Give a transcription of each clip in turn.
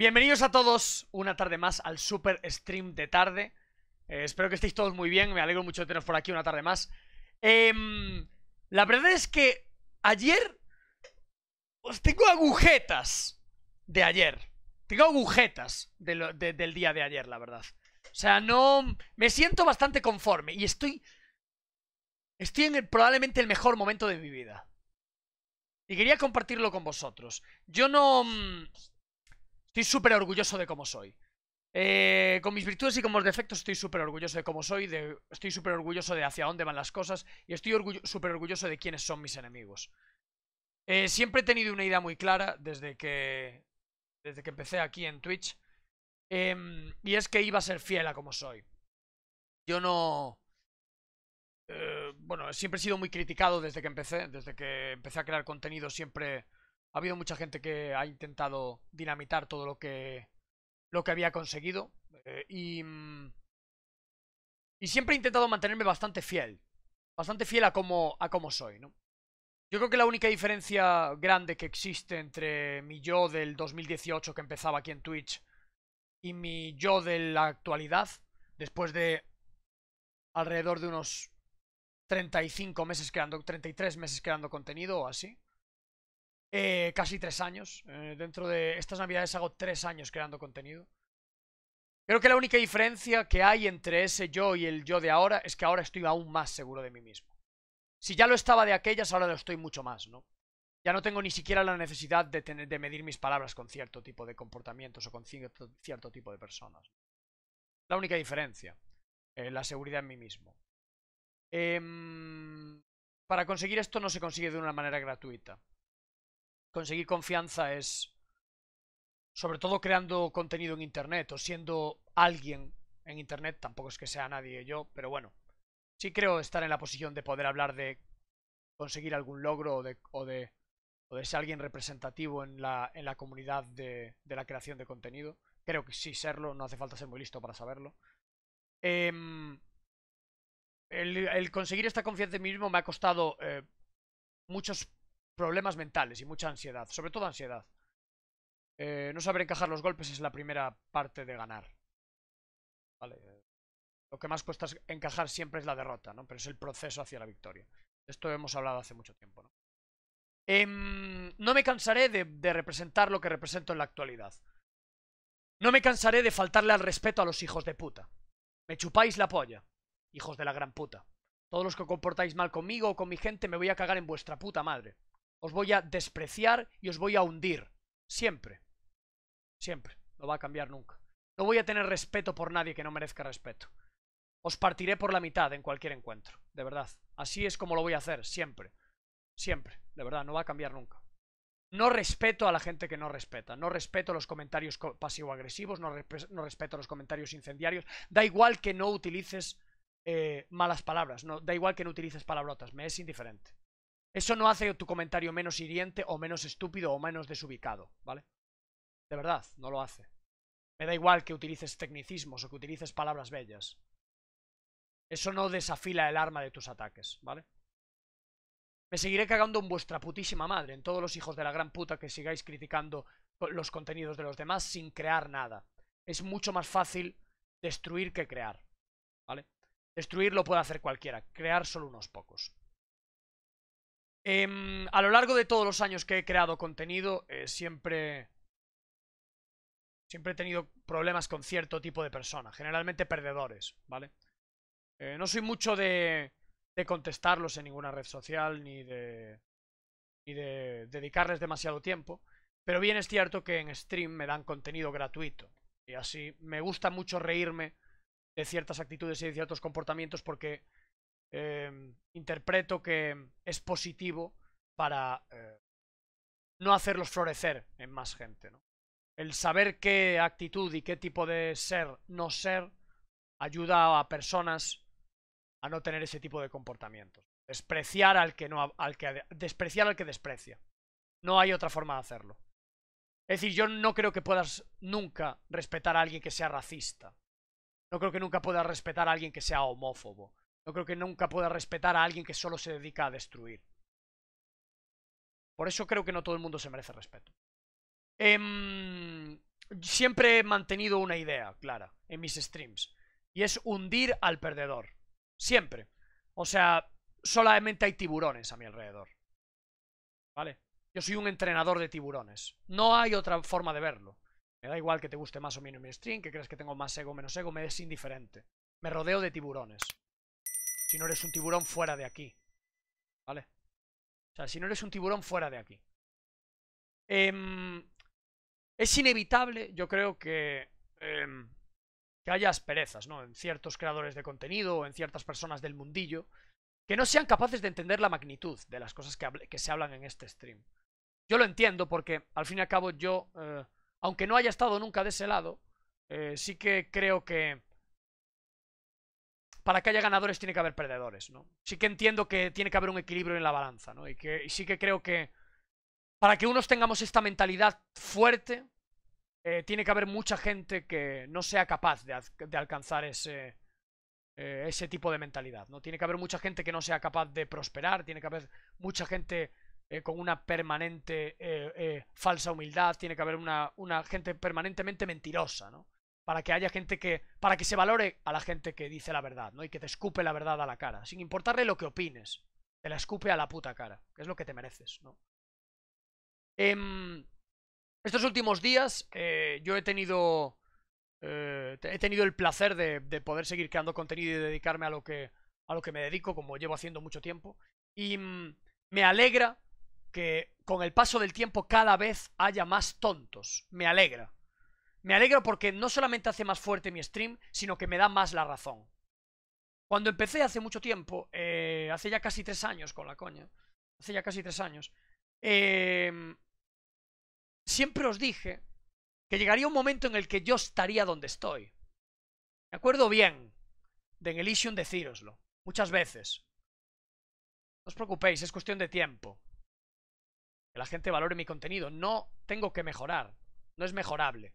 Bienvenidos a todos una tarde más al super stream de tarde. Eh, espero que estéis todos muy bien, me alegro mucho de teneros por aquí una tarde más. Em, la verdad es que ayer os tengo agujetas de ayer. Tengo agujetas del día de ayer, la verdad. O sea, no... Me siento bastante conforme y estoy... Estoy en probablemente el mejor momento de mi vida. Y quería compartirlo con vosotros. Yo no... Estoy súper orgulloso de cómo soy. Eh, con mis virtudes y con mis defectos estoy súper orgulloso de cómo soy, estoy súper orgulloso de hacia dónde van las cosas y estoy súper orgulloso de quiénes son mis enemigos. Eh, siempre he tenido una idea muy clara desde que, desde que empecé aquí en Twitch em, y es que iba a ser fiel a cómo soy. Yo no... Eh, bueno, siempre he sido muy criticado desde que empecé, desde que empecé a crear contenido siempre ha habido mucha gente que ha intentado dinamitar todo lo que, lo que había conseguido. Eh, y, mm, y siempre he intentado mantenerme bastante fiel. Bastante fiel a como, a como soy, ¿no? Yo creo que la única diferencia grande que existe entre mi yo del 2018 que empezaba aquí en Twitch y mi yo de la actualidad, después de alrededor de unos 35 meses creando, 33 meses creando contenido o así, eh, casi tres años. Eh, dentro de estas navidades hago tres años creando contenido. Creo que la única diferencia que hay entre ese yo y el yo de ahora es que ahora estoy aún más seguro de mí mismo. Si ya lo estaba de aquellas, ahora lo estoy mucho más, ¿no? Ya no tengo ni siquiera la necesidad de, tener, de medir mis palabras con cierto tipo de comportamientos o con cierto, tipo de personas. La única diferencia, eh, la seguridad en mí mismo. Em, para conseguir esto no se consigue de una manera gratuita conseguir confianza es sobre todo creando contenido en internet o siendo alguien en internet, tampoco es que sea nadie yo, pero bueno, sí creo estar en la posición de poder hablar de conseguir algún logro o de, o de, ser alguien representativo en la, en la comunidad de, de, la creación de contenido. Creo que sí serlo, no hace falta ser muy listo para saberlo. Em, el, conseguir esta confianza en mí mismo me ha costado eh, muchos problemas mentales y mucha ansiedad, sobre todo ansiedad. Eh, no saber encajar los golpes es la primera parte de ganar. Vale. Eh, lo que más cuesta encajar siempre es la derrota, ¿no? Pero es el proceso hacia la victoria. Esto hemos hablado hace mucho tiempo, ¿no? Em, no me cansaré de, de representar lo que represento en la actualidad. No me cansaré de faltarle al respeto a los hijos de puta. Me chupáis la polla, hijos de la gran puta. Todos los que comportáis mal conmigo o con mi gente me voy a cagar en vuestra puta madre os voy a despreciar y os voy a hundir. Siempre. Siempre. No va a cambiar nunca. No voy a tener respeto por nadie que no merezca respeto. Os partiré por la mitad en cualquier encuentro. De verdad. Así es como lo voy a hacer. Siempre. Siempre. De verdad. No va a cambiar nunca. No respeto a la gente que no respeta. No respeto los comentarios pasivo-agresivos. No, respeto los comentarios incendiarios. Da igual que no utilices eh, malas palabras. da igual que no utilices palabrotas. Me es indiferente. Eso no hace tu comentario menos hiriente o menos estúpido o menos desubicado, ¿vale? De verdad, no lo hace. Me da igual que utilices tecnicismos o que utilices palabras bellas. Eso no desafila el arma de tus ataques, ¿vale? Me seguiré cagando en vuestra putísima madre, en todos los hijos de la gran puta que sigáis criticando los contenidos de los demás sin crear nada. Es mucho más fácil destruir que crear, ¿vale? Destruir lo puede hacer cualquiera, crear solo unos pocos. Em, a lo largo de todos los años que he creado contenido, eh, siempre... Siempre he tenido problemas con cierto tipo de personas, generalmente perdedores, ¿vale? Eh, no soy mucho de, de contestarlos en ninguna red social, ni de, ni de dedicarles demasiado tiempo, pero bien es cierto que en stream me dan contenido gratuito, y así me gusta mucho reírme de ciertas actitudes y de ciertos comportamientos porque Em, interpreto que es positivo para eh, no hacerlos florecer en más gente. El saber qué actitud y qué tipo de ser, no ser, ayuda a personas a no tener ese tipo de comportamientos. Despreciar al que no al que despreciar al que desprecia. No hay otra forma de hacerlo. Es decir, yo no creo que puedas nunca respetar a alguien que sea racista. No creo que nunca puedas respetar a alguien que sea homófobo. No creo que nunca pueda respetar a alguien que solo se dedica a destruir. Por eso creo que no todo el mundo se merece respeto. Em, siempre he mantenido una idea clara en mis streams. Y es hundir al perdedor. Siempre. O sea, solamente hay tiburones a mi alrededor. ¿Vale? Yo soy un entrenador de tiburones. No hay otra forma de verlo. Me da igual que te guste más o menos mi stream, que creas que tengo más ego o menos ego, me es indiferente. Me rodeo de tiburones. Si no eres un tiburón, fuera de aquí. ¿Vale? O sea, si no eres un tiburón, fuera de aquí. Em, es inevitable, yo creo que... Em, que haya asperezas, ¿no? En ciertos creadores de contenido o en ciertas personas del mundillo que no sean capaces de entender la magnitud de las cosas que, se hablan en este stream. Yo lo entiendo porque, al fin y al cabo, yo, eh, aunque no haya estado nunca de ese lado, eh, sí que creo que para que haya ganadores tiene que haber perdedores, ¿no? Sí que entiendo que tiene que haber un equilibrio en la balanza, ¿no? Y, que, sí que creo que para que unos tengamos esta mentalidad fuerte, eh, tiene que haber mucha gente que no sea capaz de, alcanzar ese, eh, ese tipo de mentalidad, ¿no? Tiene que haber mucha gente que no sea capaz de prosperar, tiene que haber mucha gente eh, con una permanente falsa humildad, tiene que haber una, una gente permanentemente mentirosa, ¿no? para que haya gente que, para que se valore a la gente que dice la verdad, ¿no? Y que te escupe la verdad a la cara, sin importarle lo que opines, te la escupe a la puta cara, que es lo que te mereces, ¿no? Em, estos últimos días eh, yo he tenido, eh, he tenido el placer de, poder seguir creando contenido y dedicarme a lo que, a lo que me dedico, como llevo haciendo mucho tiempo, y mm, me alegra que con el paso del tiempo cada vez haya más tontos, me alegra me alegro porque no solamente hace más fuerte mi stream, sino que me da más la razón. Cuando empecé hace mucho tiempo, eh, hace ya casi tres años con la coña, hace ya casi tres años, em, siempre os dije que llegaría un momento en el que yo estaría donde estoy. Me acuerdo bien de en Elysium Deciroslo, muchas veces. No os preocupéis, es cuestión de tiempo. Que la gente valore mi contenido. No tengo que mejorar, no es mejorable.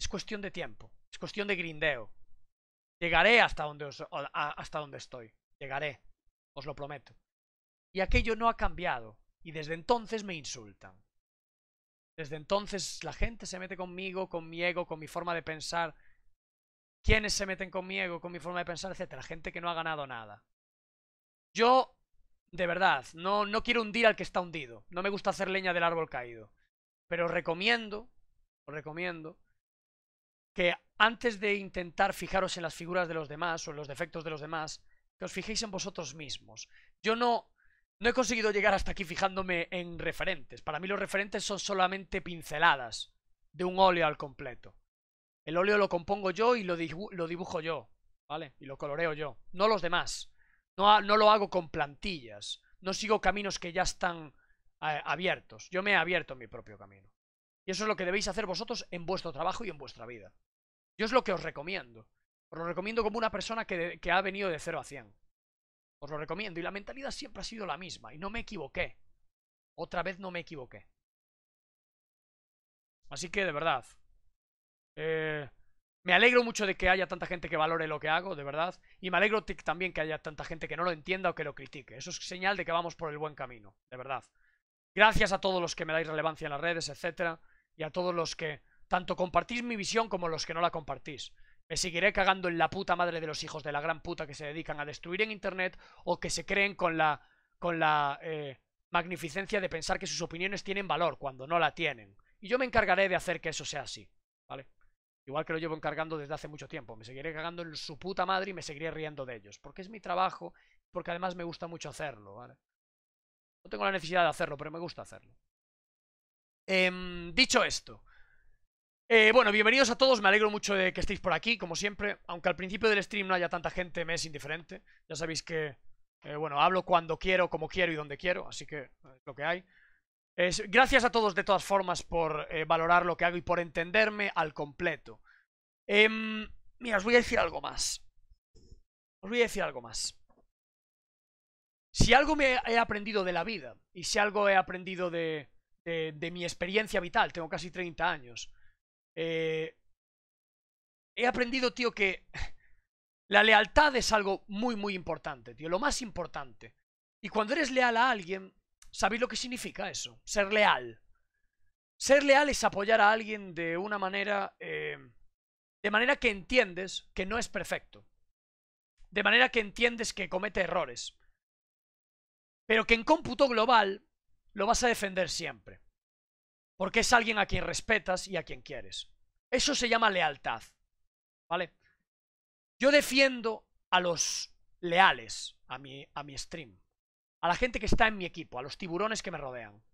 Es cuestión de tiempo, es cuestión de grindeo. Llegaré hasta donde, os, hasta donde estoy, llegaré, os lo prometo. Y aquello no ha cambiado, y desde entonces me insultan. Desde entonces la gente se mete conmigo, con mi ego, con mi forma de pensar. ¿Quiénes se meten conmigo, con mi forma de pensar, etcétera? Gente que no ha ganado nada. Yo, de verdad, no, no quiero hundir al que está hundido. No me gusta hacer leña del árbol caído. Pero recomiendo, os recomiendo que antes de intentar fijaros en las figuras de los demás o en los defectos de los demás, que os fijéis en vosotros mismos. Yo no, he conseguido llegar hasta aquí fijándome en referentes. Para mí los referentes son solamente pinceladas de un óleo al completo. El óleo lo compongo yo y lo, dibujo yo, ¿vale? Y lo coloreo yo, no los demás. No, lo hago con plantillas, no sigo caminos que ya están eh, abiertos. Yo me he abierto mi propio camino. Y eso es lo que debéis hacer vosotros en vuestro trabajo y en vuestra vida. Yo es lo que os recomiendo. Os lo recomiendo como una persona que, ha venido de 0 a 100. Os lo recomiendo. Y la mentalidad siempre ha sido la misma. Y no me equivoqué. Otra vez no me equivoqué. Así que, de verdad. Eh, me alegro mucho de que haya tanta gente que valore lo que hago, de verdad. Y me alegro también que haya tanta gente que no lo entienda o que lo critique. Eso es señal de que vamos por el buen camino, de verdad. Gracias a todos los que me dais relevancia en las redes, etcétera. Y a todos los que tanto compartís mi visión como los que no la compartís. Me seguiré cagando en la puta madre de los hijos de la gran puta que se dedican a destruir en internet o que se creen con la. con la. Eh, magnificencia de pensar que sus opiniones tienen valor cuando no la tienen. Y yo me encargaré de hacer que eso sea así. ¿Vale? Igual que lo llevo encargando desde hace mucho tiempo. Me seguiré cagando en su puta madre y me seguiré riendo de ellos. Porque es mi trabajo, porque además me gusta mucho hacerlo, ¿vale? No tengo la necesidad de hacerlo, pero me gusta hacerlo. Em, dicho esto, eh, bueno, bienvenidos a todos, me alegro mucho de que estéis por aquí, como siempre. Aunque al principio del stream no haya tanta gente, me es indiferente. Ya sabéis que, eh, bueno, hablo cuando quiero, como quiero y donde quiero, así que eh, lo que hay. gracias a todos, de todas formas, por valorar lo que hago y por entenderme al completo. Em, mira, os voy a decir algo más. Os voy a decir algo más. Si algo me he aprendido de la vida, y si algo he aprendido de, de mi experiencia vital, tengo casi 30 años eh, he aprendido, tío, que la lealtad es algo muy, muy importante, tío. Lo más importante. Y cuando eres leal a alguien, ¿sabéis lo que significa eso? Ser leal. Ser leal es apoyar a alguien de una manera... Eh, de manera que entiendes que no es perfecto. De manera que entiendes que comete errores. Pero que en cómputo global lo vas a defender siempre. Porque es alguien a quien respetas y a quien quieres. Eso se llama lealtad. ¿Vale? Yo defiendo a los leales a mi, a mi stream. A la gente que está en mi equipo, a los tiburones que me rodean.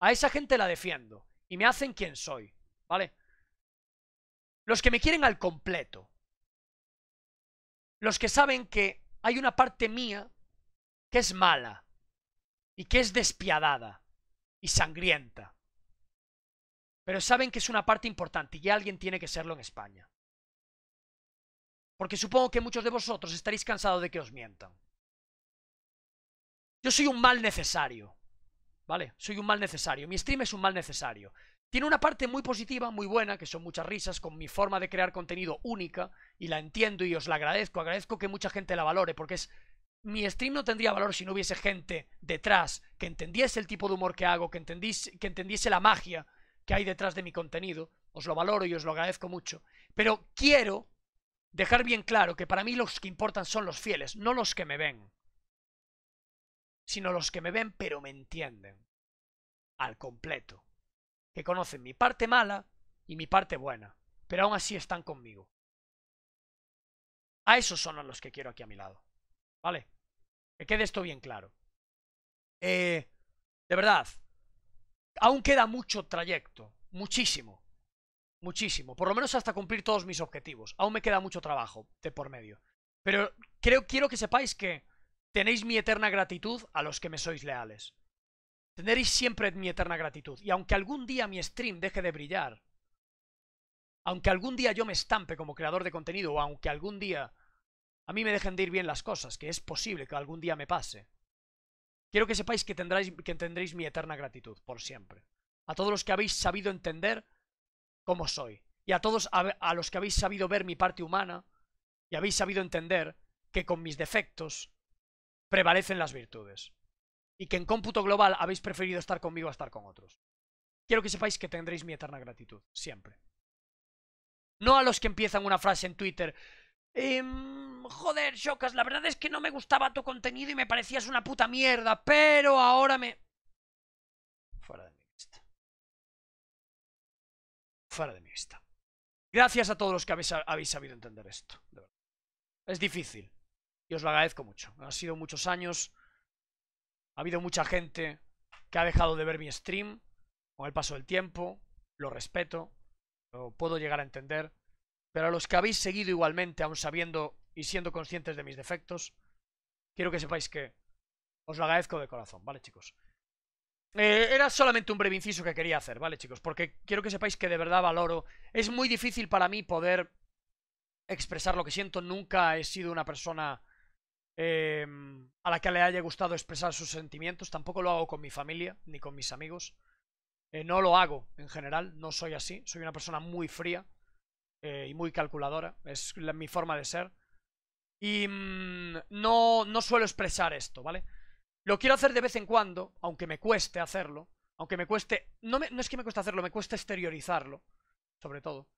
A esa gente la defiendo. Y me hacen quien soy. ¿Vale? Los que me quieren al completo. Los que saben que hay una parte mía que es mala. Y que es despiadada. Y sangrienta. Pero saben que es una parte importante y alguien tiene que serlo en España. Porque supongo que muchos de vosotros estaréis cansados de que os mientan. Yo soy un mal necesario. ¿Vale? Soy un mal necesario. Mi stream es un mal necesario. Tiene una parte muy positiva, muy buena, que son muchas risas, con mi forma de crear contenido única, y la entiendo y os la agradezco. Agradezco que mucha gente la valore, porque es... Mi stream no tendría valor si no hubiese gente detrás que entendiese el tipo de humor que hago, que, que entendiese la magia que hay detrás de mi contenido, os lo valoro y os lo agradezco mucho, pero quiero dejar bien claro que para mí los que importan son los fieles, no los que me ven, sino los que me ven pero me entienden, al completo, que conocen mi parte mala y mi parte buena, pero aún así están conmigo. A esos son los que quiero aquí a mi lado, ¿vale? Que quede esto bien claro. Eh, de verdad, aún queda mucho trayecto, muchísimo, muchísimo, por lo menos hasta cumplir todos mis objetivos. Aún me queda mucho trabajo de por medio. Pero creo, quiero que sepáis que tenéis mi eterna gratitud a los que me sois leales. Tendréis siempre mi eterna gratitud. Y aunque algún día mi stream deje de brillar, aunque algún día yo me estampe como creador de contenido, o aunque algún día a mí me dejen de ir bien las cosas, que es posible que algún día me pase, Quiero que sepáis que, que tendréis mi eterna gratitud, por siempre. A todos los que habéis sabido entender cómo soy. Y a todos a los que habéis sabido ver mi parte humana y habéis sabido entender que con mis defectos prevalecen las virtudes. Y que en cómputo global habéis preferido estar conmigo a estar con otros. Quiero que sepáis que tendréis mi eterna gratitud, siempre. No a los que empiezan una frase en Twitter Em, joder, Shokas, la verdad es que no me gustaba tu contenido y me parecías una puta mierda, pero ahora me... Fuera de mi vista. Fuera de mi vista. Gracias a todos los que habéis, sabido entender esto. Es difícil. Y os lo agradezco mucho. Han sido muchos años. Ha habido mucha gente que ha dejado de ver mi stream. Con el paso del tiempo. Lo respeto. Lo puedo llegar a entender. Pero a los que habéis seguido igualmente, aun sabiendo y siendo conscientes de mis defectos, quiero que sepáis que os lo agradezco de corazón, ¿vale, chicos? Eh, era solamente un breve inciso que quería hacer, ¿vale, chicos? Porque quiero que sepáis que de verdad valoro. Es muy difícil para mí poder expresar lo que siento. Nunca he sido una persona eh, a la que le haya gustado expresar sus sentimientos. Tampoco lo hago con mi familia ni con mis amigos. Eh, no lo hago en general, no soy así. Soy una persona muy fría. Eh, y muy calculadora. Es mi forma de ser. Y mm, no, suelo expresar esto, ¿vale? Lo quiero hacer de vez en cuando, aunque me cueste hacerlo. Aunque me cueste... No, no es que me cueste hacerlo, me cuesta exteriorizarlo, sobre todo.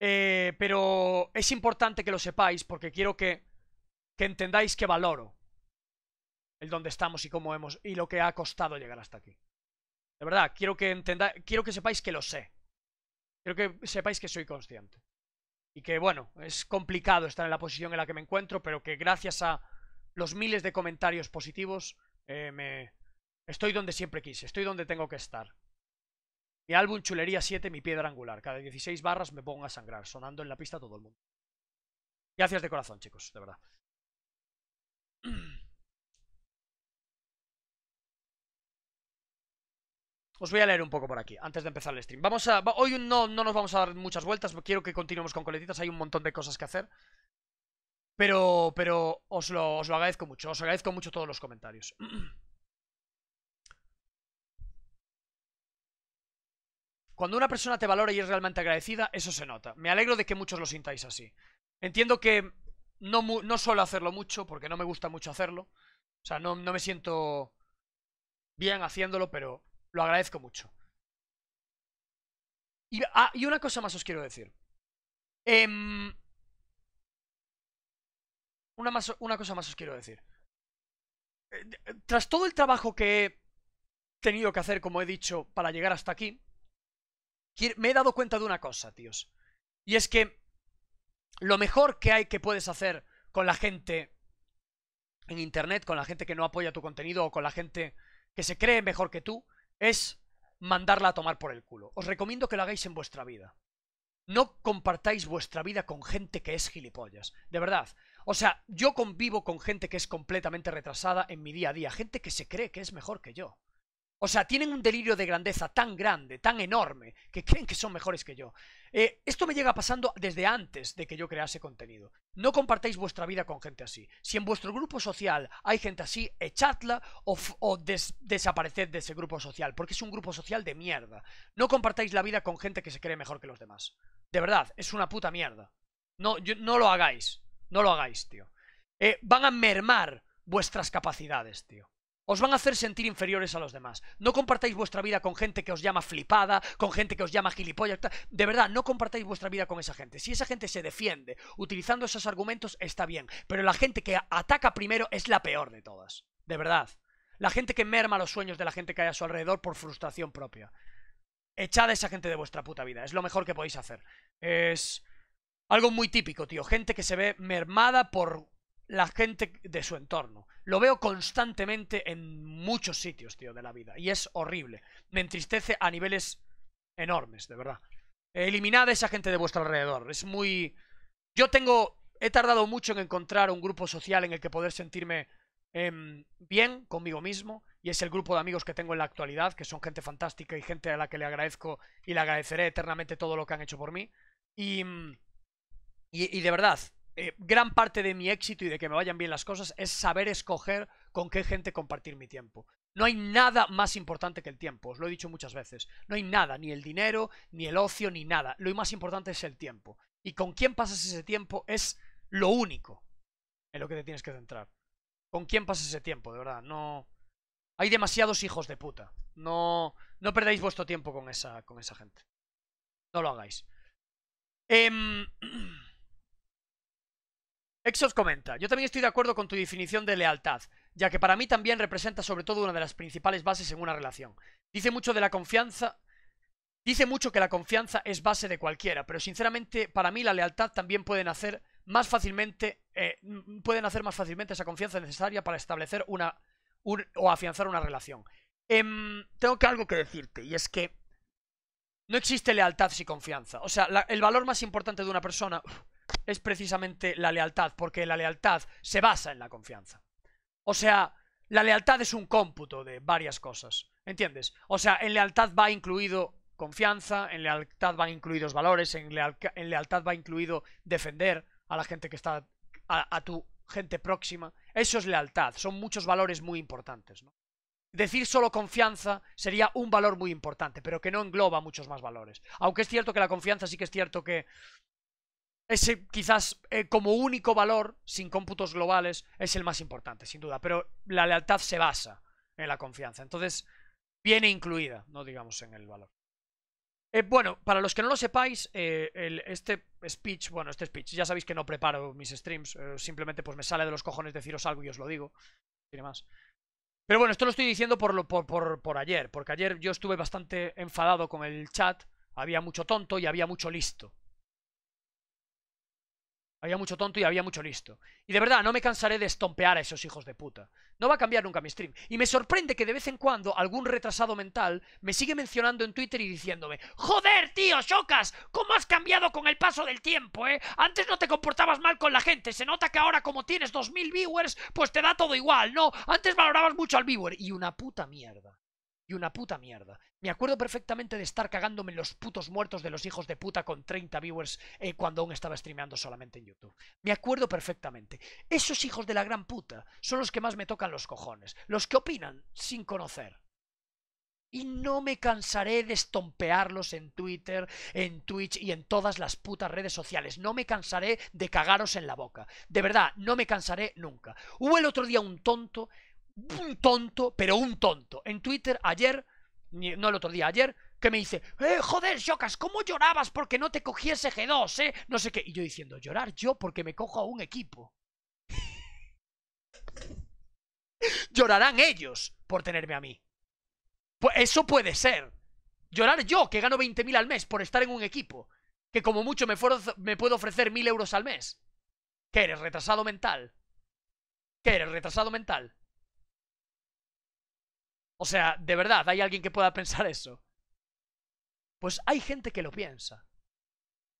Eh, pero es importante que lo sepáis porque quiero que, entendáis que valoro el dónde estamos y cómo hemos... y lo que ha costado llegar hasta aquí. De verdad, quiero que quiero que sepáis que lo sé. Quiero que sepáis que soy consciente. Y que, bueno, es complicado estar en la posición en la que me encuentro, pero que gracias a los miles de comentarios positivos, eh, me... estoy donde siempre quise, estoy donde tengo que estar. Mi álbum Chulería 7, mi piedra angular. Cada 16 barras me pongo a sangrar, sonando en la pista todo el mundo. Gracias de corazón, chicos, de verdad. Os voy a leer un poco por aquí, antes de empezar el stream. Vamos a. Hoy no, no nos vamos a dar muchas vueltas, quiero que continuemos con coletitas, hay un montón de cosas que hacer. Pero. Pero os lo, agradezco mucho. Os agradezco mucho todos los comentarios. Cuando una persona te valora y es realmente agradecida, eso se nota. Me alegro de que muchos lo sintáis así. Entiendo que no, no suelo hacerlo mucho, porque no me gusta mucho hacerlo. O sea, no me siento bien haciéndolo, pero lo agradezco mucho. Ah, y, una cosa más os quiero decir. Em, una, una cosa más os quiero decir. Eh, eh, tras todo el trabajo que he tenido que hacer, como he dicho, para llegar hasta aquí, me he dado cuenta de una cosa, tíos. Y es que lo mejor que hay que puedes hacer con la gente en internet, con la gente que no apoya tu contenido o con la gente que se cree mejor que tú, es mandarla a tomar por el culo. Os recomiendo que lo hagáis en vuestra vida. No compartáis vuestra vida con gente que es gilipollas. De verdad. O sea, yo convivo con gente que es completamente retrasada en mi día a día. Gente que se cree que es mejor que yo. O sea, tienen un delirio de grandeza tan grande, tan enorme, que creen que son mejores que yo. Eh, esto me llega pasando desde antes de que yo crease contenido. No compartáis vuestra vida con gente así. Si en vuestro grupo social hay gente así, echadla o, o desapareced de ese grupo social, porque es un grupo social de mierda. No compartáis la vida con gente que se cree mejor que los demás. De verdad, es una puta mierda. No, no lo hagáis. No lo hagáis, tío. Eh, van a mermar vuestras capacidades, tío. Os van a hacer sentir inferiores a los demás. No compartáis vuestra vida con gente que os llama flipada, con gente que os llama gilipollas. De verdad, no compartáis vuestra vida con esa gente. Si esa gente se defiende utilizando esos argumentos, está bien. Pero la gente que ataca primero es la peor de todas. De verdad. La gente que merma los sueños de la gente que hay a su alrededor por frustración propia. Echad a esa gente de vuestra puta vida. Es lo mejor que podéis hacer. Es algo muy típico, tío. Gente que se ve mermada por la gente de su entorno. Lo veo constantemente en muchos sitios, tío, de la vida. Y es horrible. Me entristece a niveles enormes, de verdad. Eliminad a esa gente de vuestro alrededor. Es muy... Yo tengo... He tardado mucho en encontrar un grupo social en el que poder sentirme em, bien conmigo mismo. Y es el grupo de amigos que tengo en la actualidad, que son gente fantástica y gente a la que le agradezco y le agradeceré eternamente todo lo que han hecho por mí. y, y de verdad, eh, gran parte de mi éxito y de que me vayan bien las cosas es saber escoger con qué gente compartir mi tiempo. No hay nada más importante que el tiempo, os lo he dicho muchas veces. No hay nada, ni el dinero, ni el ocio, ni nada. Lo más importante es el tiempo. Y con quién pasas ese tiempo es lo único en lo que te tienes que centrar. ¿Con quién pasas ese tiempo? De verdad, no... Hay demasiados hijos de puta. No, no perdáis vuestro tiempo con esa, con esa gente. No lo hagáis. Eh... Exos comenta, yo también estoy de acuerdo con tu definición de lealtad, ya que para mí también representa sobre todo una de las principales bases en una relación. Dice mucho de la confianza, dice mucho que la confianza es base de cualquiera, pero sinceramente para mí la lealtad también puede nacer más fácilmente, eh, pueden hacer más fácilmente esa confianza necesaria para establecer una o afianzar una relación. Em, tengo que algo que decirte y es que no existe lealtad sin confianza. O sea, el valor más importante de una persona es precisamente la lealtad, porque la lealtad se basa en la confianza. O sea, la lealtad es un cómputo de varias cosas, ¿entiendes? O sea, en lealtad va incluido confianza, en lealtad van incluidos valores, en, lealtad va incluido defender a la gente que está, a, a tu gente próxima. Eso es lealtad, son muchos valores muy importantes, ¿no? Decir solo confianza sería un valor muy importante, pero que no engloba muchos más valores. Aunque es cierto que la confianza sí que es cierto que ese quizás eh, como único valor, sin cómputos globales, es el más importante, sin duda. Pero la lealtad se basa en la confianza. Entonces, viene incluida, no digamos, en el valor. Eh, bueno, para los que no lo sepáis, eh, este speech, bueno, este speech, ya sabéis que no preparo mis streams, simplemente pues me sale de los cojones deciros algo y os lo digo. Tiene más. Pero bueno, esto lo estoy diciendo por, lo, por, por ayer, porque ayer yo estuve bastante enfadado con el chat, había mucho tonto y había mucho listo. Había mucho tonto y había mucho listo. Y de verdad, no me cansaré de estompear a esos hijos de puta. No va a cambiar nunca mi stream. Y me sorprende que de vez en cuando algún retrasado mental me sigue mencionando en Twitter y diciéndome ¡Joder, tío, chocas! ¿Cómo has cambiado con el paso del tiempo, eh? Antes no te comportabas mal con la gente. Se nota que ahora como tienes 2.000 viewers, pues te da todo igual, ¿no? Antes valorabas mucho al viewer. Y una puta mierda y una puta mierda. Me acuerdo perfectamente de estar cagándome los putos muertos de los hijos de puta con 30 viewers eh, cuando aún estaba streameando solamente en YouTube. Me acuerdo perfectamente. Esos hijos de la gran puta son los que más me tocan los cojones, los que opinan sin conocer. Y no me cansaré de estompearlos en Twitter, en Twitch y en todas las putas redes sociales. No me cansaré de cagaros en la boca. De verdad, no me cansaré nunca. Hubo el otro día un tonto un tonto, pero un tonto, en Twitter ayer, no el otro día, ayer, que me dice, eh, joder, Shokas, ¿cómo llorabas porque no te cogiese G2, eh? No sé qué. Y yo diciendo, llorar yo porque me cojo a un equipo. Llorarán ellos por tenerme a mí. Pues eso puede ser. Llorar yo, que gano 20.000 al mes por estar en un equipo, que como mucho me, puedo ofrecer 1.000 euros al mes. Que eres, retrasado mental? Que eres, retrasado mental? O sea, ¿de verdad hay alguien que pueda pensar eso? Pues hay gente que lo piensa.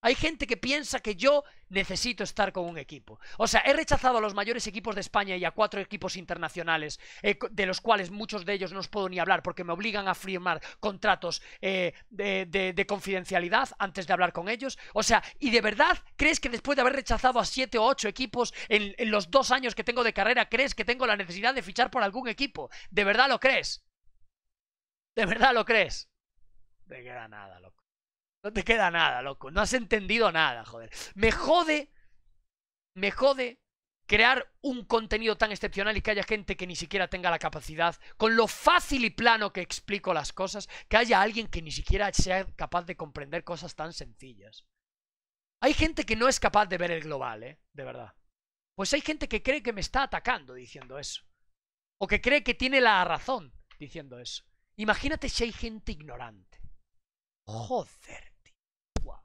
Hay gente que piensa que yo necesito estar con un equipo. O sea, he rechazado a los mayores equipos de España y a cuatro equipos internacionales, eh, de los cuales muchos de ellos no os puedo ni hablar porque me obligan a firmar contratos eh, de, confidencialidad antes de hablar con ellos. O sea, ¿y de verdad crees que después de haber rechazado a siete o ocho equipos en los dos años que tengo de carrera, crees que tengo la necesidad de fichar por algún equipo? ¿De verdad lo crees? ¿De verdad lo crees? No te queda nada, loco. No te queda nada, loco. No has entendido nada, joder. Me jode. Me jode crear un contenido tan excepcional y que haya gente que ni siquiera tenga la capacidad, con lo fácil y plano que explico las cosas, que haya alguien que ni siquiera sea capaz de comprender cosas tan sencillas. Hay gente que no es capaz de ver el global, ¿eh? De verdad. Pues hay gente que cree que me está atacando diciendo eso. O que cree que tiene la razón diciendo eso. Imagínate si hay gente ignorante. Oh. Joder, tío. Wow.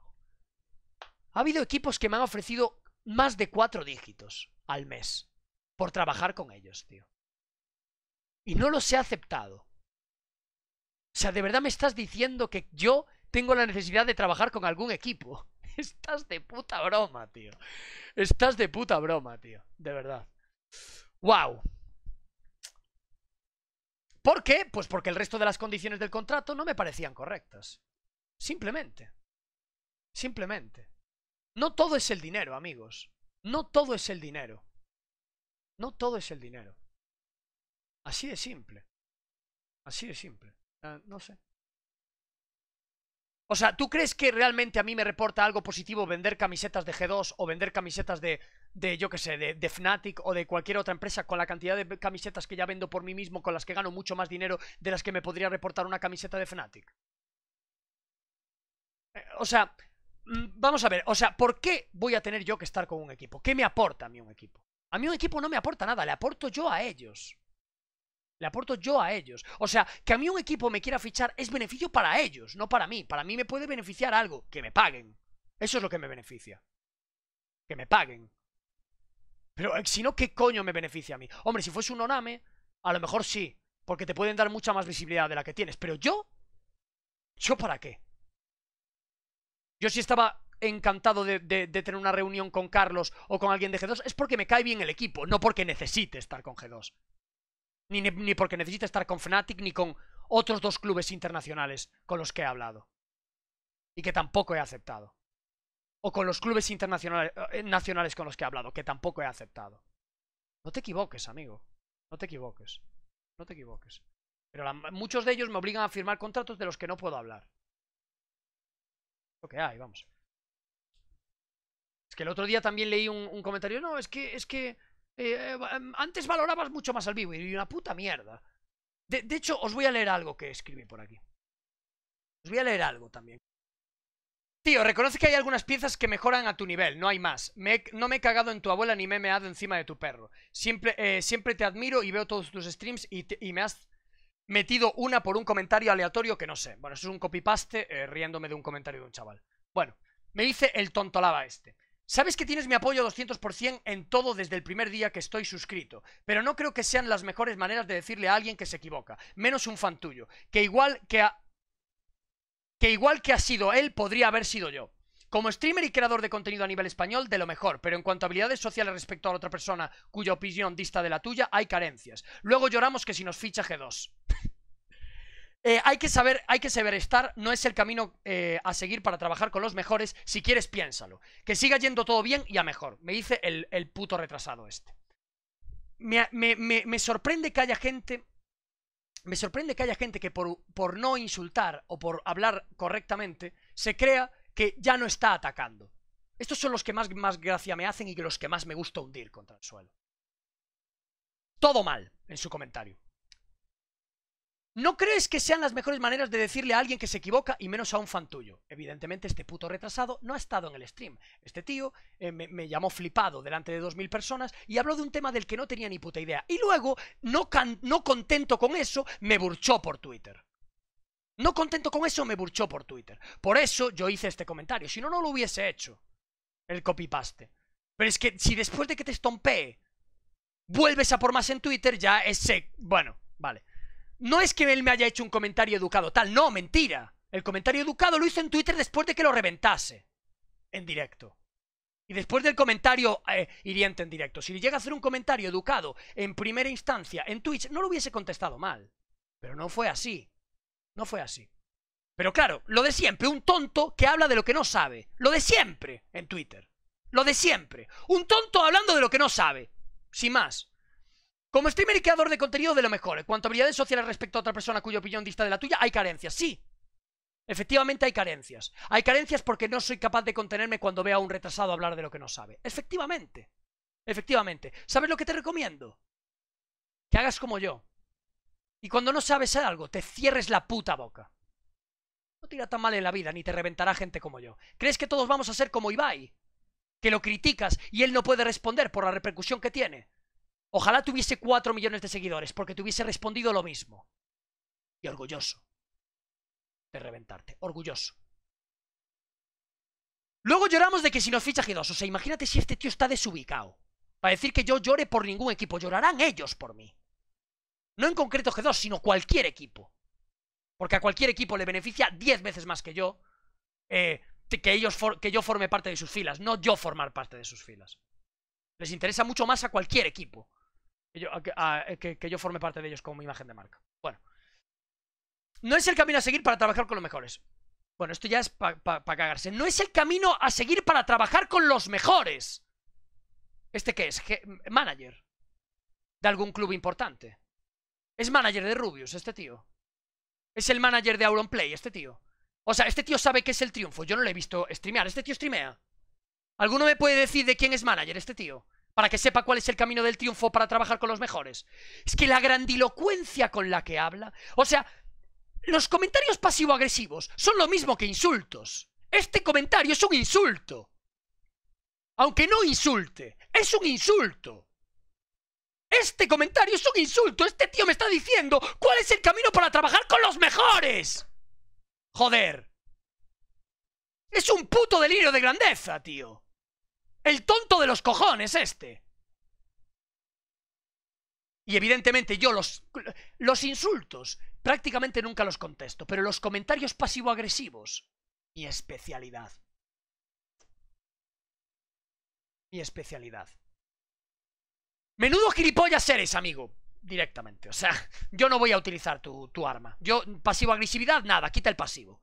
Ha habido equipos que me han ofrecido más de cuatro dígitos al mes por trabajar con ellos, tío. Y no los he aceptado. O sea, de verdad me estás diciendo que yo tengo la necesidad de trabajar con algún equipo. Estás de puta broma, tío. Estás de puta broma, tío. De verdad. ¡Wow! ¿Por qué? Pues porque el resto de las condiciones del contrato no me parecían correctas. Simplemente. Simplemente. No todo es el dinero, amigos. No todo es el dinero. No todo es el dinero. Así de simple. Así de simple. Ah, no sé. O sea, ¿tú crees que realmente a mí me reporta algo positivo vender camisetas de G2 o vender camisetas de de, yo que sé, de, Fnatic o de cualquier otra empresa, con la cantidad de camisetas que ya vendo por mí mismo, con las que gano mucho más dinero de las que me podría reportar una camiseta de Fnatic. Eh, o sea, mm, vamos a ver, o sea, ¿por qué voy a tener yo que estar con un equipo? ¿Qué me aporta a mí un equipo? A mí un equipo no me aporta nada, le aporto yo a ellos. Le aporto yo a ellos. O sea, que a mí un equipo me quiera fichar es beneficio para ellos, no para mí. Para mí me puede beneficiar algo, que me paguen. Eso es lo que me beneficia. Que me paguen. Pero eh, si no, ¿qué coño me beneficia a mí? Hombre, si fuese un Oname, a lo mejor sí, porque te pueden dar mucha más visibilidad de la que tienes. Pero yo, ¿yo para qué? Yo sí estaba encantado de, tener una reunión con Carlos o con alguien de G2 es porque me cae bien el equipo, no porque necesite estar con G2. Ni, ni porque necesite estar con Fnatic ni con otros dos clubes internacionales con los que he hablado. Y que tampoco he aceptado o con los clubes internacionales eh, nacionales con los que he hablado, que tampoco he aceptado. No te equivoques, amigo. No te equivoques. No te equivoques. Pero muchos de ellos me obligan a firmar contratos de los que no puedo hablar. Lo que hay, vamos. Es que el otro día también leí un, comentario. No, es que, es que eh, eh, em, antes valorabas mucho más al vivo y una puta mierda. De, de hecho, os voy a leer algo que escribí por aquí. Os voy a leer algo también. Tío, reconoce que hay algunas piezas que mejoran a tu nivel, no hay más. no me he cagado en tu abuela ni me he meado encima de tu perro. Siempre, eh, siempre te admiro y veo todos tus streams y, me has metido una por un comentario aleatorio que no sé. Bueno, eso es un copypaste eh, riéndome de un comentario de un chaval. Bueno, me dice el tontolaba este. Sabes que tienes mi apoyo 200% en todo desde el primer día que estoy suscrito, pero no creo que sean las mejores maneras de decirle a alguien que se equivoca, menos un fan tuyo, que igual que a, que igual que ha sido él, podría haber sido yo. Como streamer y creador de contenido a nivel español, de lo mejor, pero en cuanto a habilidades sociales respecto a otra persona cuya opinión dista de la tuya, hay carencias. Luego lloramos que si nos ficha G2. Eh, hay que saber, hay que estar, no es el camino eh, a seguir para trabajar con los mejores. Si quieres, piénsalo. Que siga yendo todo bien y a mejor. Me dice el, puto retrasado este. me sorprende que haya gente me sorprende que haya gente que por, no insultar o por hablar correctamente se crea que ya no está atacando. Estos son los que más, más gracia me hacen y los que más me gusta hundir contra el suelo. Todo mal en su comentario. ¿No crees que sean las mejores maneras de decirle a alguien que se equivoca y menos a un fan tuyo? Evidentemente, este puto retrasado no ha estado en el stream. Este tío eh, me, llamó flipado delante de 2.000 personas y habló de un tema del que no tenía ni puta idea. Y luego, no, no contento con eso, me burchó por Twitter. No contento con eso, me burchó por Twitter. Por eso yo hice este comentario. Si no, no lo hubiese hecho. El copy-paste. Pero es que si después de que te estompee, vuelves a por más en Twitter, ya ese... Bueno, vale. No es que él me haya hecho un comentario educado, tal, no, mentira. El comentario educado lo hizo en Twitter después de que lo reventase. En directo. Y después del comentario eh, hiriente en directo. Si llega a hacer un comentario educado en primera instancia en Twitch, no lo hubiese contestado mal. Pero no fue así. No fue así. Pero claro, lo de siempre, un tonto que habla de lo que no sabe. Lo de siempre en Twitter. Lo de siempre. Un tonto hablando de lo que no sabe. Sin más. Como estoy y de contenido de lo mejor, en cuanto a habilidades sociales respecto a otra persona cuya opinión dista de la tuya, hay carencias, sí. Efectivamente hay carencias. Hay carencias porque no soy capaz de contenerme cuando veo a un retrasado hablar de lo que no sabe. Efectivamente. Efectivamente. ¿Sabes lo que te recomiendo? Que hagas como yo. Y cuando no sabes algo, te cierres la puta boca. No te irá tan mal en la vida, ni te reventará gente como yo. ¿Crees que todos vamos a ser como Ibai? Que lo criticas y él no puede responder por la repercusión que tiene. Ojalá tuviese 4 millones de seguidores, porque te hubiese respondido lo mismo. Y orgulloso de reventarte. Orgulloso. Luego lloramos de que si nos ficha G2. O sea, imagínate si este tío está desubicado. Para decir que yo llore por ningún equipo. Llorarán ellos por mí. No en concreto G2, sino cualquier equipo. Porque a cualquier equipo le beneficia 10 veces más que yo. Eh, que, ellos que yo forme parte de sus filas. No yo formar parte de sus filas. Les interesa mucho más a cualquier equipo. Eh, que yo, forme parte de ellos como imagen de marca. Bueno. No es el camino a seguir para trabajar con los mejores. Bueno, esto ya es para cagarse. No es el camino a seguir para trabajar con los mejores. ¿Este qué es? ¿Manager? ¿De algún club importante? Es manager de Rubius, este tío. Es el manager de Play este tío. O sea, este tío sabe que es el triunfo. Yo no lo he visto streamear. Este tío streamea. ¿Alguno me puede decir de quién es manager este tío? para que sepa cuál es el camino del triunfo para trabajar con los mejores. Es que la grandilocuencia con la que habla, o sea, los comentarios pasivo-agresivos son lo mismo que insultos. Este comentario es un insulto. Aunque no insulte, es un insulto. Este comentario es un insulto. Este tío me está diciendo cuál es el camino para trabajar con los mejores. Joder. Es un puto delirio de grandeza, tío. El tonto de los cojones este. Y evidentemente yo los, los insultos prácticamente nunca los contesto, pero los comentarios pasivo-agresivos, mi especialidad. Mi especialidad. Menudo gilipollas eres, amigo. Directamente. O sea, yo no voy a utilizar tu, tu arma. Yo, pasivo-agresividad, nada, quita el pasivo.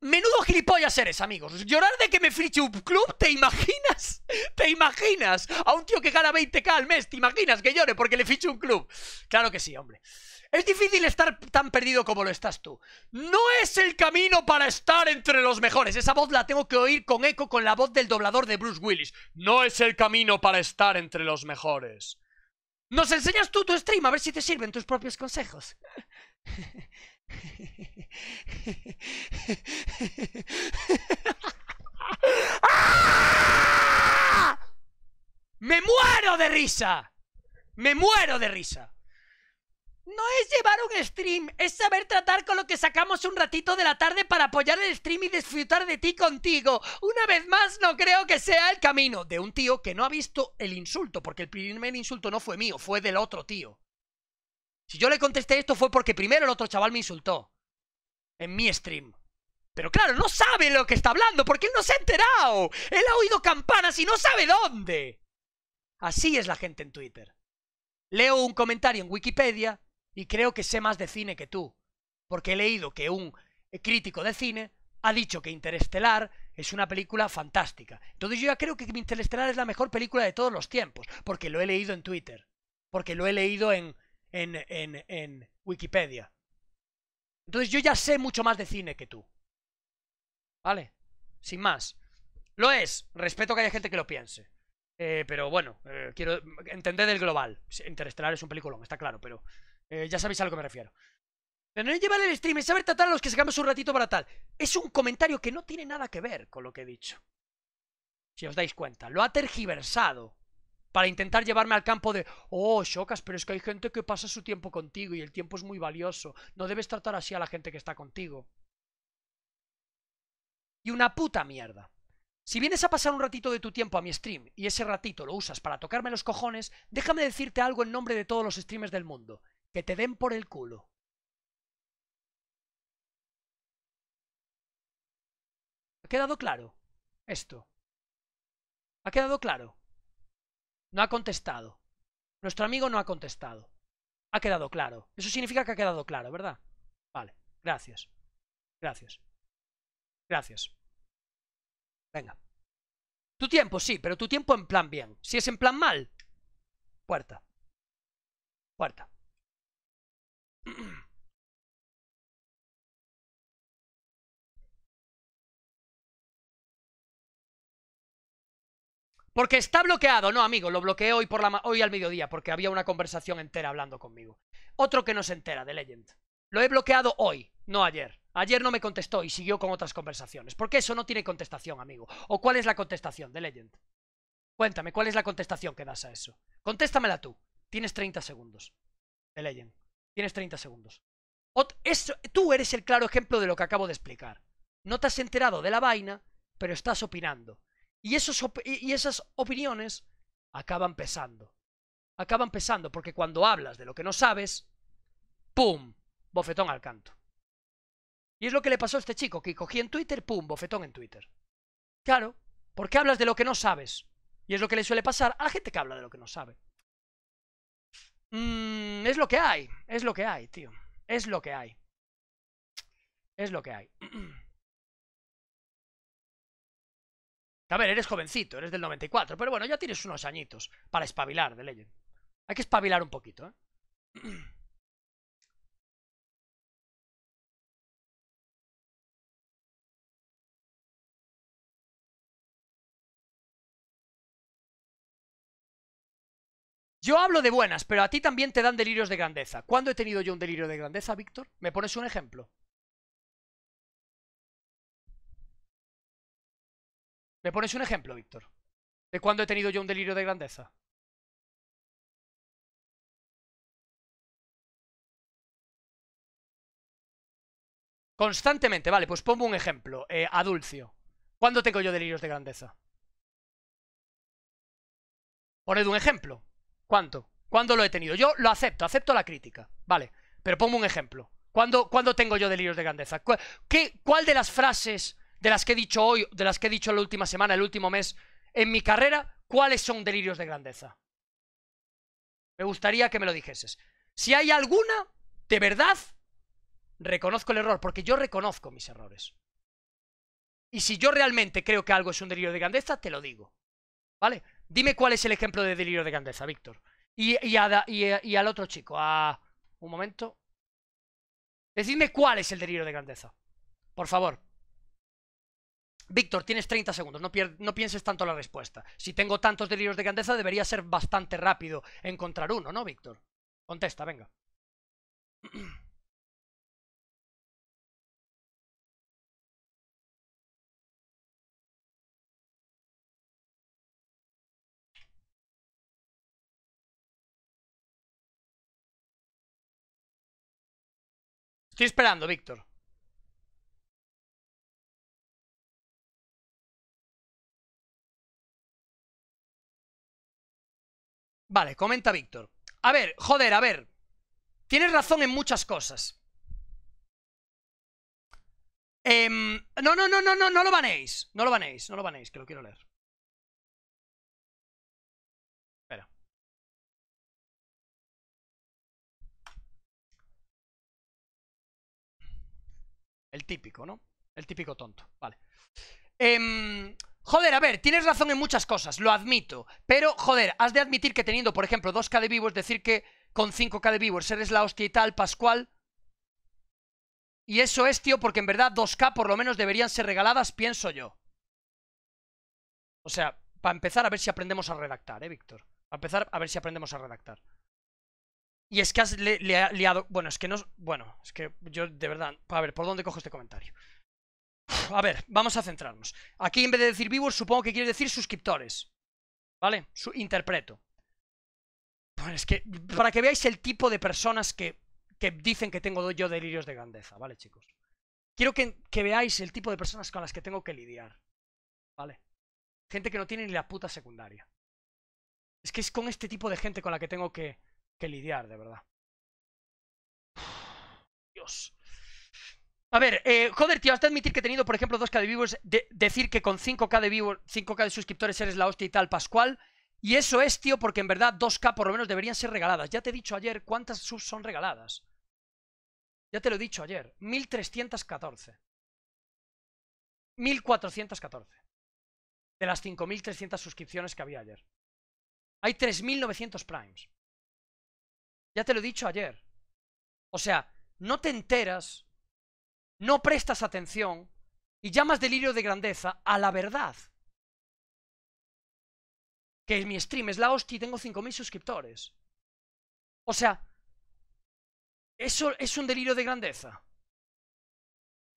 Menudo gilipollas eres, amigos. Llorar de que me fiche un club, ¿te imaginas? ¿Te imaginas? A un tío que gana 20k al mes, ¿te imaginas que llore porque le fiche un club? Claro que sí, hombre. Es difícil estar tan perdido como lo estás tú. No es el camino para estar entre los mejores. Esa voz la tengo que oír con eco con la voz del doblador de Bruce Willis. No es el camino para estar entre los mejores. Nos enseñas tú tu stream a ver si te sirven tus propios consejos. Me muero de risa. Me muero de risa. No es llevar un stream, es saber tratar con lo que sacamos un ratito de la tarde para apoyar el stream y disfrutar de ti contigo. Una vez más, no creo que sea el camino de un tío que no ha visto el insulto, porque el primer insulto no fue mío, fue del otro tío. Si yo le contesté esto fue porque primero el otro chaval me insultó. En mi stream. Pero claro, no sabe lo que está hablando porque él no se ha enterado. Él ha oído campanas y no sabe dónde. Así es la gente en Twitter. Leo un comentario en Wikipedia y creo que sé más de cine que tú. Porque he leído que un crítico de cine ha dicho que Interestelar es una película fantástica. Entonces yo ya creo que Interestelar es la mejor película de todos los tiempos. Porque lo he leído en Twitter. Porque lo he leído en, en, en, Wikipedia. Entonces yo ya sé mucho más de cine que tú. ¿Vale? Sin más. Lo es. Respeto que haya gente que lo piense. Eh, pero bueno, eh, quiero entender el global. Interestelar es un peliculón, está claro, pero eh, ya sabéis a lo que me refiero. Pero no llevar el stream, y saber tratar a los que se un ratito para tal. Es un comentario que no tiene nada que ver con lo que he dicho. Si os dais cuenta, lo ha tergiversado para intentar llevarme al campo de, oh, chocas, pero es que hay gente que pasa su tiempo contigo y el tiempo es muy valioso. No debes tratar así a la gente que está contigo. Y una puta mierda. Si vienes a pasar un ratito de tu tiempo a mi stream y ese ratito lo usas para tocarme los cojones, déjame decirte algo en nombre de todos los streamers del mundo. Que te den por el culo. ¿Ha quedado claro? Esto. ¿Ha quedado claro? No ha contestado. Nuestro amigo no ha contestado. Ha quedado claro. Eso significa que ha quedado claro, ¿verdad? Vale, gracias. Gracias. Gracias. Venga. Tu tiempo, sí, pero tu tiempo en plan bien. Si es en plan mal, puerta. Puerta. Porque está bloqueado. No, amigo, lo bloqueé hoy, por hoy al mediodía porque había una conversación entera hablando conmigo. Otro que no se entera de Legend. Lo he bloqueado hoy, no ayer. Ayer no me contestó y siguió con otras conversaciones. Porque eso no tiene contestación, amigo. ¿O cuál es la contestación de Legend? Cuéntame, ¿cuál es la contestación que das a eso? Contéstamela tú. Tienes 30 segundos. De Legend. Tienes 30 segundos. tú eres el claro ejemplo de lo que acabo de explicar. No te has enterado de la vaina, pero estás opinando. Y, esos y esas opiniones acaban pesando. Acaban pesando porque cuando hablas de lo que no sabes, ¡pum! Bofetón al canto. Y es lo que le pasó a este chico, que cogí en Twitter, ¡pum! Bofetón en Twitter. Claro, porque hablas de lo que no sabes. Y es lo que le suele pasar a la gente que habla de lo que no sabe. Mm, es lo que hay, es lo que hay, tío. Es lo que hay. Es lo que hay. A ver, eres jovencito, eres del 94, pero bueno, ya tienes unos añitos para espabilar de Legend. Hay que espabilar un poquito, ¿eh? Yo hablo de buenas, pero a ti también te dan delirios de grandeza. ¿Cuándo he tenido yo un delirio de grandeza, Víctor? ¿Me pones un ejemplo? ¿Me pones un ejemplo, Víctor? ¿De cuándo he tenido yo un delirio de grandeza? Constantemente, vale, pues pongo un ejemplo. Eh, Adulcio. ¿Cuándo tengo yo delirios de grandeza? Poned un ejemplo. ¿Cuánto? ¿Cuándo lo he tenido? Yo lo acepto, acepto la crítica. Vale, pero pongo un ejemplo. ¿Cuándo, ¿cuándo tengo yo delirios de grandeza? ¿Cuál de las frases de las que he dicho hoy, de las que he dicho la última semana, el último mes, en mi carrera, cuáles son delirios de grandeza. Me gustaría que me lo dijeses. Si hay alguna, de verdad, reconozco el error, porque yo reconozco mis errores. Y si yo realmente creo que algo es un delirio de grandeza, te lo digo. ¿Vale? Dime cuál es el ejemplo de delirio de grandeza, Víctor. Y, al otro chico, a... Un momento. Decidme cuál es el delirio de grandeza. Por favor. Víctor, tienes 30 segundos, no, pienses tanto la respuesta. Si tengo tantos delirios de grandeza, debería ser bastante rápido encontrar uno, ¿no, Víctor? Contesta, venga. Estoy esperando, Víctor. Vale, comenta Víctor. A ver, joder, a ver. Tienes razón en muchas cosas. Em, no, no, no, no, no, no lo banéis. No lo banéis, no lo banéis, que lo quiero leer. Espera. El típico, ¿no? El típico tonto. Vale. Eh, Joder, a ver, tienes razón en muchas cosas, lo admito. Pero, joder, has de admitir que teniendo, por ejemplo, 2k de vivos, decir que con 5k de vivos eres la hostia y tal, Pascual... Y eso es, tío, porque en verdad 2K por lo menos deberían ser regaladas, pienso yo. O sea, para empezar a ver si aprendemos a redactar, ¿eh, Víctor? Para empezar a ver si aprendemos a redactar. Y es que has liado... Bueno, es que no... Bueno, es que yo de verdad... A ver, ¿por dónde cojo este comentario? A ver, vamos a centrarnos. Aquí en vez de decir viewers, supongo que quiere decir suscriptores. ¿Vale? Su interpreto. es que para que veáis el tipo de personas que, que dicen que tengo yo delirios de grandeza, ¿vale, chicos? Quiero que, veáis el tipo de personas con las que tengo que lidiar. ¿Vale? Gente que no tiene ni la puta secundaria. Es que es con este tipo de gente con la que tengo que, que lidiar, de verdad. Dios. A ver, eh, joder, tío, de admitir que he tenido, por ejemplo, 2K de vivos, decir que con 5K de vivos, 5K de suscriptores eres la hostia y tal, Pascual. Y eso es, tío, porque en verdad 2K por lo menos deberían ser regaladas. Ya te he dicho ayer cuántas subs son regaladas. Ya te lo he dicho ayer. 1314. 1414. De las 5300 suscripciones que había ayer. Hay 3900 primes. Ya te lo he dicho ayer. O sea, no te enteras no prestas atención y llamas delirio de grandeza a la verdad. Que mi stream es la hostia y tengo 5.000 suscriptores. O sea, eso es un delirio de grandeza.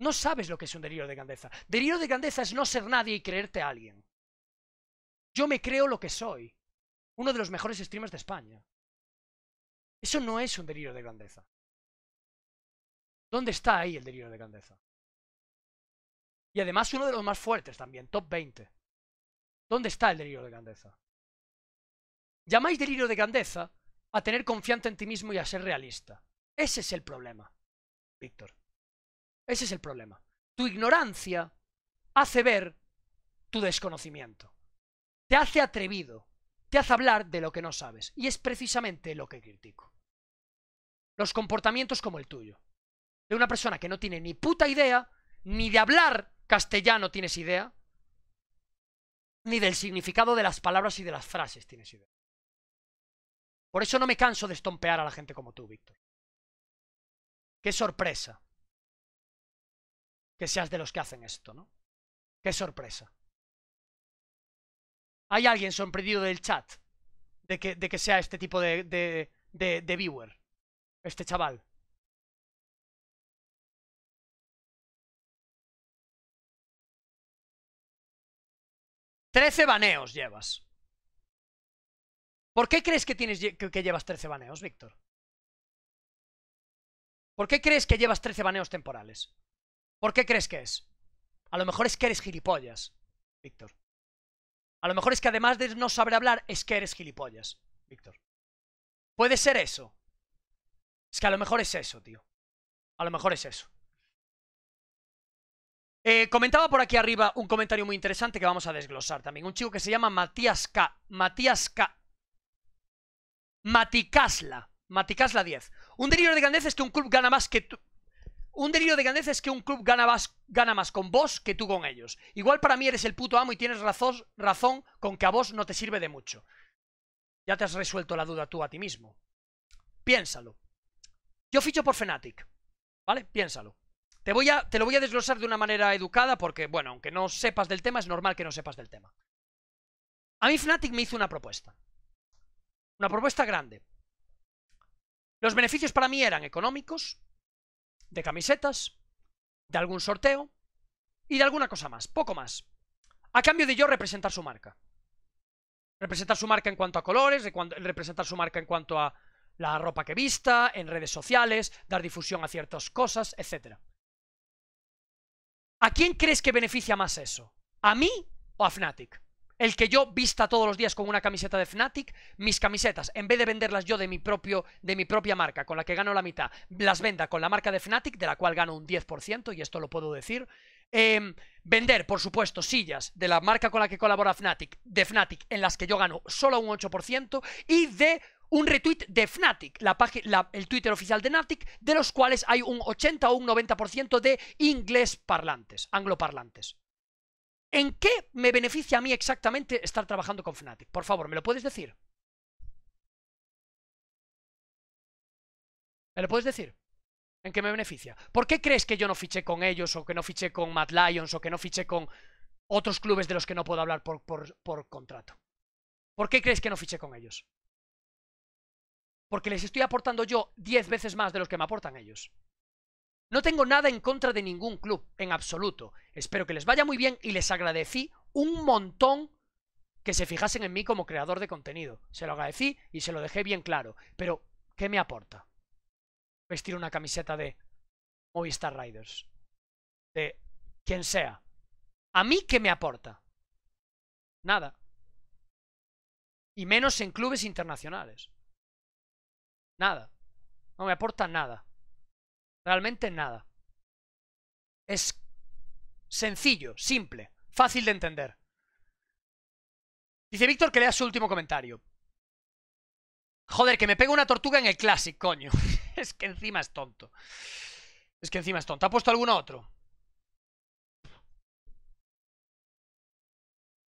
No sabes lo que es un delirio de grandeza. Delirio de grandeza es no ser nadie y creerte a alguien. Yo me creo lo que soy. Uno de los mejores streamers de España. Eso no es un delirio de grandeza. ¿Dónde está ahí el delirio de grandeza? Y además uno de los más fuertes también, top 20. ¿Dónde está el delirio de grandeza? Llamáis delirio de grandeza a tener confianza en ti mismo y a ser realista. Ese es el problema, Víctor. Ese es el problema. Tu ignorancia hace ver tu desconocimiento. Te hace atrevido. Te hace hablar de lo que no sabes. Y es precisamente lo que critico. Los comportamientos como el tuyo de una persona que no tiene ni puta idea, ni de hablar castellano tienes idea, ni del significado de las palabras y de las frases tienes idea. Por eso no me canso de estompear a la gente como tú, Víctor. Qué sorpresa que seas de los que hacen esto, ¿no? Qué sorpresa. ¿Hay alguien sorprendido del chat de que, sea este tipo de viewer? Este chaval. 13 baneos llevas. ¿Por qué crees que, tienes, que llevas 13 baneos, Víctor? ¿Por qué crees que llevas 13 baneos temporales? ¿Por qué crees que es? A lo mejor es que eres gilipollas, Víctor. A lo mejor es que además de no saber hablar, es que eres gilipollas, Víctor. Puede ser eso. Es que a lo mejor es eso, tío. A lo mejor es eso. Eh, comentaba por aquí arriba un comentario muy interesante que vamos a desglosar también. Un chico que se llama Matías K. Matías K. Maticasla. Maticasla 10. Un delirio de grandeza es que un club gana más que tú. Un delirio de grandeza es que un club gana más, gana más con vos que tú con ellos. Igual para mí eres el puto amo y tienes razón, razón con que a vos no te sirve de mucho. Ya te has resuelto la duda tú a ti mismo. Piénsalo. Yo ficho por Fnatic. ¿Vale? Piénsalo. Te, lo voy a desglosar de una manera educada porque, bueno, aunque no sepas del tema, es normal que no sepas del tema. A mí Fnatic me hizo una propuesta. Una propuesta grande. Los beneficios para mí eran económicos, de camisetas, de algún sorteo y de alguna cosa más, poco más. A cambio de yo representar su marca. Representar su marca en cuanto a colores, representar su marca en cuanto a la ropa que vista, en redes sociales, dar difusión a ciertas cosas, etcétera. ¿A quién crees que beneficia más eso? ¿A mí o a Fnatic? El que yo vista todos los días con una camiseta de Fnatic, mis camisetas, en vez de venderlas yo de mi, propio, de mi propia marca, con la que gano la mitad, las venda con la marca de Fnatic, de la cual gano un 10%, y esto lo puedo decir. Em, vender, por supuesto, sillas de la marca con la que colabora Fnatic, de Fnatic, en las que yo gano solo un 8%, y de un retweet de Fnatic, el Twitter oficial de Fnatic, de los cuales hay un 80 o un 90% de inglés parlantes, angloparlantes. ¿En qué me beneficia a mí exactamente estar trabajando con Fnatic? Por favor, ¿me lo puedes decir? ¿Me lo puedes decir? ¿En qué me beneficia? ¿Por qué crees que yo no fiché con ellos o que no fiché con Mad Lions o que no fiché con otros clubes de los que no puedo hablar por, por contrato? ¿Por qué crees que no fiché con ellos? Porque les estoy aportando yo 10 veces más de los que me aportan ellos. No tengo nada en contra de ningún club, en absoluto. Espero que les vaya muy bien y les agradecí un montón que se fijasen en mí como creador de contenido. Se lo agradecí y se lo dejé bien claro. Pero, ¿qué me aporta? Vestir una camiseta de Movistar Riders. De quien sea. ¿A mí qué me aporta? Nada. Y menos en clubes internacionales. Nada. No me aporta nada. Realmente nada. Es sencillo, simple, fácil de entender. Dice Víctor que lea su último comentario. Joder, que me pega una tortuga en el Classic, coño. es que encima es tonto. Es que encima es tonto. ¿Ha puesto alguno otro?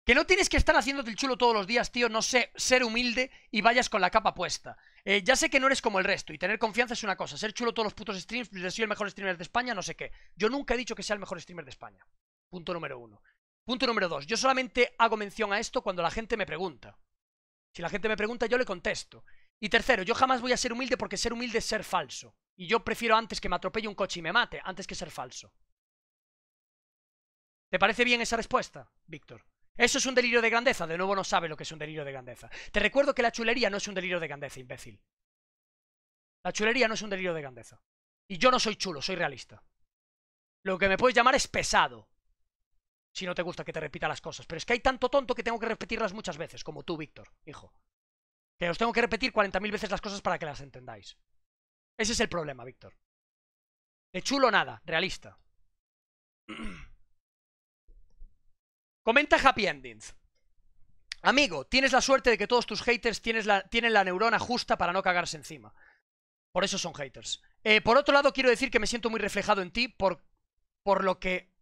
Que no tienes que estar haciéndote el chulo todos los días, tío. No sé, ser humilde y vayas con la capa puesta. Eh, ya sé que no eres como el resto y tener confianza es una cosa. Ser chulo todos los putos streams, soy pues, el mejor streamer de España, no sé qué. Yo nunca he dicho que sea el mejor streamer de España. Punto número uno. Punto número dos. Yo solamente hago mención a esto cuando la gente me pregunta. Si la gente me pregunta, yo le contesto. Y tercero, yo jamás voy a ser humilde porque ser humilde es ser falso. Y yo prefiero antes que me atropelle un coche y me mate, antes que ser falso. ¿Te parece bien esa respuesta, Víctor? Eso es un delirio de grandeza. De nuevo no sabe lo que es un delirio de grandeza. Te recuerdo que la chulería no es un delirio de grandeza, imbécil. La chulería no es un delirio de grandeza. Y yo no soy chulo, soy realista. Lo que me puedes llamar es pesado. Si no te gusta que te repita las cosas. Pero es que hay tanto tonto que tengo que repetirlas muchas veces, como tú, Víctor, hijo. Que os tengo que repetir 40.000 veces las cosas para que las entendáis. Ese es el problema, Víctor. De chulo nada, realista. Comenta Happy Endings. Amigo, tienes la suerte de que todos tus haters tienen la neurona justa para no cagarse encima. Por eso son haters. Eh, por otro lado, quiero decir que me siento muy reflejado en ti por, lo que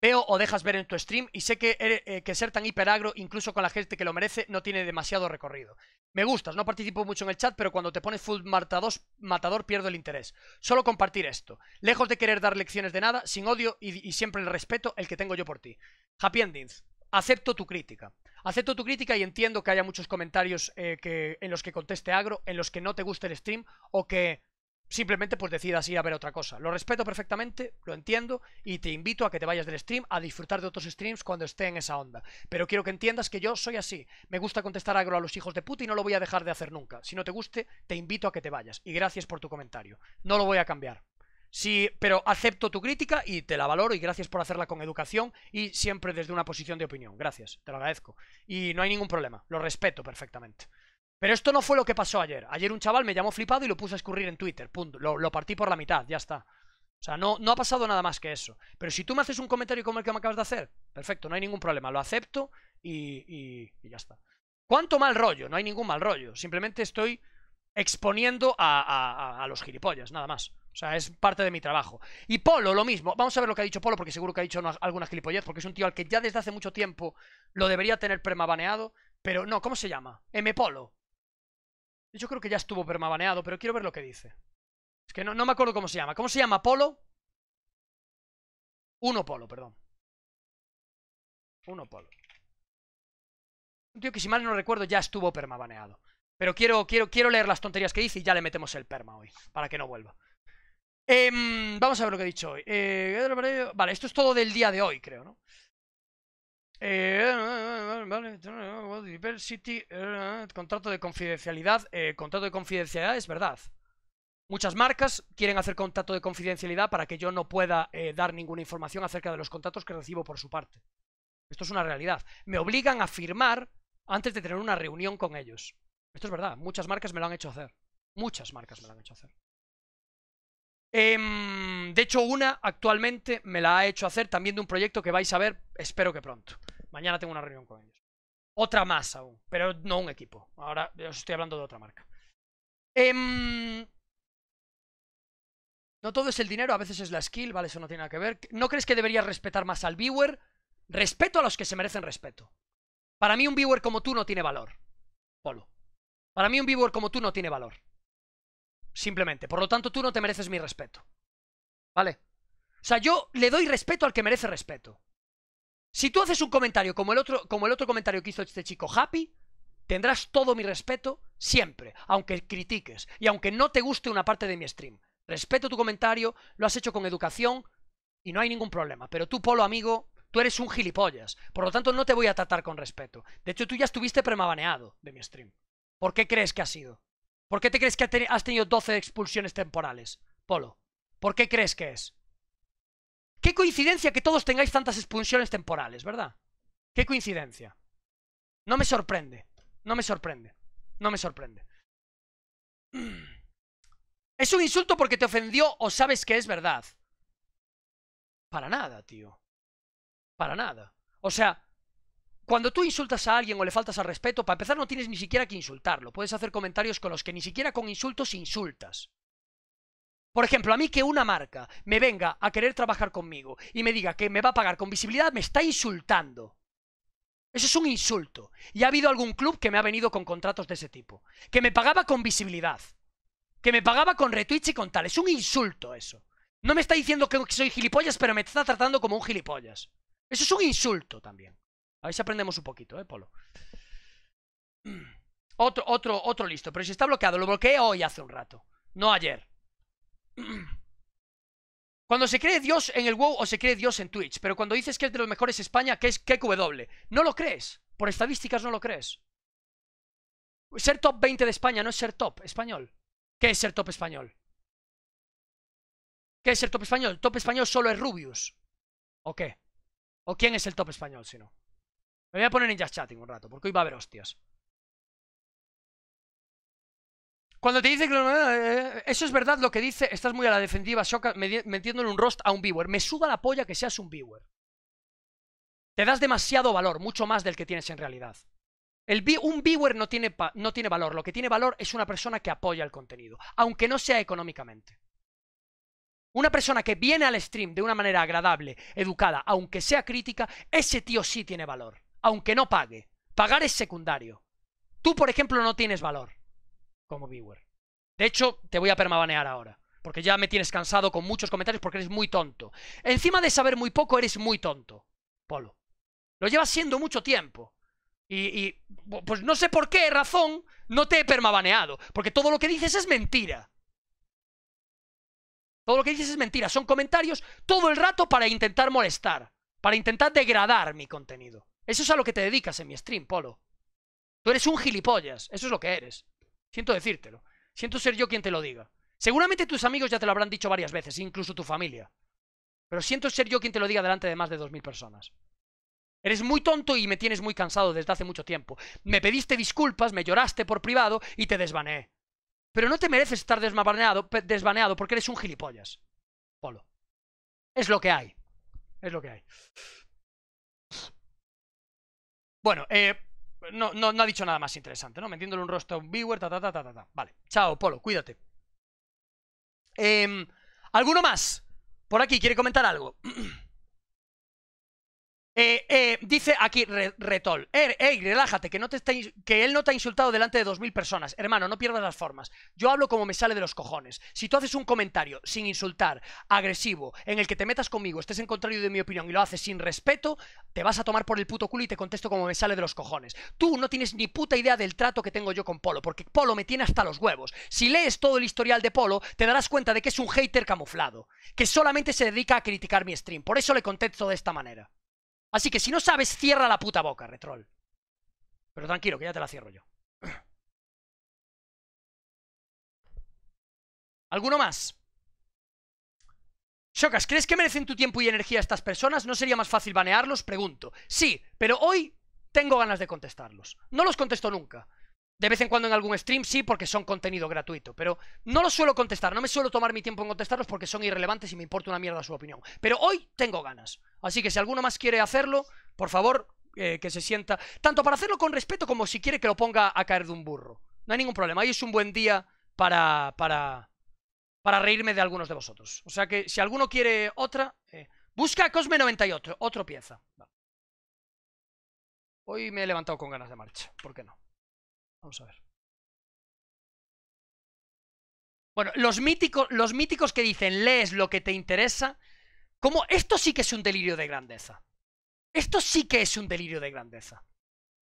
veo o dejas ver en tu stream y sé eh, que, ser tan hiperagro, incluso con la gente que lo merece, no tiene demasiado recorrido. Me gustas, no participo mucho en el chat, pero cuando te pones full matador, pierdo el interés. Solo compartir esto. Lejos de querer dar lecciones de nada, sin odio y, y siempre el respeto el que tengo yo por ti. Happy Endings acepto tu crítica. Acepto tu crítica y entiendo que haya muchos comentarios eh, que, en los que conteste agro, en los que no te guste el stream o que simplemente pues decidas ir a ver otra cosa. Lo respeto perfectamente, lo entiendo y te invito a que te vayas del stream a disfrutar de otros streams cuando esté en esa onda. Pero quiero que entiendas que yo soy así. Me gusta contestar agro a los hijos de puta y no lo voy a dejar de hacer nunca. Si no te guste, te invito a que te vayas. Y gracias por tu comentario. No lo voy a cambiar. Sí, pero acepto tu crítica y te la valoro y gracias por hacerla con educación y siempre desde una posición de opinión. Gracias, te lo agradezco. Y no hay ningún problema, lo respeto perfectamente. Pero esto no fue lo que pasó ayer. Ayer un chaval me llamó flipado y lo puse a escurrir en Twitter. Punto. Lo, partí por la mitad, ya está. O sea, no, no ha pasado nada más que eso. Pero si tú me haces un comentario como el que me acabas de hacer, perfecto, no hay ningún problema, lo acepto y, y, ya está. ¿Cuánto mal rollo? No hay ningún mal rollo. Simplemente estoy exponiendo a los gilipollas, nada más. O sea, es parte de mi trabajo. Y Polo, lo mismo. Vamos a ver lo que ha dicho Polo, porque seguro que ha dicho algunas alguna gilipollez, porque es un tío al que ya desde hace mucho tiempo lo debería tener permabaneado, pero no, ¿cómo se llama? M. Polo. Yo creo que ya estuvo permabaneado, pero quiero ver lo que dice. Es que no, me acuerdo cómo se llama. ¿Cómo se llama Polo? Uno Polo, perdón. Uno Polo. Un tío que si mal no recuerdo ya estuvo permabaneado. Pero quiero, quiero, quiero leer las tonterías que dice y ya le metemos el perma hoy, para que no vuelva. Em, vamos a ver lo que he dicho hoy. Eh, vale, esto es todo del día de hoy, creo, ¿no? Eh, vale, eh, contrato de confidencialidad. contrato de confidencialidad es verdad. Muchas marcas quieren hacer contrato de confidencialidad para que yo no pueda dar ninguna información acerca de los contratos que recibo por su parte. Esto es una realidad. Me obligan a firmar antes de tener una reunión con ellos. Esto es verdad. Muchas marcas me lo han hecho hacer. Muchas marcas me lo han hecho hacer. Em, de hecho, una actualmente me la ha hecho hacer también de un proyecto que vais a ver, espero que pronto. Mañana tengo una reunión con ellos. Otra más aún, pero no un equipo. Ahora os estoy hablando de otra marca. Em, no todo es el dinero, a veces es la skill, vale, eso no tiene nada que ver. ¿No crees que deberías respetar más al viewer? Respeto a los que se merecen respeto. Para mí un viewer como tú no tiene valor. Polo. Para mí un viewer como tú no tiene valor. Simplemente. Por lo tanto, tú no te mereces mi respeto. ¿Vale? O sea, yo le doy respeto al que merece respeto. Si tú haces un comentario como el otro, como el otro comentario que hizo este chico Happy, tendrás todo mi respeto siempre, aunque critiques y aunque no te guste una parte de mi stream. Respeto tu comentario, lo has hecho con educación y no hay ningún problema. Pero tú, Polo, amigo, tú eres un gilipollas. Por lo tanto, no te voy a tratar con respeto. De hecho, tú ya estuviste premabaneado de mi stream. ¿Por qué crees que ha sido? ¿Por qué te crees que has tenido 12 expulsiones temporales, Polo? ¿Por qué crees que es? Qué coincidencia que todos tengáis tantas expulsiones temporales, ¿verdad? Qué coincidencia. No me sorprende, no me sorprende, no me sorprende. Es un insulto porque te ofendió o sabes que es verdad. Para nada, tío. Para nada. O sea, cuando tú insultas a alguien o le faltas al respeto, para empezar no tienes ni siquiera que insultarlo. Puedes hacer comentarios con los que ni siquiera con insultos insultas. Por ejemplo, a mí que una marca me venga a querer trabajar conmigo y me diga que me va a pagar con visibilidad, me está insultando. Eso es un insulto. Y ha habido algún club que me ha venido con contratos de ese tipo. Que me pagaba con visibilidad. Que me pagaba con retweets y con tal. Es un insulto eso. No me está diciendo que soy gilipollas, pero me está tratando como un gilipollas. Eso es un insulto también. A ver si aprendemos un poquito, ¿eh, Polo? Otro, otro, otro listo. Pero si está bloqueado, lo bloqueé hoy hace un rato. No ayer. Cuando se cree Dios en el WoW o se cree Dios en Twitch. Pero cuando dices que es de los mejores España, que es QW? No lo crees. Por estadísticas no lo crees. Ser top 20 de España no es ser top español. ¿Qué es ser top español? ¿Qué es ser top español? top español solo es Rubius. ¿O qué? ¿O quién es el top español si no? Me voy a poner en Just Chatting un rato, porque hoy va a haber hostias. Cuando te dice que eh, eh, eso es verdad lo que dice, estás muy a la defensiva, Shoka, metiéndole un roast a un viewer. Me suba la polla que seas un viewer. Te das demasiado valor, mucho más del que tienes en realidad. un viewer no tiene valor, lo que tiene valor es una persona que apoya el contenido, aunque no sea económicamente. Una persona que viene al stream de una manera agradable, educada, aunque sea crítica, ese tío sí tiene valor aunque no pague. Pagar es secundario. Tú, por ejemplo, no tienes valor como viewer. De hecho, te voy a permabanear ahora, porque ya me tienes cansado con muchos comentarios porque eres muy tonto. Encima de saber muy poco, eres muy tonto, Polo. Lo llevas siendo mucho tiempo. Y, pues no sé por qué razón no te he permabaneado, porque todo lo que dices es mentira. Todo lo que dices es mentira, son comentarios todo el rato para intentar molestar, para intentar degradar mi contenido. Eso es a lo que te dedicas en mi stream, Polo. Tú eres un gilipollas, eso es lo que eres. Siento decírtelo. Siento ser yo quien te lo diga. Seguramente tus amigos ya te lo habrán dicho varias veces, incluso tu familia. Pero siento ser yo quien te lo diga delante de más de 2.000 personas. Eres muy tonto y me tienes muy cansado desde hace mucho tiempo. Me pediste disculpas, me lloraste por privado y te desvaneé. Pero no te mereces estar desbaneado porque eres un gilipollas. Polo. Es lo que hay. Es lo que hay. Bueno, eh, no, no, ha dicho nada más interesante, ¿no? Metiéndole un rostro a un viewer, ta, ta, ta, ta, ta, ta. Vale, chao, Polo, cuídate. Em, ¿Alguno más? Por aquí, ¿quiere comentar algo? Eh, eh, dice aquí Retol, er, ey, hey, relájate, que, no te que él no te ha insultado delante de dos mil personas. Hermano, no pierdas las formas. Yo hablo como me sale de los cojones. Si tú haces un comentario sin insultar, agresivo, en el que te metas conmigo, estés en contrario de mi opinión y lo haces sin respeto, te vas a tomar por el puto culo y te contesto como me sale de los cojones. Tú no tienes ni puta idea del trato que tengo yo con Polo, porque Polo me tiene hasta los huevos. Si lees todo el historial de Polo, te darás cuenta de que es un hater camuflado, que solamente se dedica a criticar mi stream. Por eso le contesto de esta manera. Así que si no sabes, cierra la puta boca, Retrol. Pero tranquilo, que ya te la cierro yo. ¿Alguno más? Shokas, ¿crees que merecen tu tiempo y energía estas personas? ¿No sería más fácil banearlos? Pregunto. Sí, pero hoy tengo ganas de contestarlos. No los contesto nunca. De vez en cuando en algún stream sí, porque son contenido gratuito. Pero no los suelo contestar, no me suelo tomar mi tiempo en contestarlos porque son irrelevantes y me importa una mierda su opinión. Pero hoy tengo ganas. Así que si alguno más quiere hacerlo, por favor, eh, que se sienta. Tanto para hacerlo con respeto como si quiere que lo ponga a caer de un burro. No hay ningún problema. Hoy es un buen día para. para. para reírme de algunos de vosotros. O sea que si alguno quiere otra. Eh, busca Cosme98, otro pieza. Hoy me he levantado con ganas de marcha. ¿Por qué no? Vamos a ver. Bueno, los míticos, los míticos que dicen lees lo que te interesa, como esto sí que es un delirio de grandeza. Esto sí que es un delirio de grandeza.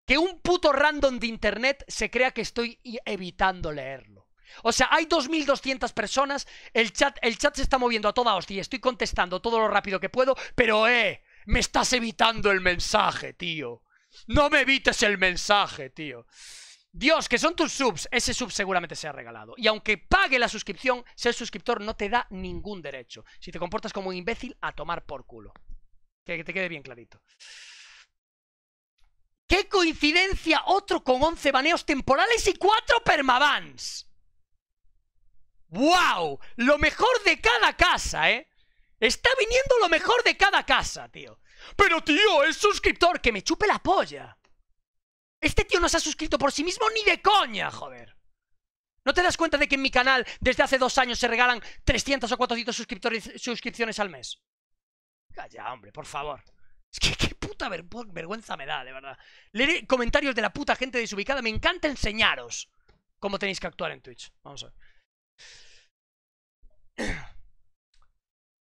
Que un puto random de internet se crea que estoy evitando leerlo. O sea, hay 2.200 personas, el chat, el chat se está moviendo a toda hostia, estoy contestando todo lo rápido que puedo, pero eh, me estás evitando el mensaje, tío. No me evites el mensaje, tío. Dios, que son tus subs, ese sub seguramente se ha regalado. Y aunque pague la suscripción, ser suscriptor no te da ningún derecho. Si te comportas como un imbécil, a tomar por culo. Que te quede bien clarito. ¡Qué coincidencia! Otro con 11 baneos temporales y 4 permabans. ¡Wow! Lo mejor de cada casa, ¿eh? Está viniendo lo mejor de cada casa, tío. Pero, tío, es suscriptor, que me chupe la polla. Este tío no se ha suscrito por sí mismo ni de coña, joder. ¿No te das cuenta de que en mi canal desde hace dos años se regalan 300 o 400 suscriptores, suscripciones al mes? Calla, hombre, por favor. Es que qué puta vergüenza me da, de verdad. Leer comentarios de la puta gente desubicada. Me encanta enseñaros cómo tenéis que actuar en Twitch. Vamos a ver.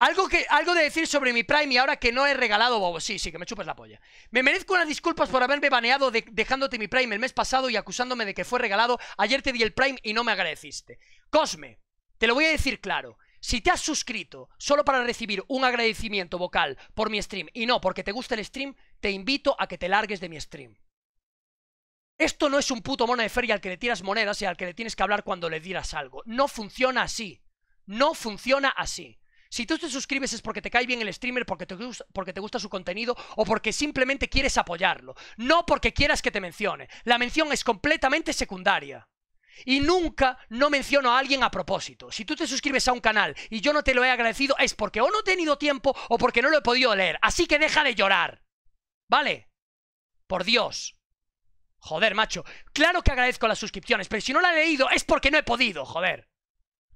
Algo, de decir sobre mi Prime y ahora que no he regalado bobo. Sí, sí, que me chupes la polla. Me merezco unas disculpas por haberme baneado dejándote mi Prime el mes pasado y acusándome de que fue regalado. Ayer te di el Prime y no me agradeciste. Cosme, te lo voy a decir claro. Si te has suscrito solo para recibir un agradecimiento vocal por mi stream y no porque te gusta el stream, te invito a que te largues de mi stream. Esto no es un puto mono de feria al que le tiras monedas y al que le tienes que hablar cuando le diras algo. No funciona así. No funciona así. Si tú te suscribes es porque te cae bien el streamer, porque te, gusta su contenido o porque simplemente quieres apoyarlo, no porque quieras que te mencione. La mención es completamente secundaria. Y nunca no menciono a alguien a propósito. Si tú te suscribes a un canal y yo no te lo he agradecido es porque o no he tenido tiempo o porque no lo he podido leer. Así que deja de llorar. ¿Vale? Por Dios. Joder, macho. Claro que agradezco las suscripciones, pero si no la he leído es porque no he podido, joder.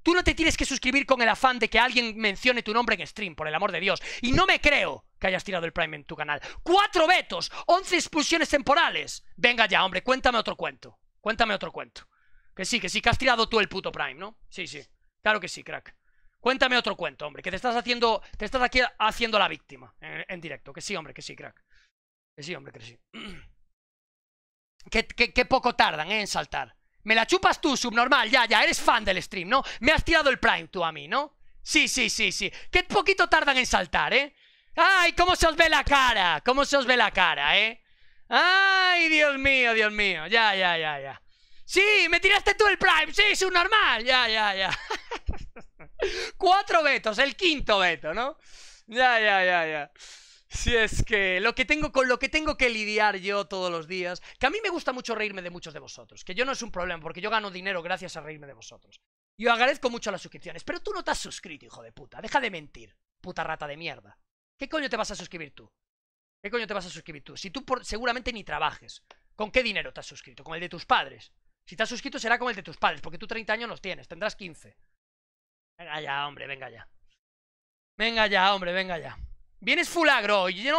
Tú no te tienes que suscribir con el afán de que alguien mencione tu nombre en stream, por el amor de Dios. Y no me creo que hayas tirado el Prime en tu canal. Cuatro vetos, ¡Once expulsiones temporales. Venga ya, hombre, cuéntame otro cuento. Cuéntame otro cuento. Que sí, que sí, que has tirado tú el puto Prime, ¿no? Sí, sí. Claro que sí, crack. Cuéntame otro cuento, hombre, que te estás haciendo, te estás aquí haciendo la víctima en, directo. Que sí, hombre, que sí, crack. Que sí, hombre, que sí. Que, poco tardan ¿eh? en saltar. Me la chupas tú, subnormal, ya, ya, eres fan del stream, ¿no? Me has tirado el prime tú a mí, ¿no? Sí, sí, sí, sí. Qué poquito tardan en saltar, ¿eh? ¡Ay, cómo se os ve la cara! ¿Cómo se os ve la cara, eh? ¡Ay, Dios mío, Dios mío! Ya, ya, ya, ya. Sí, me tiraste tú el prime, sí, subnormal. Ya, ya, ya. Cuatro vetos, el quinto veto, ¿no? Ya, ya, ya, ya. Si es que lo que tengo con lo que tengo que lidiar yo todos los días, que a mí me gusta mucho reírme de muchos de vosotros, que yo no es un problema porque yo gano dinero gracias a reírme de vosotros. Y agradezco mucho las suscripciones, pero tú no te has suscrito, hijo de puta. Deja de mentir, puta rata de mierda. ¿Qué coño te vas a suscribir tú? ¿Qué coño te vas a suscribir tú? Si tú seguramente ni trabajes. ¿Con qué dinero te has suscrito? ¿Con el de tus padres? Si te has suscrito será con el de tus padres, porque tú 30 años los tienes, tendrás 15. Venga ya, hombre, venga ya. Venga ya, hombre, venga ya. Vienes fulagro? hoy.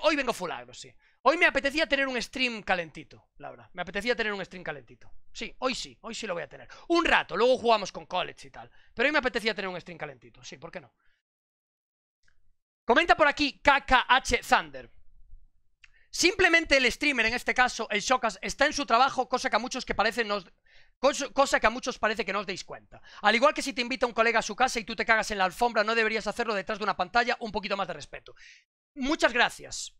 hoy vengo fulagro, sí. Hoy me apetecía tener un stream calentito, Laura. Me apetecía tener un stream calentito. Sí, hoy sí, hoy sí lo voy a tener. Un rato, luego jugamos con college y tal. Pero hoy me apetecía tener un stream calentito, sí, ¿por qué no? Comenta por aquí KKH Thunder. Simplemente el streamer, en este caso, el Shokas, está en su trabajo, cosa que a muchos que parecen nos, Cosa que a muchos parece que no os deis cuenta. Al igual que si te invita un colega a su casa y tú te cagas en la alfombra, no deberías hacerlo detrás de una pantalla, un poquito más de respeto. Muchas gracias.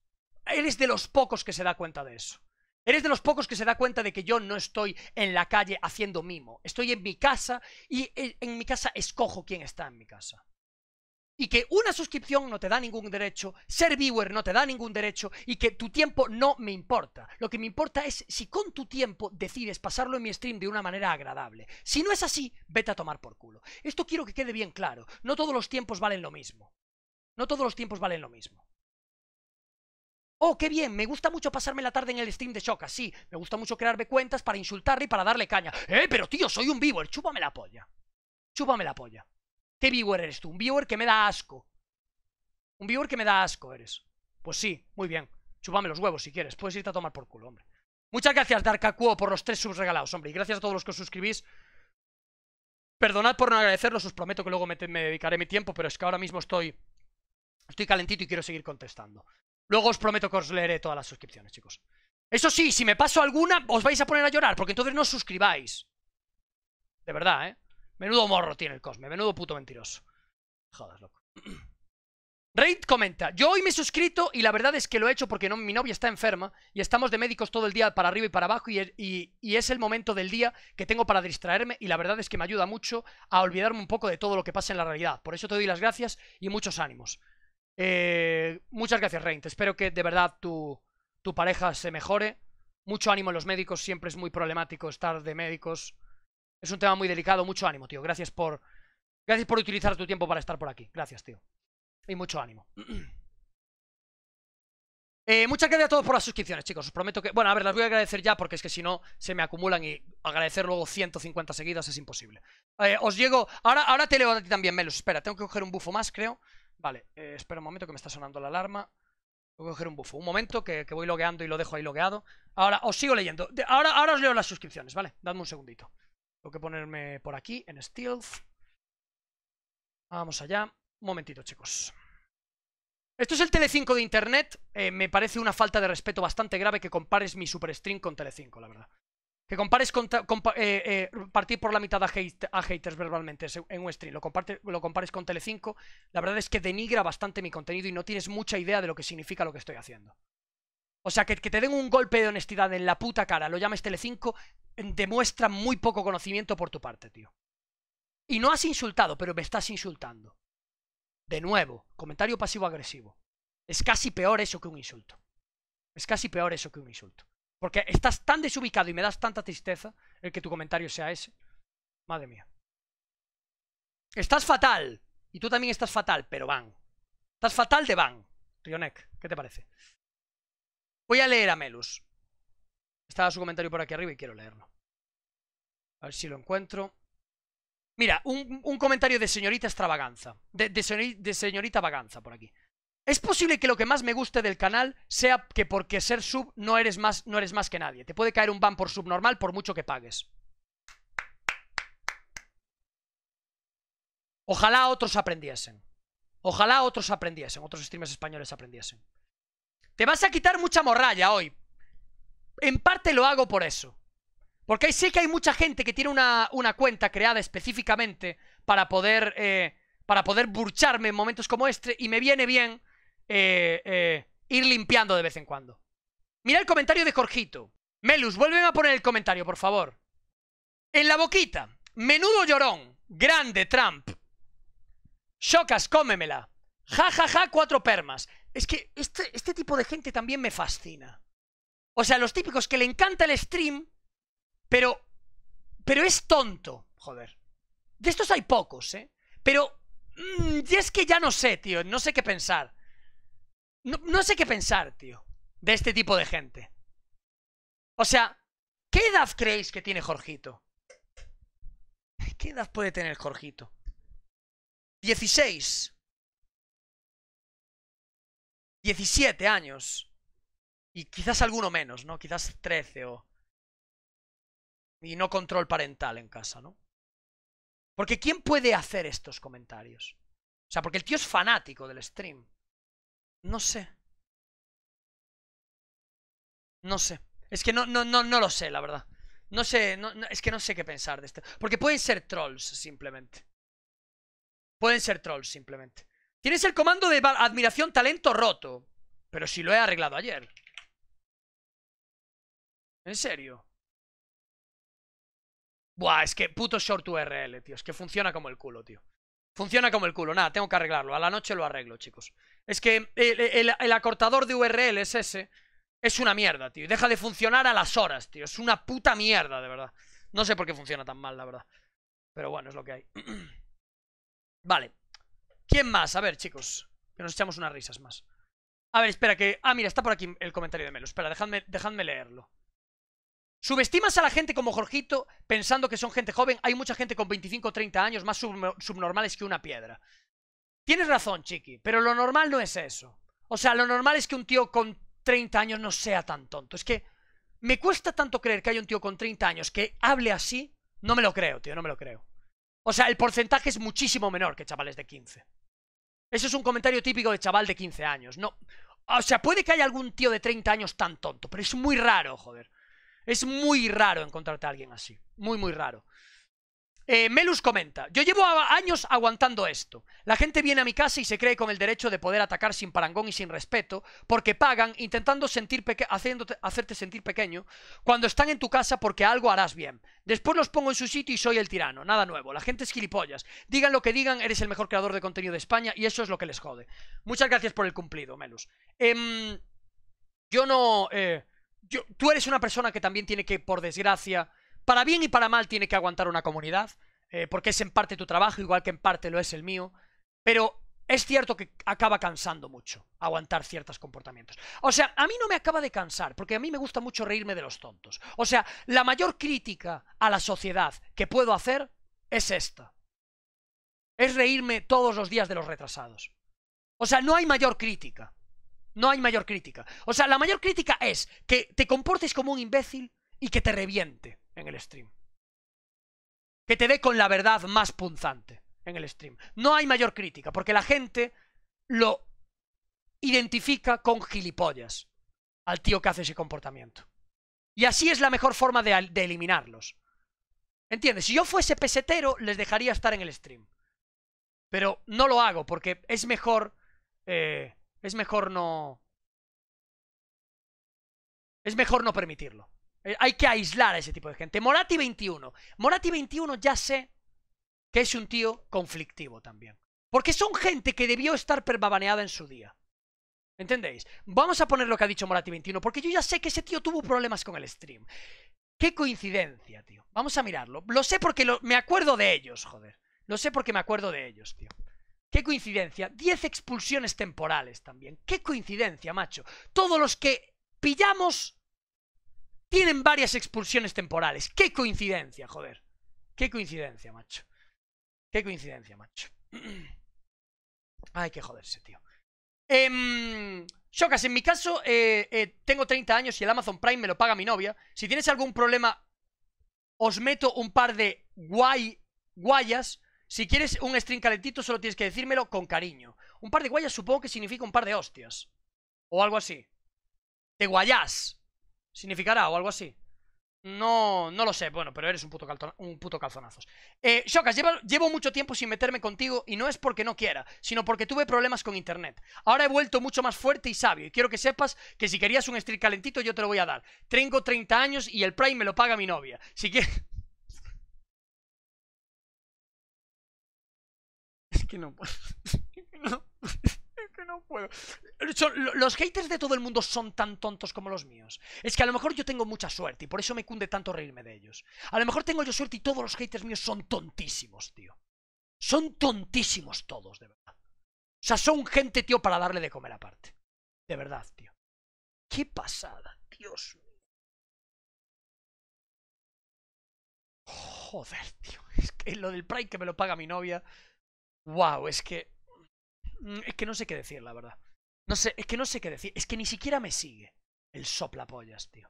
Eres de los pocos que se da cuenta de eso. Eres de los pocos que se da cuenta de que yo no estoy en la calle haciendo mimo. Estoy en mi casa y eh, en mi casa escojo quién está en mi casa y que una suscripción no te da ningún derecho, ser viewer no te da ningún derecho y que tu tiempo no me importa. Lo que me importa es si con tu tiempo decides pasarlo en mi stream de una manera agradable. Si no es así, vete a tomar por culo. Esto quiero que quede bien claro. No todos los tiempos valen lo mismo. No todos los tiempos valen lo mismo. Oh, qué bien, me gusta mucho pasarme la tarde en el stream de Shock, sí. Me gusta mucho crearme cuentas para insultarle y para darle caña. Eh, pero tío, soy un viewer, chúpame la polla. Chúpame la polla. ¿Qué viewer eres tú? Un viewer que me da asco. Un viewer que me da asco eres. Pues sí, muy bien. Chúpame los huevos si quieres. Puedes irte a tomar por culo, hombre. Muchas gracias, Darkakuo, por los tres subs regalados, hombre. Y gracias a todos los que os suscribís. Perdonad por no agradecerlos, os prometo que luego me, me dedicaré mi tiempo, pero es que ahora mismo estoy... Estoy calentito y quiero seguir contestando. Luego os prometo que os leeré todas las suscripciones, chicos. Eso sí, si me paso alguna, os vais a poner a llorar, porque entonces no os suscribáis. De verdad, ¿eh? Menudo morro tiene el Cosme, menudo puto mentiroso. Jodas, loco. Raid comenta, yo hoy me he suscrito y la verdad es que lo he hecho porque mi novia está enferma y estamos de médicos todo el día para arriba y para abajo y, es el momento del día que tengo para distraerme y la verdad es que me ayuda mucho a olvidarme un poco de todo lo que pasa en la realidad. Por eso te doy las gracias y muchos ánimos. Eh, muchas gracias, Reint. Espero que de verdad tu, tu pareja se mejore. Mucho ánimo en los médicos, siempre es muy problemático estar de médicos. Es un tema muy delicado, mucho ánimo, tío. Gracias por, gracias por utilizar tu tiempo para estar por aquí. Gracias, tío. Y mucho ánimo. Eh, muchas gracias a todos por las suscripciones, chicos. Os prometo que... Bueno, a ver, las voy a agradecer ya porque es que si no se me acumulan y agradecer luego 150 seguidas es imposible. Eh, os llego... Ahora, ahora te leo a ti también, Melos. Espera, tengo que coger un bufo más, creo. Vale, eh, espera un momento que me está sonando la alarma. Tengo que coger un bufo. Un momento que, voy logueando y lo dejo ahí logueado. Ahora os sigo leyendo. ahora, ahora os leo las suscripciones, ¿vale? Dadme un segundito. Tengo que ponerme por aquí, en stealth. Vamos allá. Un momentito, chicos. Esto es el Tele5 de Internet. Eh, me parece una falta de respeto bastante grave que compares mi super stream con Tele5, la verdad. Que compares con, eh, eh, partir por la mitad a, haters verbalmente en un stream. Lo, lo compares con Tele5. La verdad es que denigra bastante mi contenido y no tienes mucha idea de lo que significa lo que estoy haciendo. O sea, que, que, te den un golpe de honestidad en la puta cara, lo llames Telecinco, mm, demuestra muy poco conocimiento por tu parte, tío. Y no has insultado, pero me estás insultando. De nuevo, comentario pasivo-agresivo. Es casi peor eso que un insulto. Es casi peor eso que un insulto. Porque estás tan desubicado y me das tanta tristeza el que tu comentario sea ese. Madre mía. Estás fatal. Y tú también estás fatal, pero van. Estás fatal de van. Rionek, ¿qué te parece? Voy a leer a Melus. Estaba su comentario por aquí arriba y quiero leerlo. A ver si lo encuentro. Mira, un, comentario de señorita extravaganza. De, señorita, vaganza por aquí. Es posible que lo que más me guste del canal sea que porque ser sub no eres más, no eres más que nadie. Te puede caer un ban por sub normal por mucho que pagues. Ojalá otros aprendiesen. Ojalá otros aprendiesen, otros streamers españoles aprendiesen. Te vas a quitar mucha morralla hoy. En parte lo hago por eso. Porque sé que hay mucha gente que tiene una, una cuenta creada específicamente para poder, eh, para poder burcharme en momentos como este y me viene bien eh, eh, ir limpiando de vez en cuando. Mira el comentario de Jorgito. Melus, vuelven a poner el comentario, por favor. En la boquita. Menudo llorón. Grande Trump. Chocas, cómemela. Ja, ja, ja, cuatro permas. Es que este, este tipo de gente también me fascina. O sea, los típicos que le encanta el stream, pero. Pero es tonto. Joder. De estos hay pocos, ¿eh? Pero. Mm, y es que ya no sé, tío. No sé qué pensar. No, no sé qué pensar, tío. De este tipo de gente. O sea, ¿qué edad creéis que tiene Jorgito? ¿Qué edad puede tener Jorgito? 16. 17 años. Y quizás alguno menos, ¿no? Quizás 13 o... Y no control parental en casa, ¿no? Porque ¿quién puede hacer estos comentarios? O sea, porque el tío es fanático del stream. No sé. No sé. Es que no, no, no, no lo sé, la verdad. No sé, no, es que no sé qué pensar de esto. Porque pueden ser trolls, simplemente. Pueden ser trolls, simplemente. Tienes el comando de admiración talento roto. Pero si lo he arreglado ayer. ¿En serio? Buah, es que puto short URL, tío. Es que funciona como el culo, tío. Funciona como el culo. Nada, tengo que arreglarlo. A la noche lo arreglo, chicos. Es que el, acortador de URL es ese. Es una mierda, tío. Deja de funcionar a las horas, tío. Es una puta mierda, de verdad. No sé por qué funciona tan mal, la verdad. Pero bueno, es lo que hay. vale. ¿Quién más? A ver, chicos, que nos echamos unas risas más. A ver, espera, que... Ah, mira, está por aquí el comentario de Melo. Espera, dejadme, leerlo. Subestimas a la gente como Jorgito pensando que son gente joven. Hay mucha gente con 25 o 30 años más subnormales que una piedra. Tienes razón, Chiqui, pero lo normal no es eso. O sea, lo normal es que un tío con 30 años no sea tan tonto. Es que me cuesta tanto creer que haya un tío con 30 años que hable así. No me lo creo, tío, no me lo creo. O sea, el porcentaje es muchísimo menor que chavales de 15. Eso es un comentario típico de chaval de 15 años. No. O sea, puede que haya algún tío de 30 años tan tonto, pero es muy raro, joder. Es muy raro encontrarte a alguien así. Muy, muy raro. Eh, Melus comenta, yo llevo años aguantando esto. La gente viene a mi casa y se cree con el derecho de poder atacar sin parangón y sin respeto, porque pagan intentando sentir hacerte sentir pequeño cuando están en tu casa porque algo harás bien. Después los pongo en su sitio y soy el tirano. Nada nuevo. La gente es gilipollas. Digan lo que digan, eres el mejor creador de contenido de España y eso es lo que les jode. Muchas gracias por el cumplido, Melus. Em, yo no... Eh, tú eres una persona que también tiene que, por desgracia... Para bien y para mal tiene que aguantar una comunidad, eh, porque es en parte tu trabajo, igual que en parte lo es el mío, pero es cierto que acaba cansando mucho aguantar ciertos comportamientos. O sea, a mí no me acaba de cansar, porque a mí me gusta mucho reírme de los tontos. O sea, la mayor crítica a la sociedad que puedo hacer es esta. Es reírme todos los días de los retrasados. O sea, no hay mayor crítica. No hay mayor crítica. O sea, la mayor crítica es que te comportes como un imbécil y que te reviente en el stream. Que te dé con la verdad más punzante en el stream. No hay mayor crítica, porque la gente lo identifica con gilipollas al tío que hace ese comportamiento. Y así es la mejor forma de, eliminarlos. ¿Entiendes? Si yo fuese pesetero, les dejaría estar en el stream. Pero no lo hago, porque es mejor... Eh, es mejor no... Es mejor no permitirlo. Eh, hay que aislar a ese tipo de gente. Morati 21. Morati 21 ya sé que es un tío conflictivo también. Porque son gente que debió estar perbabaneada en su día. ¿Entendéis? Vamos a poner lo que ha dicho Morati 21, porque yo ya sé que ese tío tuvo problemas con el stream. Qué coincidencia, tío. Vamos a mirarlo. Lo sé porque me acuerdo de ellos, joder. Lo sé porque me acuerdo de ellos, tío. Qué coincidencia. 10 expulsiones temporales también. Qué coincidencia, macho. Todos los que pillamos tienen varias expulsiones temporales. ¡Qué coincidencia, joder! ¡Qué coincidencia, macho! ¡Qué coincidencia, macho! Hay que joderse, tío. Chocas. Em, en mi caso, eh, eh, tengo 30 años y el Amazon Prime me lo paga mi novia. Si tienes algún problema, os meto un par de guay, guayas. Si quieres un stream calentito, solo tienes que decírmelo con cariño. Un par de guayas supongo que significa un par de hostias. O algo así. Te guayas significará o algo así. No, no lo sé, bueno, pero eres un puto, un calzonazos. Eh, Shokas, llevo, mucho tiempo sin meterme contigo y no es porque no quiera, sino porque tuve problemas con internet. Ahora he vuelto mucho más fuerte y sabio y quiero que sepas que si querías un streak calentito yo te lo voy a dar. Tengo 30 años y el Prime me lo paga mi novia. Si quieres... es que no puedo... no. que no puedo. los haters de todo el mundo son tan tontos como los míos. Es que a lo mejor yo tengo mucha suerte y por eso me cunde tanto reírme de ellos. A lo mejor tengo yo suerte y todos los haters míos son tontísimos, tío. Son tontísimos todos, de verdad. O sea, son gente, tío, para darle de comer aparte. De verdad, tío. Qué pasada, Dios mío. Joder, tío. Es que lo del Pride que me lo paga mi novia. Wow, es que Mm, es que no sé qué decir, la verdad. No sé, es que no sé qué decir. Es que ni siquiera me sigue el soplapollas, tío.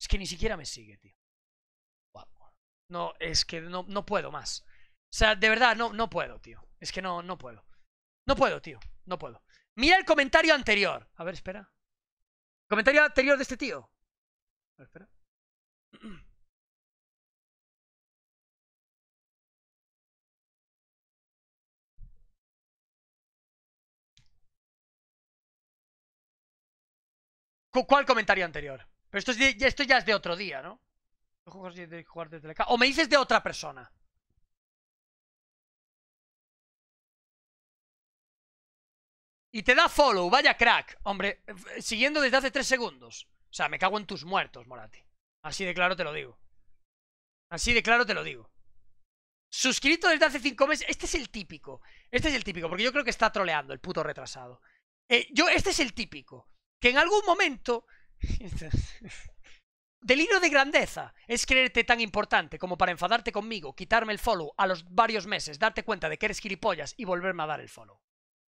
Es que ni siquiera me sigue, tío. No, es que no, no puedo más. O sea, de verdad, no, no puedo, tío. Es que no, no puedo. No puedo, tío. No puedo. Mira el comentario anterior. A ver, espera. Comentario anterior de este tío. A ver, espera. ¿Cuál comentario anterior? Pero esto, ya es de otro día, ¿no? O me dices de otra persona. Y te da follow, vaya crack. Hombre, siguiendo desde hace tres segundos. O sea, me cago en tus muertos, Morati. Así de claro te lo digo. Así de claro te lo digo. Suscrito desde hace cinco meses. Este es el típico. Este es el típico, porque yo creo que está troleando el puto retrasado. Eh, yo, este es el típico que en algún momento... Delirio de grandeza es creerte tan importante como para enfadarte conmigo, quitarme el follow a los varios meses, darte cuenta de que eres gilipollas y volverme a dar el follow.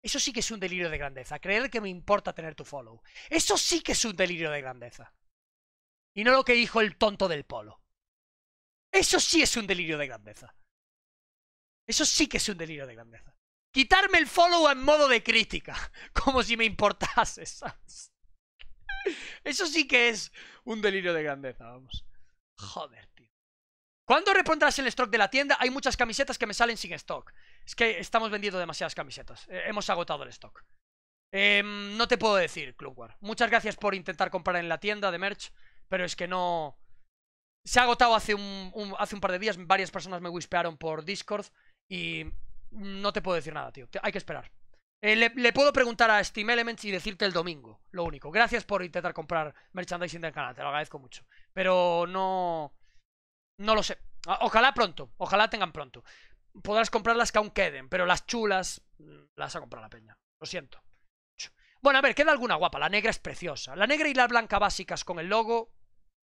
Eso sí que es un delirio de grandeza, creer que me importa tener tu follow. Eso sí que es un delirio de grandeza. Y no lo que dijo el tonto del polo. Eso sí es un delirio de grandeza. Eso sí que es un delirio de grandeza. Quitarme el follow en modo de crítica, como si me importase, eso sí que es un delirio de grandeza, vamos. Joder, tío. ¿Cuándo repondrás el stock de la tienda? Hay muchas camisetas que me salen sin stock. Es que estamos vendiendo demasiadas camisetas. Eh, hemos agotado el stock. Em, no te puedo decir, Club Muchas gracias por intentar comprar en la tienda de merch, pero es que no... Se ha agotado hace un, hace un par de días, varias personas me whispearon por Discord y no te puedo decir nada, tío. Hay que esperar. Eh, le, puedo preguntar a Steam Elements y decirte el domingo, lo único. Gracias por intentar comprar merchandising del canal, te lo agradezco mucho. Pero no. No lo sé. Ojalá pronto, ojalá tengan pronto. Podrás comprar las que aún queden, pero las chulas mm, las ha comprado la peña. Lo siento. Bueno, a ver, queda alguna guapa. La negra es preciosa. La negra y la blanca básicas con el logo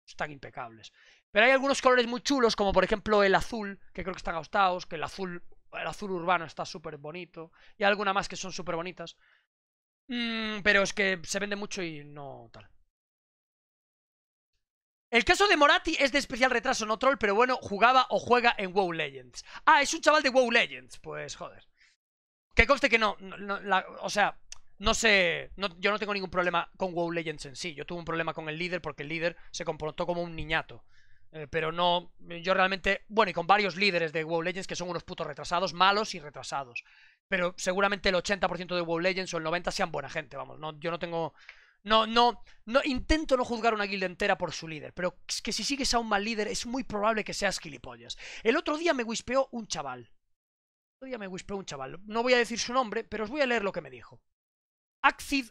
están impecables. Pero hay algunos colores muy chulos, como por ejemplo el azul, que creo que están agostados, que el azul el azul urbano está súper bonito. Y alguna más que son súper bonitas. Mm, pero es que se vende mucho y no tal. El caso de Morati es de especial retraso, no troll, pero bueno, jugaba o juega en WoW Legends. Ah, es un chaval de WoW Legends. Pues joder. Que conste que no, o sea, no sé, yo no tengo ningún problema con WoW Legends en sí. Yo tuve un problema con el líder porque el líder se comportó como un niñato. Eh, pero no, yo realmente, bueno, y con varios líderes de WoW Legends que son unos putos retrasados, malos y retrasados. Pero seguramente el 80% de WoW Legends o el 90% sean buena gente, vamos. No, yo no tengo... No, no, no, intento no juzgar una guilda entera por su líder, pero es que si sigues a un mal líder es muy probable que seas gilipollas. El otro día me whispeó un chaval. El otro día me whispeó un chaval. No voy a decir su nombre, pero os voy a leer lo que me dijo. Axid...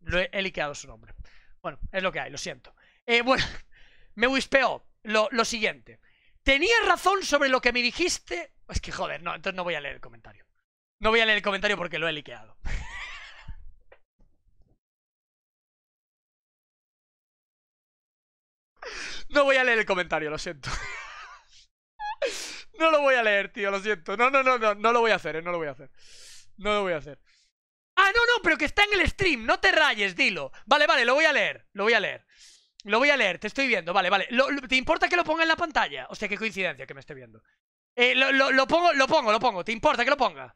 Lo he liqueado su nombre. Bueno, es lo que hay, lo siento. Eh, bueno, me wispeó lo, lo siguiente. Tenías razón sobre lo que me dijiste. Es que joder, no, entonces no voy a leer el comentario. No voy a leer el comentario porque lo he liqueado. No voy a leer el comentario, lo siento. No lo voy a leer, tío, lo siento. No, no, no, no, no lo voy a hacer, eh, no lo voy a hacer. No lo voy a hacer. Ah, no, no, pero que está en el stream. No te rayes, dilo. Vale, vale, lo voy a leer. Lo voy a leer. Lo voy a leer, te estoy viendo. Vale, vale. ¿Te importa que lo ponga en la pantalla? Hostia, qué coincidencia que me esté viendo. Eh, lo, pongo, lo pongo, lo pongo. ¿Te importa que lo ponga?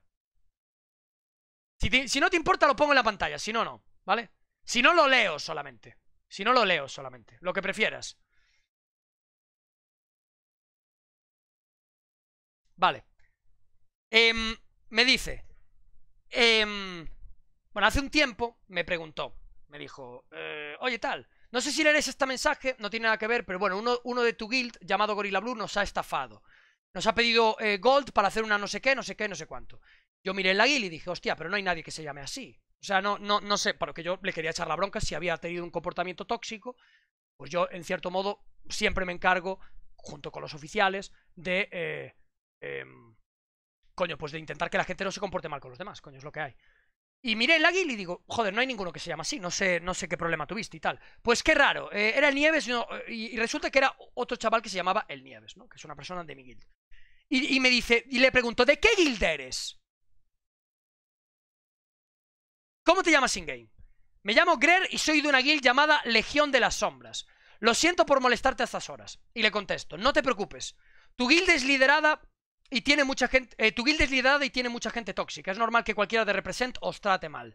Si, si no te importa, lo pongo en la pantalla. Si no, no. ¿Vale? Si no, lo leo solamente. Si no, lo leo solamente. Lo que prefieras. Vale. Eh, me dice. Eh, bueno, hace un tiempo me preguntó, me dijo, eh, oye tal, no sé si eres este mensaje, no tiene nada que ver, pero bueno, uno, uno de tu guild llamado Gorila Blue nos ha estafado. Nos ha pedido eh, gold para hacer una no sé qué, no sé qué, no sé cuánto. Yo miré en la guild y dije, hostia, pero no hay nadie que se llame así. O sea, no, no, no sé, para que yo le quería echar la bronca si había tenido un comportamiento tóxico. Pues yo, en cierto modo, siempre me encargo, junto con los oficiales, de... Eh, em, coño, pues de intentar que la gente no se comporte mal con los demás, coño, es lo que hay. Y miré el guild y digo, joder, no hay ninguno que se llama así, no sé, no sé qué problema tuviste y tal. Pues qué raro, eh, era el Nieves y, resulta que era otro chaval que se llamaba el Nieves, ¿no? Que es una persona de mi guild. Y, me dice, y le pregunto, ¿de qué guild eres? ¿Cómo te llamas in-game? Me llamo Greer y soy de una guild llamada Legión de las Sombras. Lo siento por molestarte a estas horas. Y le contesto, no te preocupes. Tu guild es liderada y tiene mucha gente. Eh, tu guild es liderada y tiene mucha gente tóxica. Es normal que cualquiera de Represent os trate mal.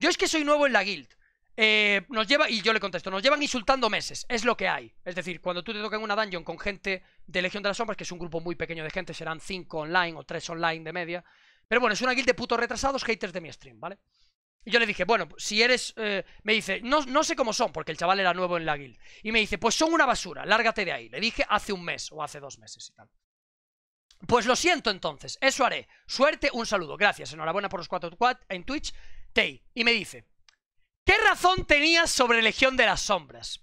Yo es que soy nuevo en la guild. Eh, nos lleva, y yo le contesto, nos llevan insultando meses, es lo que hay. Es decir, cuando tú te toca en una dungeon con gente de Legión de las Sombras, que es un grupo muy pequeño de gente, serán 5 online o 3 online de media. Pero bueno, es una guild de putos retrasados, haters de mi stream, ¿vale? Y yo le dije, bueno, si eres... Eh", me dice, no, no sé cómo son, porque el chaval era nuevo en la guild. Y me dice, pues son una basura, lárgate de ahí. Le dije hace un mes o hace dos meses y tal. Pues lo siento entonces, eso haré. Suerte, un saludo. Gracias, enhorabuena por los 4 en Twitch. Tei. Y me dice, ¿qué razón tenías sobre Legión de las Sombras?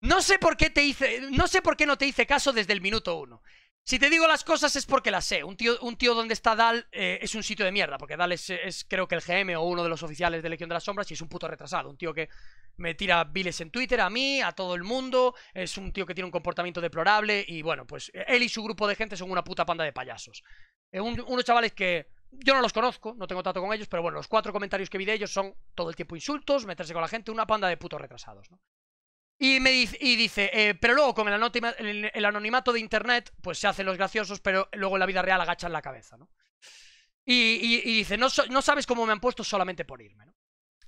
No sé por qué te hice, no sé por qué no te hice caso desde el minuto uno. Si te digo las cosas es porque las sé. Un tío, un tío donde está Dal eh, es un sitio de mierda, porque Dal es, creo que el GM o uno de los oficiales de Legión de las Sombras y es un puto retrasado. Un tío que me tira biles en Twitter a mí, a todo el mundo. Es un tío que tiene un comportamiento deplorable y bueno, pues él y su grupo de gente son una puta panda de payasos. Eh, unos chavales que yo no los conozco, no tengo trato con ellos, pero bueno, los cuatro comentarios que vi de ellos son todo el tiempo insultos, meterse con la gente, una panda de putos retrasados, ¿no? Y, dice, eh, pero luego con el, anonimato, de internet, pues se hacen los graciosos, pero luego en la vida real agachan la cabeza, ¿no? Y, dice, no, sabes cómo me han puesto solamente por irme,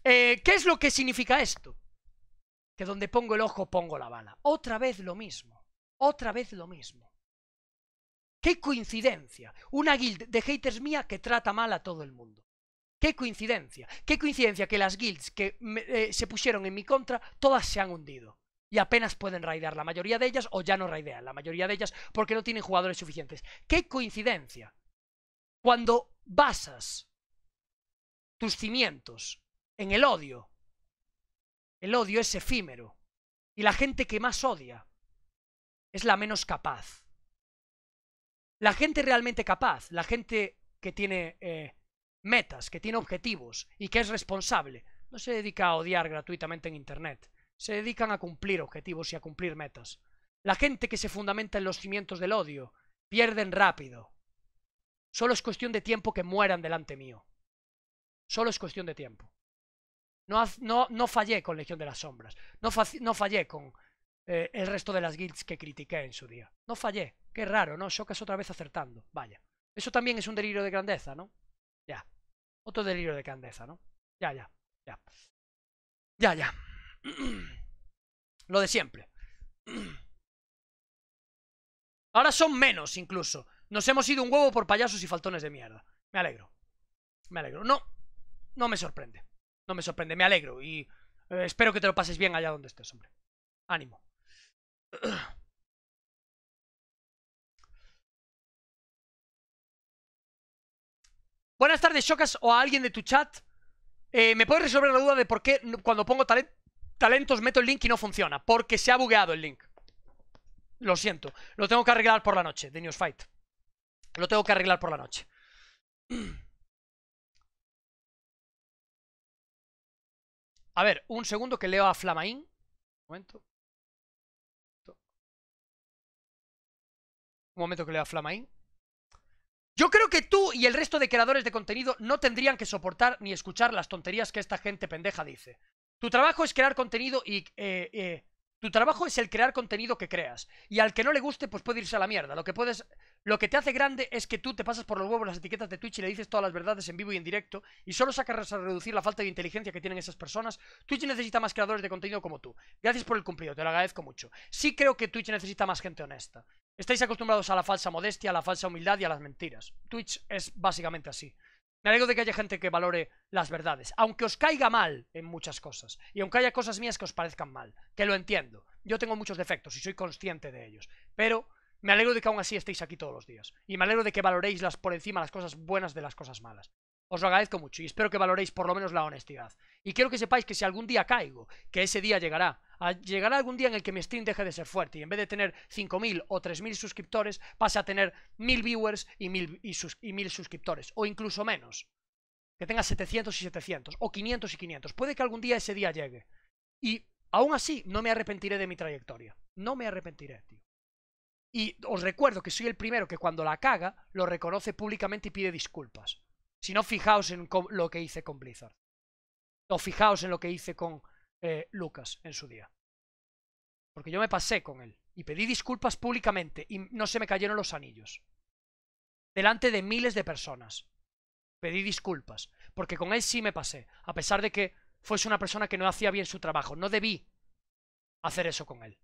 eh, ¿Qué es lo que significa esto? Que donde pongo el ojo, pongo la bala. Otra vez lo mismo. Otra vez lo mismo. ¡Qué coincidencia! Una guild de haters mía que trata mal a todo el mundo. ¡Qué coincidencia! ¡Qué coincidencia que las guilds que eh, se pusieron en mi contra, todas se han hundido! y apenas pueden raidear la mayoría de ellas o ya no raidean la mayoría de ellas porque no tienen jugadores suficientes. ¡Qué coincidencia! Cuando basas tus cimientos en el odio, el odio es efímero y la gente que más odia es la menos capaz. La gente realmente capaz, la gente que tiene eh, metas, que tiene objetivos y que es responsable, no se dedica a odiar gratuitamente en Internet se dedican a cumplir objetivos y a cumplir metas. La gente que se fundamenta en los cimientos del odio pierden rápido. Solo es cuestión de tiempo que mueran delante mío. Solo es cuestión de tiempo. No, no, no fallé con Legión de las Sombras. No, fallé con eh, el resto de las guilds que critiqué en su día. No fallé. Qué raro, ¿no? Shocas otra vez acertando. Vaya. Eso también es un delirio de grandeza, ¿no? Ya. Otro delirio de grandeza, ¿no? Ya, ya. Ya. Ya, ya. Lo de siempre. Ahora son menos incluso. Nos hemos ido un huevo por payasos y faltones de mierda. Me alegro. Me alegro. No, no me sorprende. No me sorprende, me alegro. Y eh, espero que te lo pases bien allá donde estés, hombre. Ánimo. Buenas tardes, Shokas, o a alguien de tu chat. Eh, ¿Me puedes resolver la duda de por qué cuando pongo talento talentos meto el link y no funciona, porque se ha bugueado el link. Lo siento, lo tengo que arreglar por la noche, de Fight Lo tengo que arreglar por la noche. A ver, un segundo que leo a Flamain Un momento. Un momento que leo a Flamaín. Yo creo que tú y el resto de creadores de contenido no tendrían que soportar ni escuchar las tonterías que esta gente pendeja dice. Tu trabajo es crear contenido y... Eh, eh, tu trabajo es el crear contenido que creas. Y al que no le guste, pues puede irse a la mierda. Lo que puedes... Lo que te hace grande es que tú te pasas por los huevos las etiquetas de Twitch y le dices todas las verdades en vivo y en directo y solo sacas a reducir la falta de inteligencia que tienen esas personas. Twitch necesita más creadores de contenido como tú. Gracias por el cumplido, te lo agradezco mucho. Sí creo que Twitch necesita más gente honesta. Estáis acostumbrados a la falsa modestia, a la falsa humildad y a las mentiras. Twitch es básicamente así. Me alegro de que haya gente que valore las verdades, aunque os caiga mal en muchas cosas, y aunque haya cosas mías que os parezcan mal, que lo entiendo. Yo tengo muchos defectos y soy consciente de ellos, pero me alegro de que aún así estéis aquí todos los días, y me alegro de que valoréis las, por encima las cosas buenas de las cosas malas. Os lo agradezco mucho y espero que valoréis por lo menos la honestidad. Y quiero que sepáis que si algún día caigo, que ese día llegará, llegará algún día en el que mi stream deje de ser fuerte y en vez de tener 5.000 o 3.000 suscriptores, pase a tener 1.000 viewers y 1.000 y, suscriptores, o incluso menos. Que tenga 700 y 700, o 500 y 500. Puede que algún día ese día llegue. Y aún así, no me arrepentiré de mi trayectoria. No me arrepentiré, tío. Y os recuerdo que soy el primero que cuando la caga, lo reconoce públicamente y pide disculpas. Si no, fijaos en lo que hice con Blizzard. O fijaos en lo que hice con eh, Lucas en su día. Porque yo me pasé con él y pedí disculpas públicamente y no se me cayeron los anillos. Delante de miles de personas. Pedí disculpas, porque con él sí me pasé, a pesar de que fuese una persona que no hacía bien su trabajo. No debí hacer eso con él.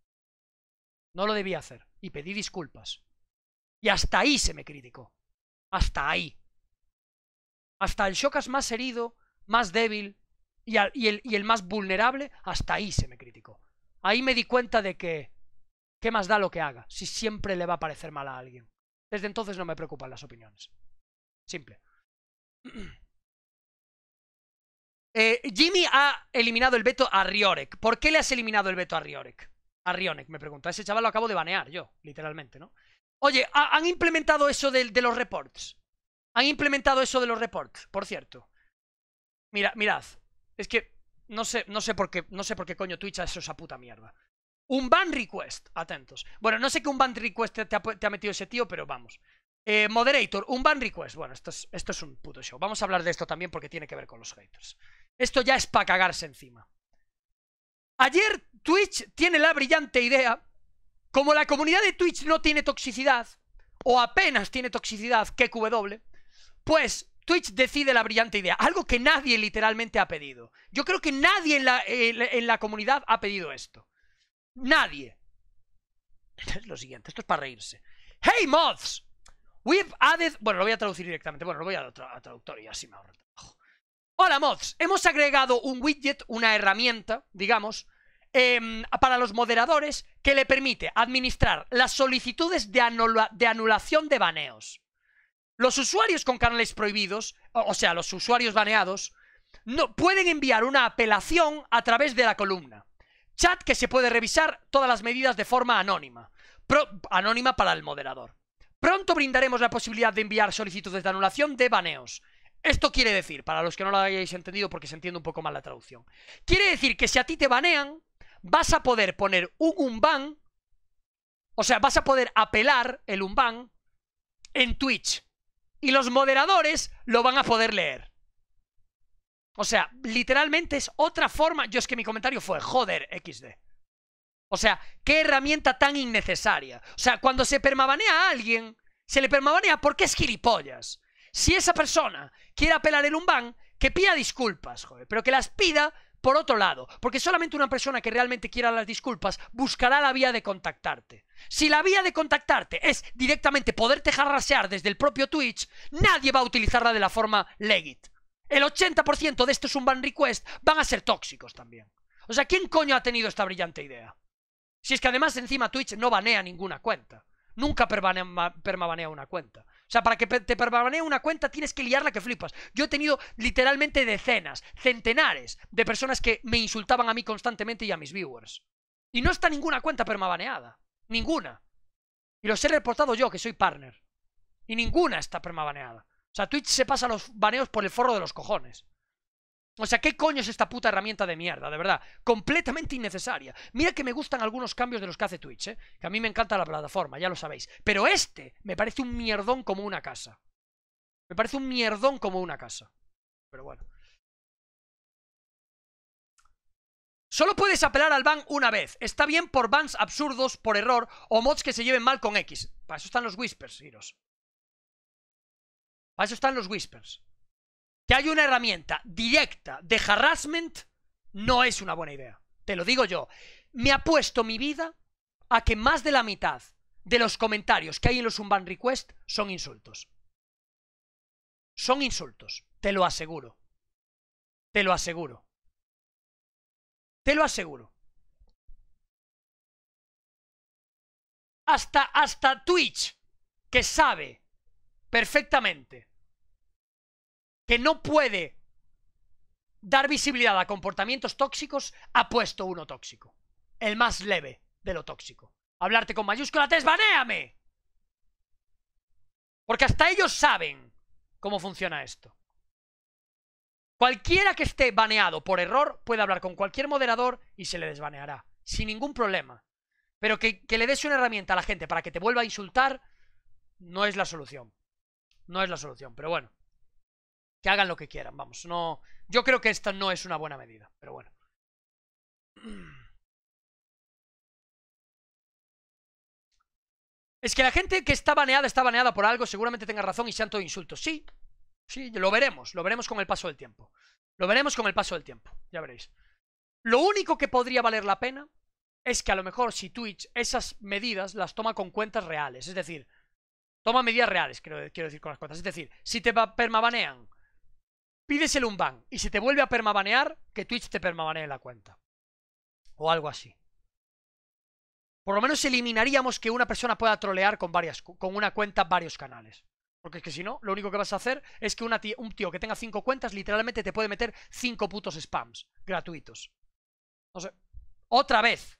No lo debí hacer y pedí disculpas. Y hasta ahí se me criticó. Hasta ahí. Hasta el Shokas más herido, más débil, y, el, más vulnerable, hasta ahí se me criticó. Ahí me di cuenta de que, ¿qué más da lo que haga si siempre le va a parecer mal a alguien? Desde entonces no me preocupan las opiniones. Simple. Eh, Jimmy ha eliminado el veto a Riorek. ¿Por qué le has eliminado el veto a Riorek? A Riorek, me pregunto. ese chaval lo acabo de banear yo, literalmente, ¿no? Oye, ¿han implementado eso de, los reports? Han implementado eso de los reports, por cierto. Mira, mirad. Es que no sé, no sé por qué, no sé por qué coño Twitch hace esa puta mierda. Un ban request, atentos. Bueno, no sé qué un ban request te ha, metido ese tío, pero vamos. Eh, moderator, un ban request. Bueno, esto es, esto es un puto show. Vamos a hablar de esto también porque tiene que ver con los haters. Esto ya es para cagarse encima. Ayer Twitch tiene la brillante idea, como la comunidad de Twitch no tiene toxicidad, o apenas tiene toxicidad, que QW, pues Twitch decide la brillante idea, algo que nadie literalmente ha pedido. Yo creo que nadie en la, comunidad ha pedido esto. Nadie. Es lo siguiente, esto es para reírse. Hey mods, we've added... Bueno, lo voy a traducir directamente, bueno, lo voy a, dar traductor y así me ahorro Hola mods, hemos agregado un widget, una herramienta, digamos, em, para los moderadores que le permite administrar las solicitudes de anulación de baneos. Los usuarios con canales prohibidos, o sea, los usuarios baneados, no, pueden enviar una apelación a través de la columna. Chat que se puede revisar todas las medidas de forma anónima. anónima para el moderador. Pronto brindaremos la posibilidad de enviar solicitudes de anulación de baneos. Esto quiere decir, para los que no lo hayáis entendido porque se entiende un poco mal la traducción, quiere decir que si a ti te banean, vas a poder poner un unban, o sea, vas a poder apelar el unban en Twitch y los moderadores lo van a poder leer. O sea, literalmente es otra forma. Yo es que mi comentario fue, joder, XD. O sea, qué herramienta tan innecesaria. O sea, cuando se permabanea a alguien, se le permabanea porque es gilipollas. Si esa persona quiere apelar el un que pida disculpas, joder, pero que las pida por otro lado, porque solamente una persona que realmente quiera las disculpas buscará la vía de contactarte. Si la vía de contactarte es directamente poderte jarrasear desde el propio Twitch, nadie va a utilizarla de la forma legit. El 80% de estos unban request van a ser tóxicos también. O sea, ¿quién coño ha tenido esta brillante idea? Si es que además encima Twitch no banea ninguna cuenta. Nunca permabanea una cuenta. O sea, para que te permanee una cuenta tienes que liarla que flipas. Yo he tenido literalmente decenas, centenares de personas que me insultaban a mí constantemente y a mis viewers. Y no está ninguna cuenta permabaneada. Ninguna. Y los he reportado yo, que soy partner. Y ninguna está permabaneada. O sea, Twitch se pasa los baneos por el forro de los cojones. O sea, ¿qué coño es esta puta herramienta de mierda? De verdad, completamente innecesaria. Mira que me gustan algunos cambios de los que hace Twitch, ¿eh? que a mí me encanta la plataforma, ya lo sabéis. Pero este me parece un mierdón como una casa. Me parece un mierdón como una casa. Pero bueno. Solo puedes apelar al ban una vez. Está bien por bans absurdos, por error o mods que se lleven mal con X. Para eso están los whispers, Giros. Para eso están los whispers que hay una herramienta directa de harassment no es una buena idea. Te lo digo yo. Me ha puesto mi vida a que más de la mitad de los comentarios que hay en los Unban Request son insultos. Son insultos, te lo aseguro. Te lo aseguro. Te lo aseguro. Hasta, hasta Twitch, que sabe perfectamente que no puede dar visibilidad a comportamientos tóxicos, ha puesto uno tóxico. El más leve de lo tóxico. Hablarte con mayúscula te Porque hasta ellos saben cómo funciona esto. Cualquiera que esté baneado por error puede hablar con cualquier moderador y se le desbaneará, sin ningún problema. Pero que le des una herramienta a la gente para que te vuelva a insultar no es la solución. No es la solución, pero bueno que hagan lo que quieran, vamos, no, yo creo que esta no es una buena medida, pero bueno. Es que la gente que está baneada está baneada por algo, seguramente tenga razón y sean todo insultos. Sí, sí, lo veremos, lo veremos con el paso del tiempo. Lo veremos con el paso del tiempo, ya veréis. Lo único que podría valer la pena es que a lo mejor si Twitch esas medidas las toma con cuentas reales, es decir, toma medidas reales, quiero, quiero decir con las cuentas. Es decir, si te permabanean Pídesele un ban y si te vuelve a permabanear, que Twitch te permabanee la cuenta. O algo así. Por lo menos eliminaríamos que una persona pueda trolear con, varias, con una cuenta varios canales. Porque es que si no, lo único que vas a hacer es que un tío que tenga cinco cuentas literalmente te puede meter cinco putos spams gratuitos. Otra vez.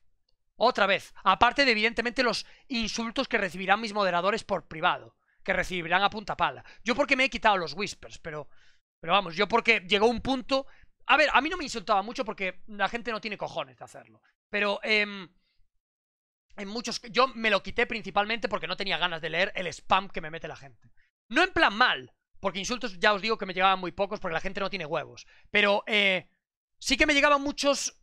Otra vez. Aparte de, evidentemente, los insultos que recibirán mis moderadores por privado. Que recibirán a punta pala. Yo porque me he quitado los whispers, pero pero vamos, yo porque llegó un punto... A ver, a mí no me insultaba mucho porque la gente no tiene cojones de hacerlo. Pero... Eh, en muchos... Yo me lo quité principalmente porque no tenía ganas de leer el spam que me mete la gente. No en plan mal, porque insultos ya os digo que me llegaban muy pocos porque la gente no tiene huevos. Pero eh, sí que me llegaban muchos...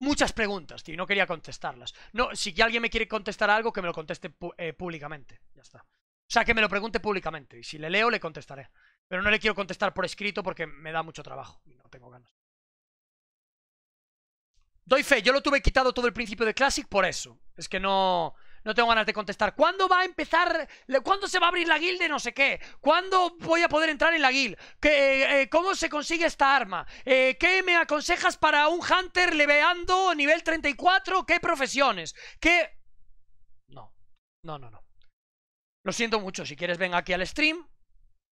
Muchas preguntas, tío, y no quería contestarlas. No, si alguien me quiere contestar algo, que me lo conteste eh, públicamente. Ya está. O sea, que me lo pregunte públicamente. Y si le leo, le contestaré. Pero no le quiero contestar por escrito porque me da mucho trabajo y no tengo ganas. Doy fe, yo lo tuve quitado todo el principio de Classic por eso. Es que no, no tengo ganas de contestar. ¿Cuándo va a empezar? ¿Cuándo se va a abrir la guild de no sé qué? ¿Cuándo voy a poder entrar en la guild? ¿Qué, eh, ¿Cómo se consigue esta arma? Eh, ¿Qué me aconsejas para un hunter leveando nivel 34? ¿Qué profesiones? ¿Qué...? No, no, no, no. Lo siento mucho, si quieres ven aquí al stream.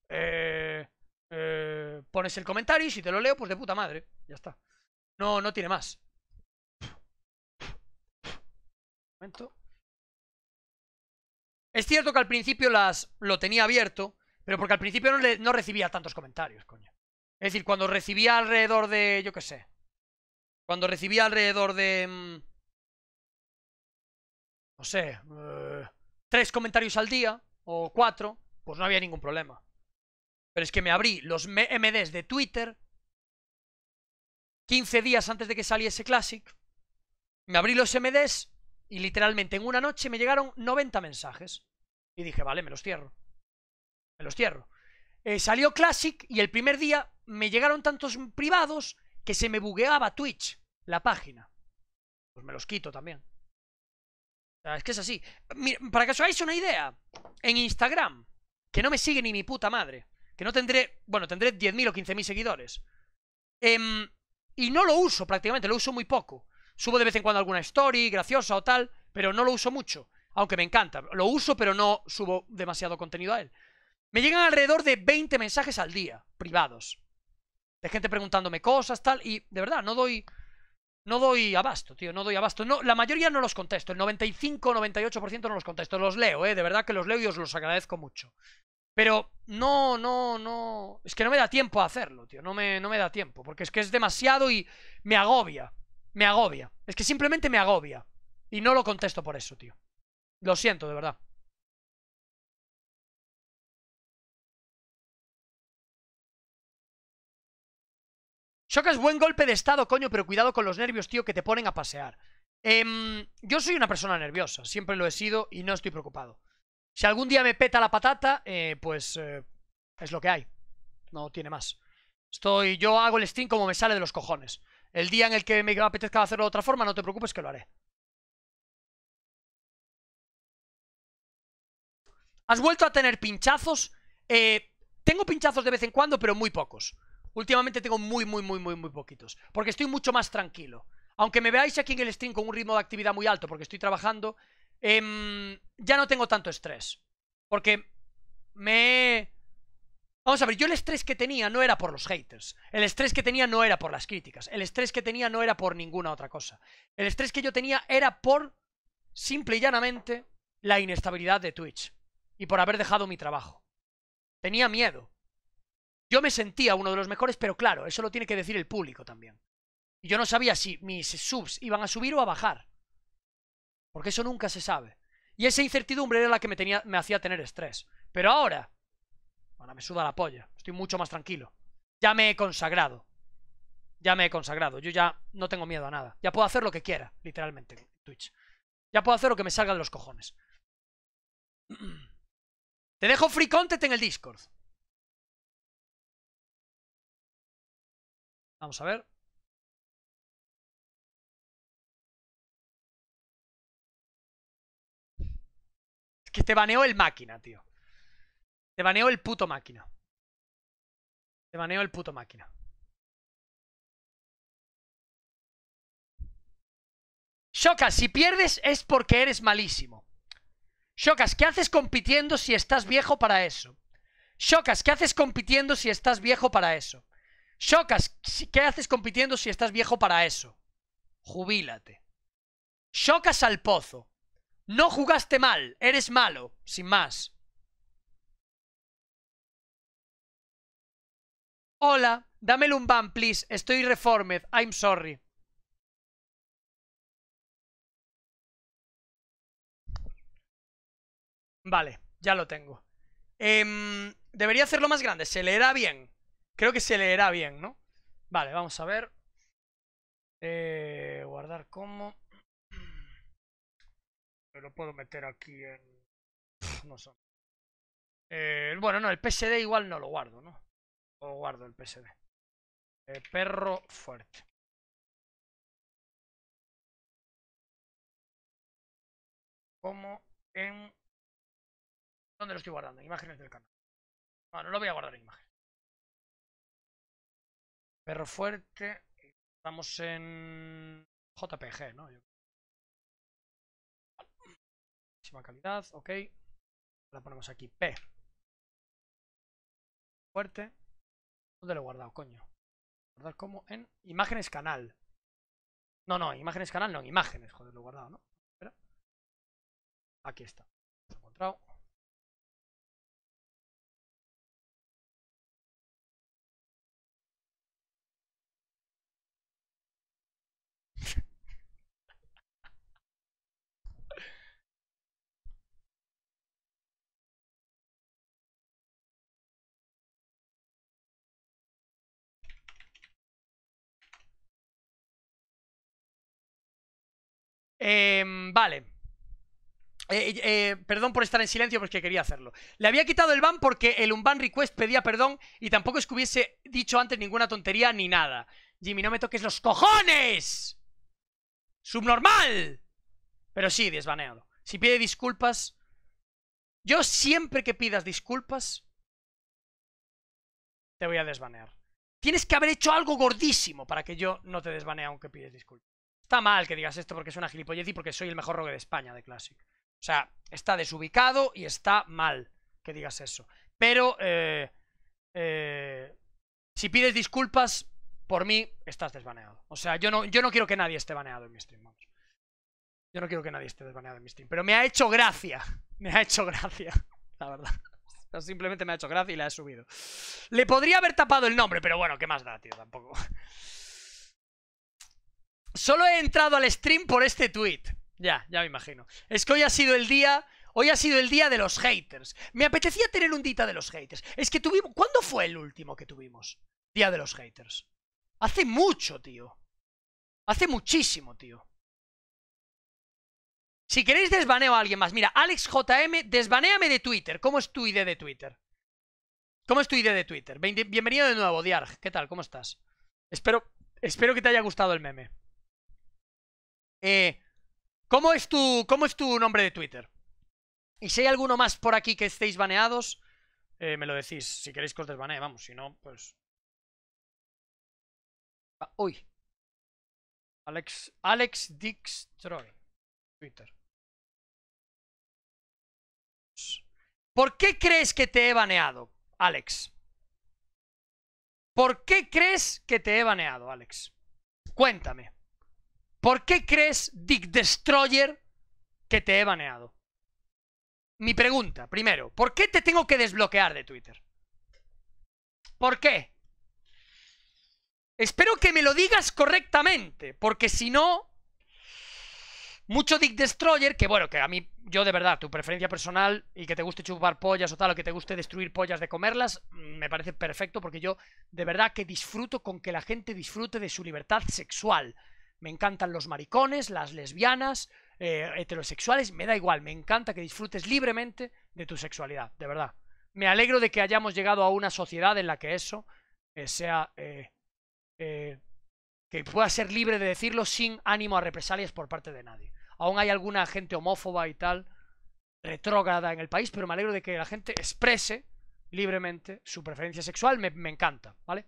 Eh pones el comentario y si te lo leo, pues de puta madre. Ya está. No, no tiene más. momento. Es cierto que al principio las, lo tenía abierto, pero porque al principio no, recibía tantos comentarios, coño. Es decir, cuando recibía alrededor de, yo qué sé, cuando recibía alrededor de... Mm, no sé. Eh, tres comentarios al día. O cuatro. Pues no había ningún problema. Pero es que me abrí los MDs de Twitter 15 días antes de que saliese Classic. Me abrí los MDs y literalmente en una noche me llegaron 90 mensajes. Y dije, vale, me los cierro. Me los cierro. Eh, salió Classic y el primer día me llegaron tantos privados que se me bugueaba Twitch, la página. Pues me los quito también. es que es así. para que os hagáis una idea, en Instagram, que no me sigue ni mi puta madre, que no tendré, bueno, tendré 10.000 o 15.000 seguidores. Em, y no lo uso prácticamente, lo uso muy poco. Subo de vez en cuando alguna story graciosa o tal, pero no lo uso mucho, aunque me encanta. Lo uso, pero no subo demasiado contenido a él. Me llegan alrededor de 20 mensajes al día, privados. De gente preguntándome cosas, tal, y de verdad, no doy... No doy abasto, tío, no doy abasto. No, la mayoría no los contesto, el 95-98% no los contesto. Los leo, eh, de verdad que los leo y os los agradezco mucho. Pero no, no, no. Es que no me da tiempo a hacerlo, tío. No me, da tiempo. Porque es que es demasiado y me agobia. Me agobia. Es que simplemente me agobia. Y no lo contesto por eso, tío. Lo siento, de verdad. Choca es buen golpe de estado, coño, pero cuidado con los nervios, tío, que te ponen a pasear. Em, yo soy una persona nerviosa, siempre lo he sido y no estoy preocupado. Si algún día me peta la patata, eh, pues eh, es lo que hay. No tiene más. Estoy, yo hago el stream como me sale de los cojones. El día en el que me apetezca hacerlo de otra forma, no te preocupes que lo haré. ¿Has vuelto a tener pinchazos? Eh, tengo pinchazos de vez en cuando, pero muy pocos. Últimamente tengo muy, muy, muy, muy, muy poquitos. Porque estoy mucho más tranquilo. Aunque me veáis aquí en el stream con un ritmo de actividad muy alto, porque estoy trabajando Em, ya no tengo tanto estrés. Porque me... Vamos a ver, yo el estrés que tenía no era por los haters. El estrés que tenía no era por las críticas. El estrés que tenía no era por ninguna otra cosa. El estrés que yo tenía era por, simple y llanamente, la inestabilidad de Twitch. Y por haber dejado mi trabajo. Tenía miedo. Yo me sentía uno de los mejores, pero claro, eso lo tiene que decir el público también. Y yo no sabía si mis subs iban a subir o a bajar porque eso nunca se sabe. Y esa incertidumbre era la que me, hacía tener estrés. Pero ahora, Bueno, me suda la polla, estoy mucho más tranquilo. Ya me he consagrado. Ya me he consagrado, yo ya no tengo miedo a nada. Ya puedo hacer lo que quiera, literalmente, Twitch. Ya puedo hacer lo que me salga de los cojones. Te dejo free content en el Discord. Vamos a ver. te baneó el máquina, tío. Te baneo el puto máquina. Te baneo el puto máquina. Shokas, si pierdes es porque eres malísimo. Shokas, ¿qué haces compitiendo si estás viejo para eso? Shokas, ¿qué haces compitiendo si estás viejo para eso? Shokas, ¿qué haces compitiendo si estás viejo para eso? Jubílate. Shokas al pozo. No jugaste mal, eres malo, sin más. Hola, Dame un ban, please. Estoy reformed, I'm sorry. Vale, ya lo tengo. Eh, debería hacerlo más grande, se leerá bien. Creo que se leerá bien, ¿no? Vale, vamos a ver. Eh, guardar como lo puedo meter aquí en... No sé. Eh, bueno, no, el PSD igual no lo guardo, ¿no? O guardo el PSD. Eh, perro fuerte. Como en... ¿Dónde lo estoy guardando? Imágenes del canal. Bueno, lo voy a guardar en imágenes. Perro fuerte. Estamos en... JPG, ¿no? máxima calidad, ok. La ponemos aquí, P. Fuerte. ¿Dónde lo he guardado, coño? Guardar como en imágenes canal. No, no, imágenes canal, no, imágenes, joder, lo he guardado, ¿no? Espera. Aquí está. Lo he encontrado. Em, vale. Eh, eh, eh, perdón por estar en silencio, porque quería hacerlo. Le había quitado el ban porque el unban request pedía perdón y tampoco es que hubiese dicho antes ninguna tontería ni nada. Jimmy, no me toques los cojones. Subnormal. Pero sí, desbaneado. Si pide disculpas... Yo siempre que pidas disculpas... Te voy a desbanear. Tienes que haber hecho algo gordísimo para que yo no te desbanee aunque pides disculpas. Está mal que digas esto porque es una gilipollez y porque soy el mejor rogue de España de Classic. O sea, está desubicado y está mal que digas eso. Pero, eh, eh si pides disculpas, por mí estás desbaneado. O sea, yo no, yo no quiero que nadie esté baneado en mi stream, Yo no quiero que nadie esté desbaneado en mi stream. Pero me ha hecho gracia. Me ha hecho gracia, la verdad. simplemente me ha hecho gracia y la he subido. Le podría haber tapado el nombre, pero bueno, ¿qué más da, tío? Tampoco. Solo he entrado al stream por este tweet. Ya, ya me imagino. Es que hoy ha sido el día. Hoy ha sido el día de los haters. Me apetecía tener un dita de los haters. Es que tuvimos. ¿Cuándo fue el último que tuvimos? Día de los haters. Hace mucho, tío. Hace muchísimo, tío. Si queréis desbaneo a alguien más, mira, AlexJM, desbaneame de Twitter. ¿Cómo es tu ID de Twitter? ¿Cómo es tu ID de Twitter? Bienvenido de nuevo, Diarg. ¿Qué tal? ¿Cómo estás? Espero, espero que te haya gustado el meme. Eh, ¿cómo, es tu, ¿Cómo es tu nombre de Twitter? Y si hay alguno más por aquí que estéis baneados, eh, me lo decís. Si queréis que os desbanee, vamos. Si no, pues... Ah, uy. Alex, Alex Dix Troy. Twitter. ¿Por qué crees que te he baneado, Alex? ¿Por qué crees que te he baneado, Alex? Cuéntame. ¿Por qué crees, Dick Destroyer, que te he baneado? Mi pregunta, primero, ¿por qué te tengo que desbloquear de Twitter? ¿Por qué? Espero que me lo digas correctamente, porque si no, mucho Dick Destroyer, que bueno, que a mí, yo de verdad, tu preferencia personal y que te guste chupar pollas o tal, o que te guste destruir pollas de comerlas, mm, me parece perfecto porque yo de verdad que disfruto con que la gente disfrute de su libertad sexual me encantan los maricones, las lesbianas, eh, heterosexuales, me da igual, me encanta que disfrutes libremente de tu sexualidad, de verdad. Me alegro de que hayamos llegado a una sociedad en la que eso eh, sea... Eh, que pueda ser libre de decirlo sin ánimo a represalias por parte de nadie. Aún hay alguna gente homófoba y tal, retrógrada en el país, pero me alegro de que la gente exprese libremente su preferencia sexual, me, encanta, ¿vale?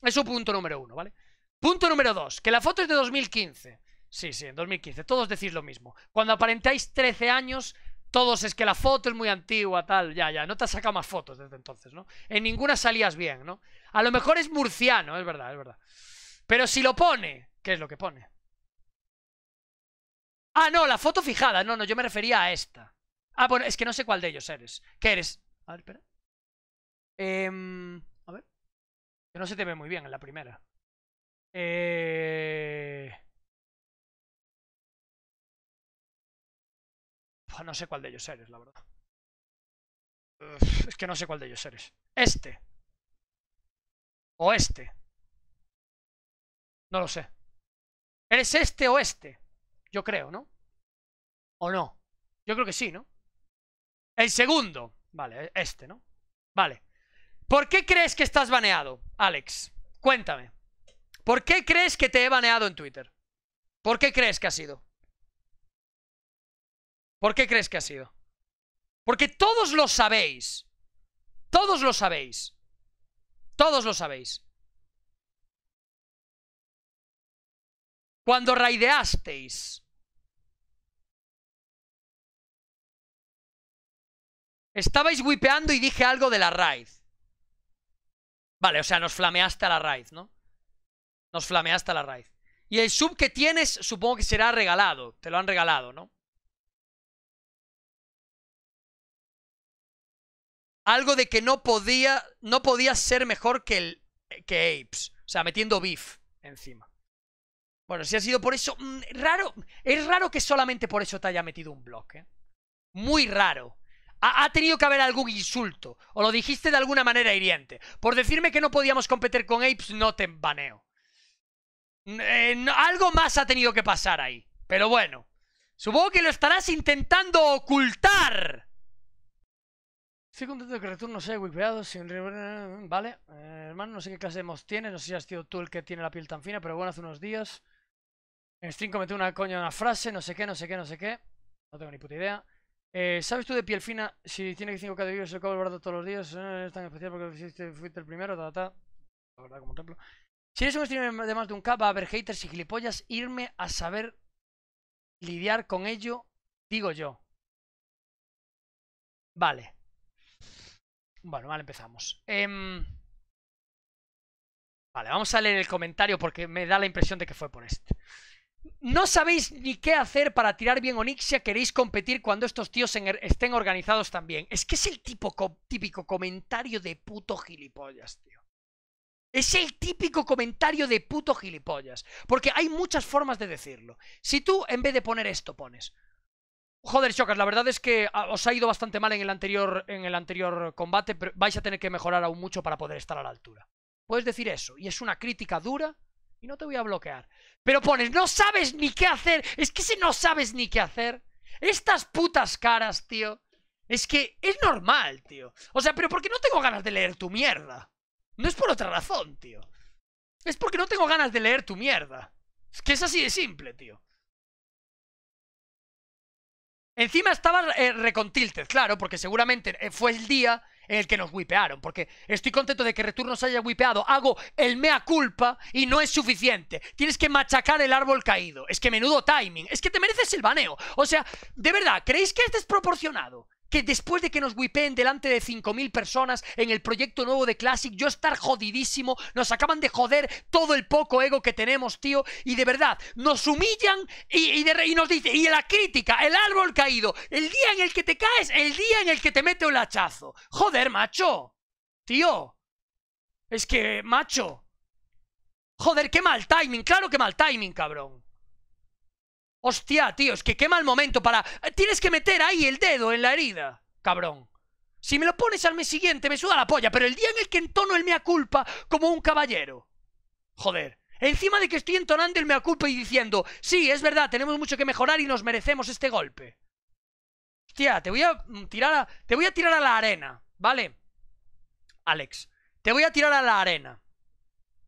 Eso punto número uno, ¿vale? Punto número dos, que la foto es de 2015. Sí, sí, en 2015, todos decís lo mismo. Cuando aparentáis 13 años, todos es que la foto es muy antigua, tal, ya, ya, no te has sacado más fotos desde entonces, ¿no? En ninguna salías bien, ¿no? A lo mejor es murciano, es verdad, es verdad. Pero si lo pone, ¿qué es lo que pone? Ah, no, la foto fijada, no, no, yo me refería a esta. Ah, bueno, es que no sé cuál de ellos eres. ¿Qué eres? A ver, espera. Em, a ver. Que no se te ve muy bien en la primera. Eh... Pues no sé cuál de ellos eres, la verdad. es que no sé cuál de ellos eres. Este. O este. No lo sé. ¿Eres este o este? Yo creo, ¿no? ¿O no? Yo creo que sí, ¿no? El segundo. Vale, e-, este, ¿no? Vale. ¿Por qué crees que estás baneado, Alex? Cuéntame. ¿Por qué crees que te he baneado en Twitter? ¿Por qué crees que ha sido? ¿Por qué crees que ha sido? Porque todos lo sabéis. Todos lo sabéis. Todos lo sabéis. Cuando raideasteis. Estabais wipeando y dije algo de la raid. Vale, o sea, nos flameaste a la raid, ¿no? Nos flameaste a la raíz. Y el sub que tienes supongo que será regalado. Te lo han regalado, ¿no? Algo de que no podía, no podía ser mejor que, el, que Apes. O sea, metiendo beef encima. Bueno, si ha sido por eso... Mm, raro. Es raro que solamente por eso te haya metido un bloque. Muy raro. Ha, ha, tenido que haber algún insulto. O lo dijiste de alguna manera hiriente. Por decirme que no podíamos competir con Apes, no te baneo. Eh, algo más ha tenido que pasar ahí. Pero bueno, supongo que lo estarás intentando ocultar. Estoy contento de que el no sea wipeado, Vale, eh, hermano, no sé qué clase de mods tienes, no sé si has sido tú el que tiene la piel tan fina, pero bueno, hace unos días... En stream cometí una coña una frase, no sé qué, no sé qué, no sé qué. No tengo ni puta idea. Eh, ¿Sabes tú de piel fina si tiene 5k de se el cabo todos los días? es tan especial porque fuiste, el primero, ta, ta. La verdad, como templo. Si eres un streamer de más de un K, va a haber haters y gilipollas. Irme a saber lidiar con ello, digo yo. Vale. Bueno, vale, empezamos. Em, vale, vamos a leer el comentario porque me da la impresión de que fue por este. No sabéis ni qué hacer para tirar bien Onixia, queréis competir cuando estos tíos er, estén organizados también. Es que es el tipo típico comentario de puto gilipollas, tío. Es el típico comentario de puto gilipollas. Porque hay muchas formas de decirlo. Si tú, en vez de poner esto, pones. Joder, Chocas, la verdad es que ah, os ha ido bastante mal en el anterior, en el anterior combate, pero vais a tener que mejorar aún mucho para poder estar a la altura. Puedes decir eso, y es una crítica dura, y no te voy a bloquear. Pero pones, no sabes ni qué hacer. Es que si no sabes ni qué hacer. Estas putas caras, tío. Es que es normal, tío. O sea, pero porque no tengo ganas de leer tu mierda? No es por otra razón, tío. Es porque no tengo ganas de leer tu mierda. Es que es así de simple, tío. Encima estaba eh, recontilted, claro, porque seguramente eh, fue el día en el que nos wipearon. porque estoy contento de que Return nos haya wipeado. Hago el mea culpa y no es suficiente. Tienes que machacar el árbol caído. Es que menudo timing. Es que te mereces el baneo. O sea, de verdad, ¿creéis que es desproporcionado? que después de que nos wipeen delante de 5.000 personas en el proyecto nuevo de Classic, yo estar jodidísimo, nos acaban de joder todo el poco ego que tenemos, tío, y de verdad, nos humillan y, nos dicen, y la crítica, el árbol caído, el día en el que te caes, el día en el que te mete un hachazo. Joder, macho, tío, es que, macho, joder, qué mal timing, claro que mal timing, cabrón. Hostia, tío, es que quema mal momento para... Eh, tienes que meter ahí el dedo en la herida, cabrón. Si me lo pones al mes siguiente me suda la polla, pero el día en el que entono el mea culpa como un caballero. Joder. Encima de que estoy entonando el mea culpa y diciendo, sí, es verdad, tenemos mucho que mejorar y nos merecemos este golpe. Hostia, te voy a mm, tirar a... Te voy a tirar a la arena, ¿vale? Alex, te voy a tirar a la arena.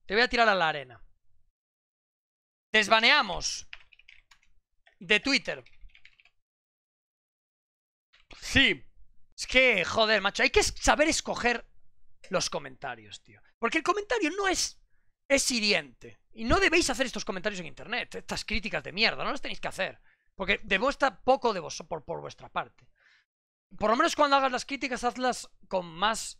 Te voy a tirar a la arena. Desbaneamos de Twitter. Sí. Es que, joder, macho, hay que saber escoger los comentarios, tío. Porque el comentario no es, es hiriente. Y no debéis hacer estos comentarios en internet, estas críticas de mierda, no las tenéis que hacer. Porque demuestra poco de vos, por, por vuestra parte. Por lo menos cuando hagas las críticas, hazlas con más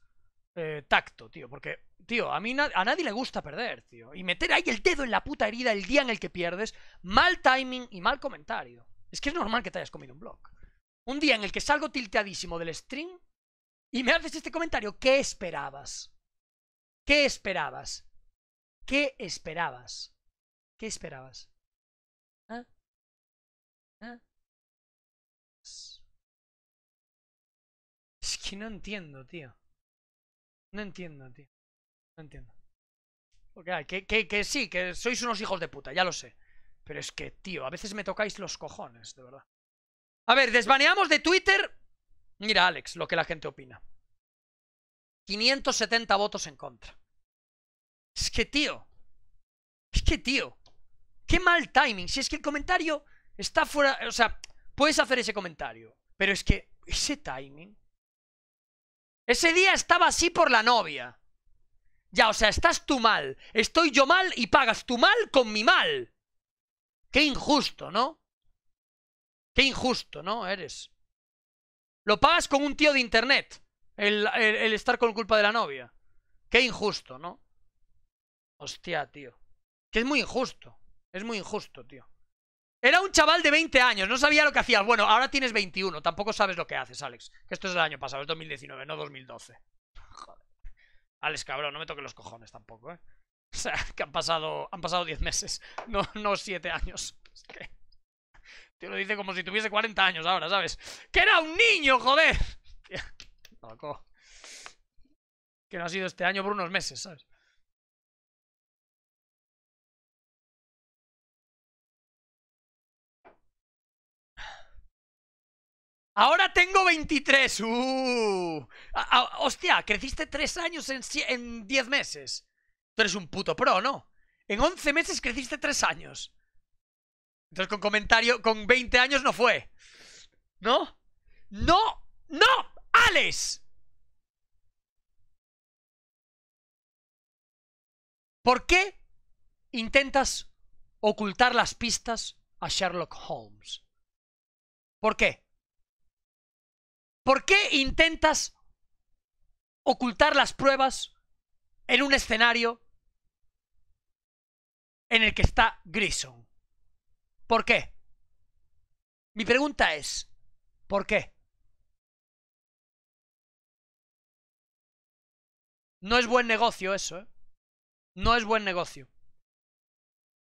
eh, tacto, tío. Porque Tío, a mí a nadie le gusta perder, tío. Y meter ahí el dedo en la puta herida el día en el que pierdes, mal timing y mal comentario. Es que es normal que te hayas comido un blog. Un día en el que salgo tilteadísimo del stream y me haces este comentario, ¿qué esperabas? ¿Qué esperabas? ¿Qué esperabas? ¿Qué esperabas? ¿Eh? ¿Eh? Es que no entiendo, tío. No entiendo, tío entiendo. que, sí, que sois unos hijos de puta, ya lo sé. Pero es que, tío, a veces me tocáis los cojones, de verdad. A ver, desbaneamos de Twitter. Mira, Alex, lo que la gente opina. 570 votos en contra. Es que, tío. Es que, tío. Qué mal timing. Si es que el comentario está fuera... O sea, puedes hacer ese comentario. Pero es que ese timing... Ese día estaba así por la novia. Ya, o sea, estás tú mal. Estoy yo mal y pagas tu mal con mi mal. Qué injusto, ¿no? Qué injusto, ¿no? Eres. Lo pagas con un tío de internet. El, el, estar con culpa de la novia. Qué injusto, ¿no? Hostia, tío. Que es muy injusto. Es muy injusto, tío. Era un chaval de 20 años, no sabía lo que hacías. Bueno, ahora tienes 21, tampoco sabes lo que haces, Alex. Que esto es el año pasado, es 2019, no 2012. Alex, cabrón, no me toque los cojones tampoco, ¿eh? O sea, que han pasado, han pasado 10 meses, no, no 7 años. Te lo dice como si tuviese 40 años ahora, ¿sabes? ¡Que era un niño, joder! Tío, Que no ha sido este año por unos meses, ¿sabes? Ahora tengo 23. ¡Uh! hostia, creciste 3 años en, en 10 meses. Tú eres un puto pro, ¿no? En 11 meses creciste 3 años. Entonces con comentario, con 20 años no fue. ¿No? ¡No! ¡No! ¡Ales! ¿Por qué intentas ocultar las pistas a Sherlock Holmes? ¿Por qué? ¿Por qué intentas ocultar las pruebas en un escenario en el que está Grissom? ¿Por qué? Mi pregunta es, ¿por qué? No es buen negocio eso, ¿eh? No es buen negocio.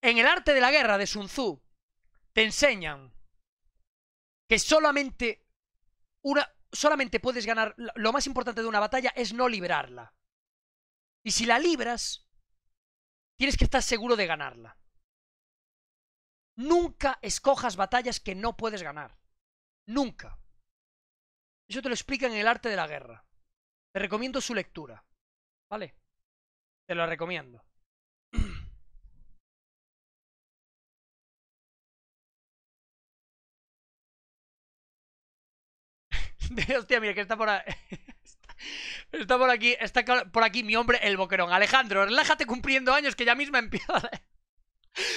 En el arte de la guerra de Sun Tzu te enseñan que solamente una, solamente puedes ganar, lo más importante de una batalla es no librarla. Y si la libras, tienes que estar seguro de ganarla. Nunca escojas batallas que no puedes ganar. Nunca. Eso te lo explica en el arte de la guerra. Te recomiendo su lectura. ¿Vale? Te lo recomiendo. Hostia, mira, que está por aquí. Está por aquí, está por aquí mi hombre, el boquerón. Alejandro, relájate cumpliendo años que ya mismo empieza.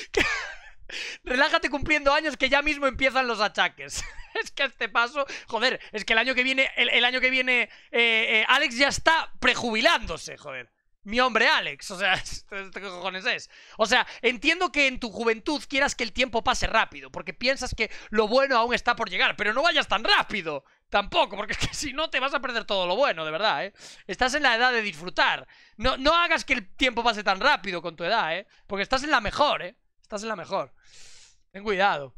Relájate cumpliendo años que ya mismo empiezan los achaques. es que este paso, joder, es que el año que viene, el, año que viene, eh, eh, Alex ya está prejubilándose, joder. Mi hombre Alex, o sea, ¿qué cojones es? O sea, entiendo que en tu juventud quieras que el tiempo pase rápido, porque piensas que lo bueno aún está por llegar, pero no vayas tan rápido. Tampoco, porque es que si no te vas a perder todo lo bueno, de verdad, ¿eh? Estás en la edad de disfrutar. No, no hagas que el tiempo pase tan rápido con tu edad, ¿eh? Porque estás en la mejor, ¿eh? Estás en la mejor. Ten cuidado.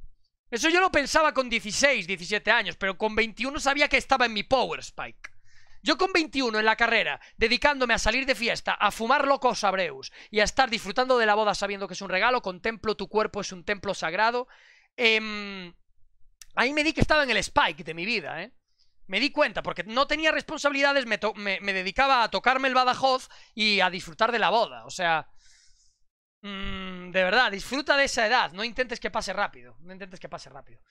Eso yo lo pensaba con 16, 17 años, pero con 21 sabía que estaba en mi power spike. Yo con 21 en la carrera, dedicándome a salir de fiesta, a fumar locos abreus y a estar disfrutando de la boda sabiendo que es un regalo, contemplo tu cuerpo, es un templo sagrado. Em, ahí me di que estaba en el spike de mi vida, ¿eh? me di cuenta, porque no tenía responsabilidades, me, dedicaba a tocarme el Badajoz y a disfrutar de la boda. O sea, mm, de verdad, disfruta de esa edad, no intentes que pase rápido, no intentes que pase rápido.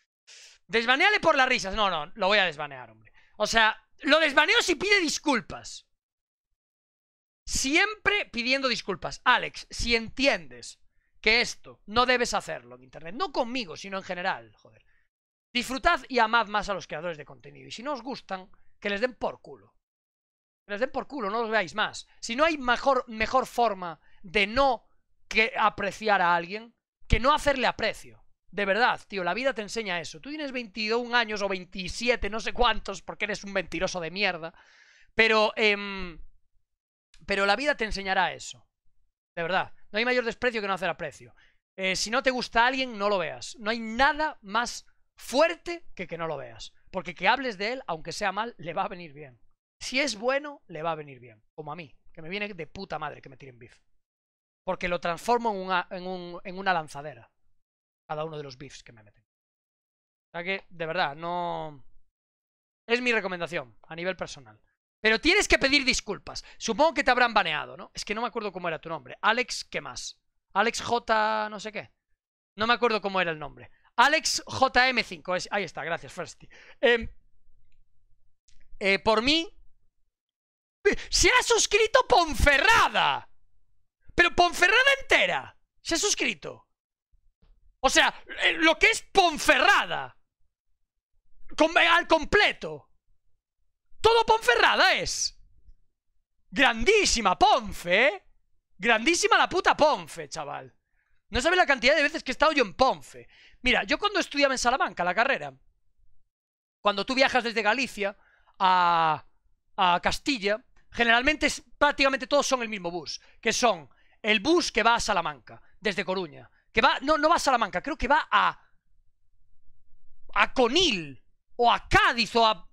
Desbaneale por las risas, no, no, lo voy a desbanear, hombre. O sea, lo desbaneo si pide disculpas. Siempre pidiendo disculpas. Alex, si entiendes que esto no debes hacerlo en Internet, no conmigo, sino en general, joder. Disfrutad y amad más a los creadores de contenido. Y si no os gustan, que les den por culo. Que les den por culo, no los veáis más. Si no hay mejor, mejor forma de no que apreciar a alguien que no hacerle aprecio. De verdad, tío, la vida te enseña eso. Tú tienes 21 años o 27, no sé cuántos, porque eres un mentiroso de mierda. Pero, em, pero la vida te enseñará eso. De verdad, no hay mayor desprecio que no hacer aprecio. Eh, si no te gusta a alguien, no lo veas. No hay nada más fuerte que que no lo veas. Porque que hables de él, aunque sea mal, le va a venir bien. Si es bueno, le va a venir bien. Como a mí, que me viene de puta madre que me tiren beef. Porque lo transformo en una, en, en una lanzadera. Cada uno de los bifs que me meten. O sea que, de verdad, no... Es mi recomendación, a nivel personal. Pero tienes que pedir disculpas. Supongo que te habrán baneado, ¿no? Es que no me acuerdo cómo era tu nombre. Alex, ¿qué más? Alex J, no sé qué. No me acuerdo cómo era el nombre jm 5 ahí está, gracias, Firsty. Em, eh, por mí. Se ha suscrito Ponferrada. Pero Ponferrada entera. Se ha suscrito. O sea, eh, lo que es Ponferrada. Con, eh, al completo. Todo Ponferrada es. Grandísima Ponfe. Grandísima la puta Ponfe, chaval. No sabes la cantidad de veces que he estado yo en Ponfe. Mira, yo cuando estudiaba en Salamanca la carrera, cuando tú viajas desde Galicia a, a Castilla, generalmente prácticamente todos son el mismo bus, que son el bus que va a Salamanca, desde Coruña, que va, no, no va a Salamanca, creo que va a, a Conil, o a Cádiz, o a,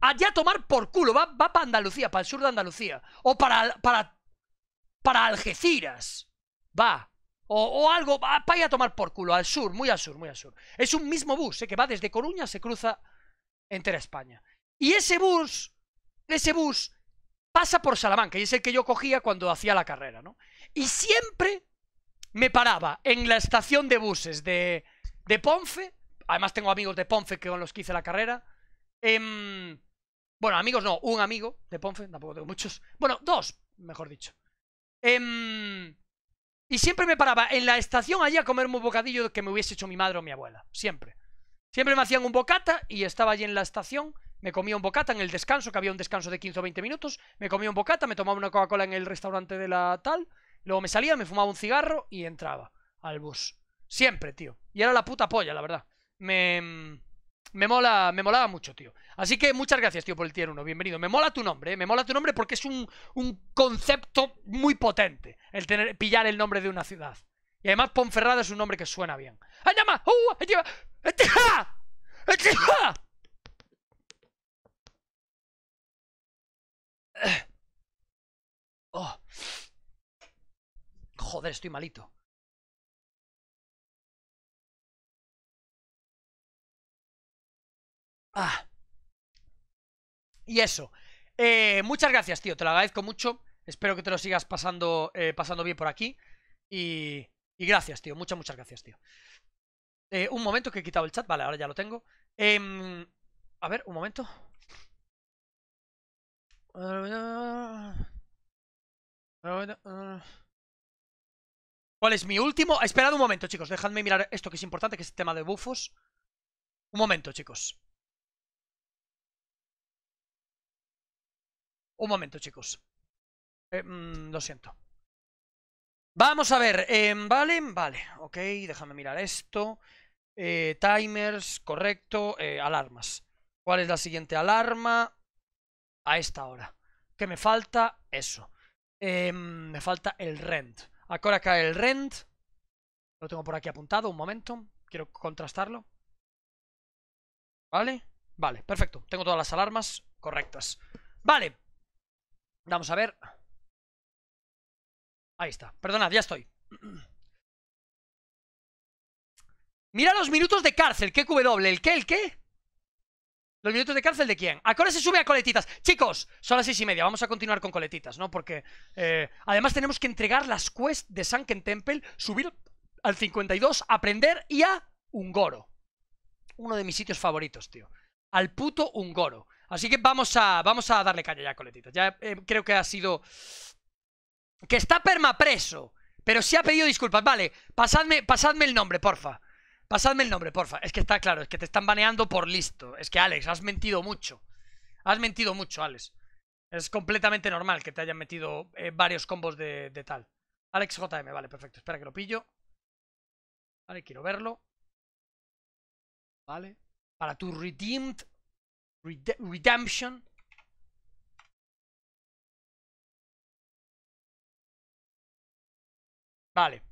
allá a tomar por culo, va, va para Andalucía, para el sur de Andalucía, o para, para, para Algeciras, va, o, algo, algo, vaya a tomar por culo, al sur, muy al sur, muy al sur. Es un mismo bus, eh, que va desde Coruña, se cruza entera España. Y ese bus, ese bus pasa por Salamanca, y es el que yo cogía cuando hacía la carrera, ¿no? Y siempre me paraba en la estación de buses de, de Ponce, además tengo amigos de Ponce que con los que hice la carrera, em, bueno, amigos no, un amigo de Ponce, tampoco tengo muchos, bueno, dos, mejor dicho. Eh, y siempre me paraba en la estación allí a comerme un bocadillo que me hubiese hecho mi madre o mi abuela. Siempre. Siempre me hacían un bocata y estaba allí en la estación. Me comía un bocata en el descanso, que había un descanso de 15 o 20 minutos. Me comía un bocata, me tomaba una Coca-Cola en el restaurante de la tal. Luego me salía, me fumaba un cigarro y entraba al bus. Siempre, tío. Y era la puta polla, la verdad. Me... Mm, me mola, me molaba mucho, tío. Así que muchas gracias, tío, por el tier 1. Bienvenido. Me mola tu nombre, eh. me mola tu nombre porque es un, un, concepto muy potente el tener, pillar el nombre de una ciudad. Y además Ponferrada es un nombre que suena bien. llama! ¡Uh! ¡Etija! Eh. Oh. Joder, estoy malito. Ah. Y eso. Eh, muchas gracias, tío. Te lo agradezco mucho. Espero que te lo sigas pasando, eh, pasando bien por aquí. Y, gracias, tío. Muchas, muchas gracias, tío. Eh, un momento que he quitado el chat. Vale, ahora ya lo tengo. Em, a ver, un momento. ¿Cuál es mi último? Esperad un momento, chicos. Dejadme mirar esto que es importante, que es el tema de bufos. Un momento, chicos. Un momento, chicos. Eh, mm, lo siento. Vamos a ver, eh, vale, vale, ok, déjame mirar esto. Eh, timers, correcto, alarmas. ¿Cuál es la siguiente alarma? A esta hora. ¿Qué me falta? Eso. Em, me falta el rent. Ahora cae el rent. Lo tengo por aquí apuntado, un momento. Quiero contrastarlo. ¿Vale? Vale, perfecto. Tengo todas las alarmas correctas. Vale, Vamos a ver. Ahí está. Perdonad, ya estoy. Mira los minutos de cárcel. ¿Qué QW? ¿El qué? ¿El qué? ¿Los minutos de cárcel de quién? Ahora se sube a coletitas. Chicos, son las seis y media. Vamos a continuar con coletitas, ¿no? Porque eh, además tenemos que entregar las quests de Sunken Temple, subir al 52, aprender y a Ungoro. Uno de mis sitios favoritos, tío. Al puto Ungoro. Así que vamos a, vamos a darle calle ya, Coletito Ya eh, creo que ha sido... Que está permapreso, pero sí ha pedido disculpas. Vale, pasadme, pasadme el nombre, porfa. Pasadme el nombre, porfa. Es que está claro, es que te están baneando por listo. Es que, Alex, has mentido mucho. Has mentido mucho, Alex. Es completamente normal que te hayan metido eh, varios combos de, de tal. Alex JM, vale, perfecto. Espera que lo pillo. Vale, quiero verlo. Vale. Para tu redeemed Redemption. Vale.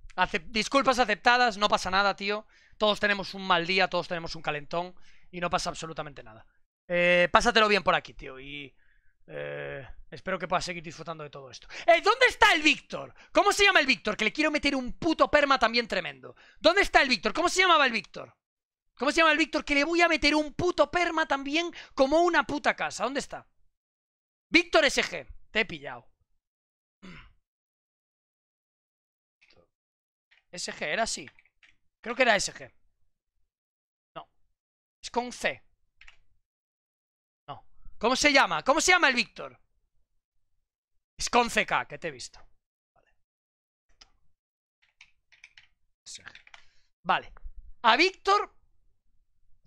disculpas aceptadas, no pasa nada, tío. Todos tenemos un mal día, todos tenemos un calentón y no pasa absolutamente nada. Eh, pásatelo bien por aquí, tío, y... Eh, espero que puedas seguir disfrutando de todo esto. ¡Eh! ¿Dónde está el Víctor? ¿Cómo se llama el Víctor? Que le quiero meter un puto perma también tremendo. ¿Dónde está el Víctor? ¿Cómo se llamaba el Víctor? ¿Cómo se llama el Víctor? Que le voy a meter un puto perma también como una puta casa. ¿Dónde está? Víctor SG. Te he pillado. SG, era así. Creo que era SG. No. Es con C. No. ¿Cómo se llama? ¿Cómo se llama el Víctor? Es con CK, que te he visto. Vale. SG. Vale. A Víctor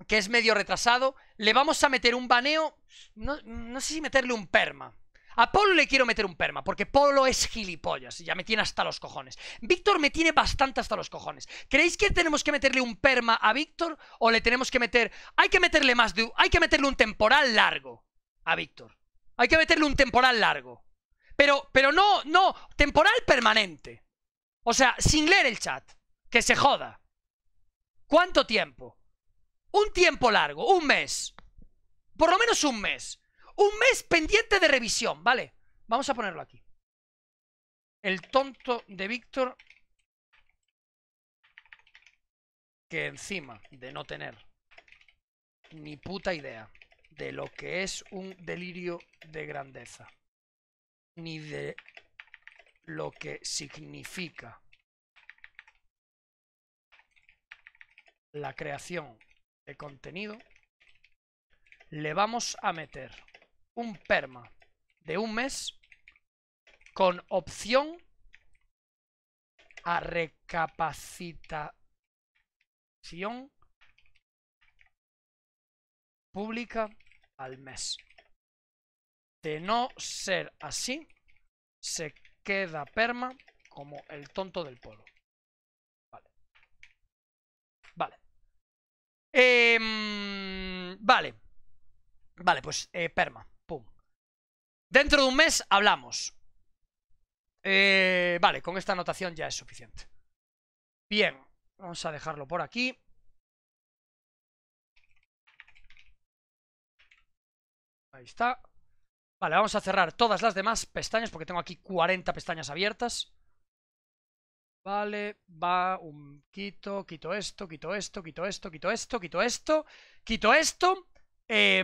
que es medio retrasado. Le vamos a meter un baneo. No, sé si meterle un perma. A Polo le quiero meter un perma, porque Polo es gilipollas. Ya me tiene hasta los cojones. Víctor me tiene bastante hasta los cojones. ¿Creéis que tenemos que meterle un perma a Víctor? ¿O le tenemos que meter... Hay que meterle más de... Hay que meterle un temporal largo a Víctor. Hay que meterle un temporal largo. Pero, pero no, no, temporal permanente. O sea, sin leer el chat. Que se joda. ¿Cuánto tiempo? un tiempo largo, un mes. Por lo menos un mes. Un mes pendiente de revisión, ¿vale? Vamos a ponerlo aquí. El tonto de Víctor, que encima de no tener ni puta idea de lo que es un delirio de grandeza, ni de lo que significa la creación contenido, le vamos a meter un perma de un mes con opción a recapacitación pública al mes. De no ser así, se queda perma como el tonto del polo. Em, vale. Vale, pues eh, perma. Pum. Dentro de un mes hablamos. Eh, vale, con esta anotación ya es suficiente. Bien, vamos a dejarlo por aquí. Ahí está. Vale, vamos a cerrar todas las demás pestañas porque tengo aquí 40 pestañas abiertas. Vale, va, un quito, quito esto, quito esto, quito esto, quito esto, quito esto, quito esto. Eh...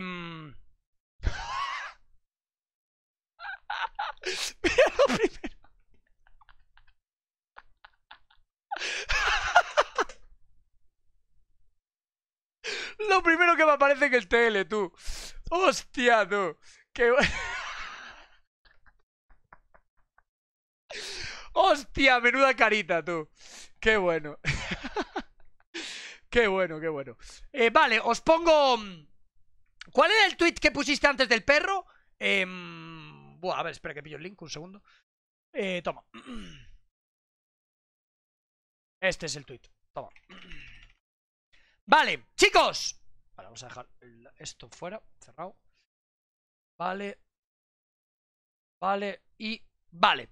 Mira lo primero. lo primero que me aparece en el TL, tú. Hostia, tú. Hostia, menuda carita, tú. Qué bueno. qué bueno, qué bueno. Eh, vale, os pongo... Mm, ¿Cuál era el tweet que pusiste antes del perro? Em, a ver, espera que pillo el link, un segundo. Eh, toma. Este es el tweet. Toma. Vale, chicos. Vale, vamos a dejar esto fuera, cerrado. Vale. Vale, y vale.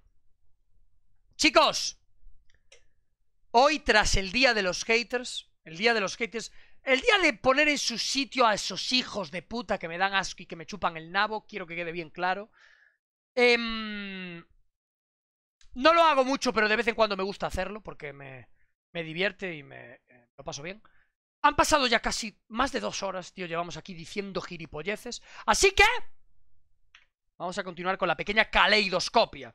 Chicos, hoy tras el día de los haters, el día de los haters, el día de poner en su sitio a esos hijos de puta que me dan asco y que me chupan el nabo, quiero que quede bien claro. Em, no lo hago mucho, pero de vez en cuando me gusta hacerlo porque me, me divierte y me eh, lo paso bien. Han pasado ya casi más de dos horas, tío, llevamos aquí diciendo gilipolleces. Así que... Vamos a continuar con la pequeña caleidoscopia.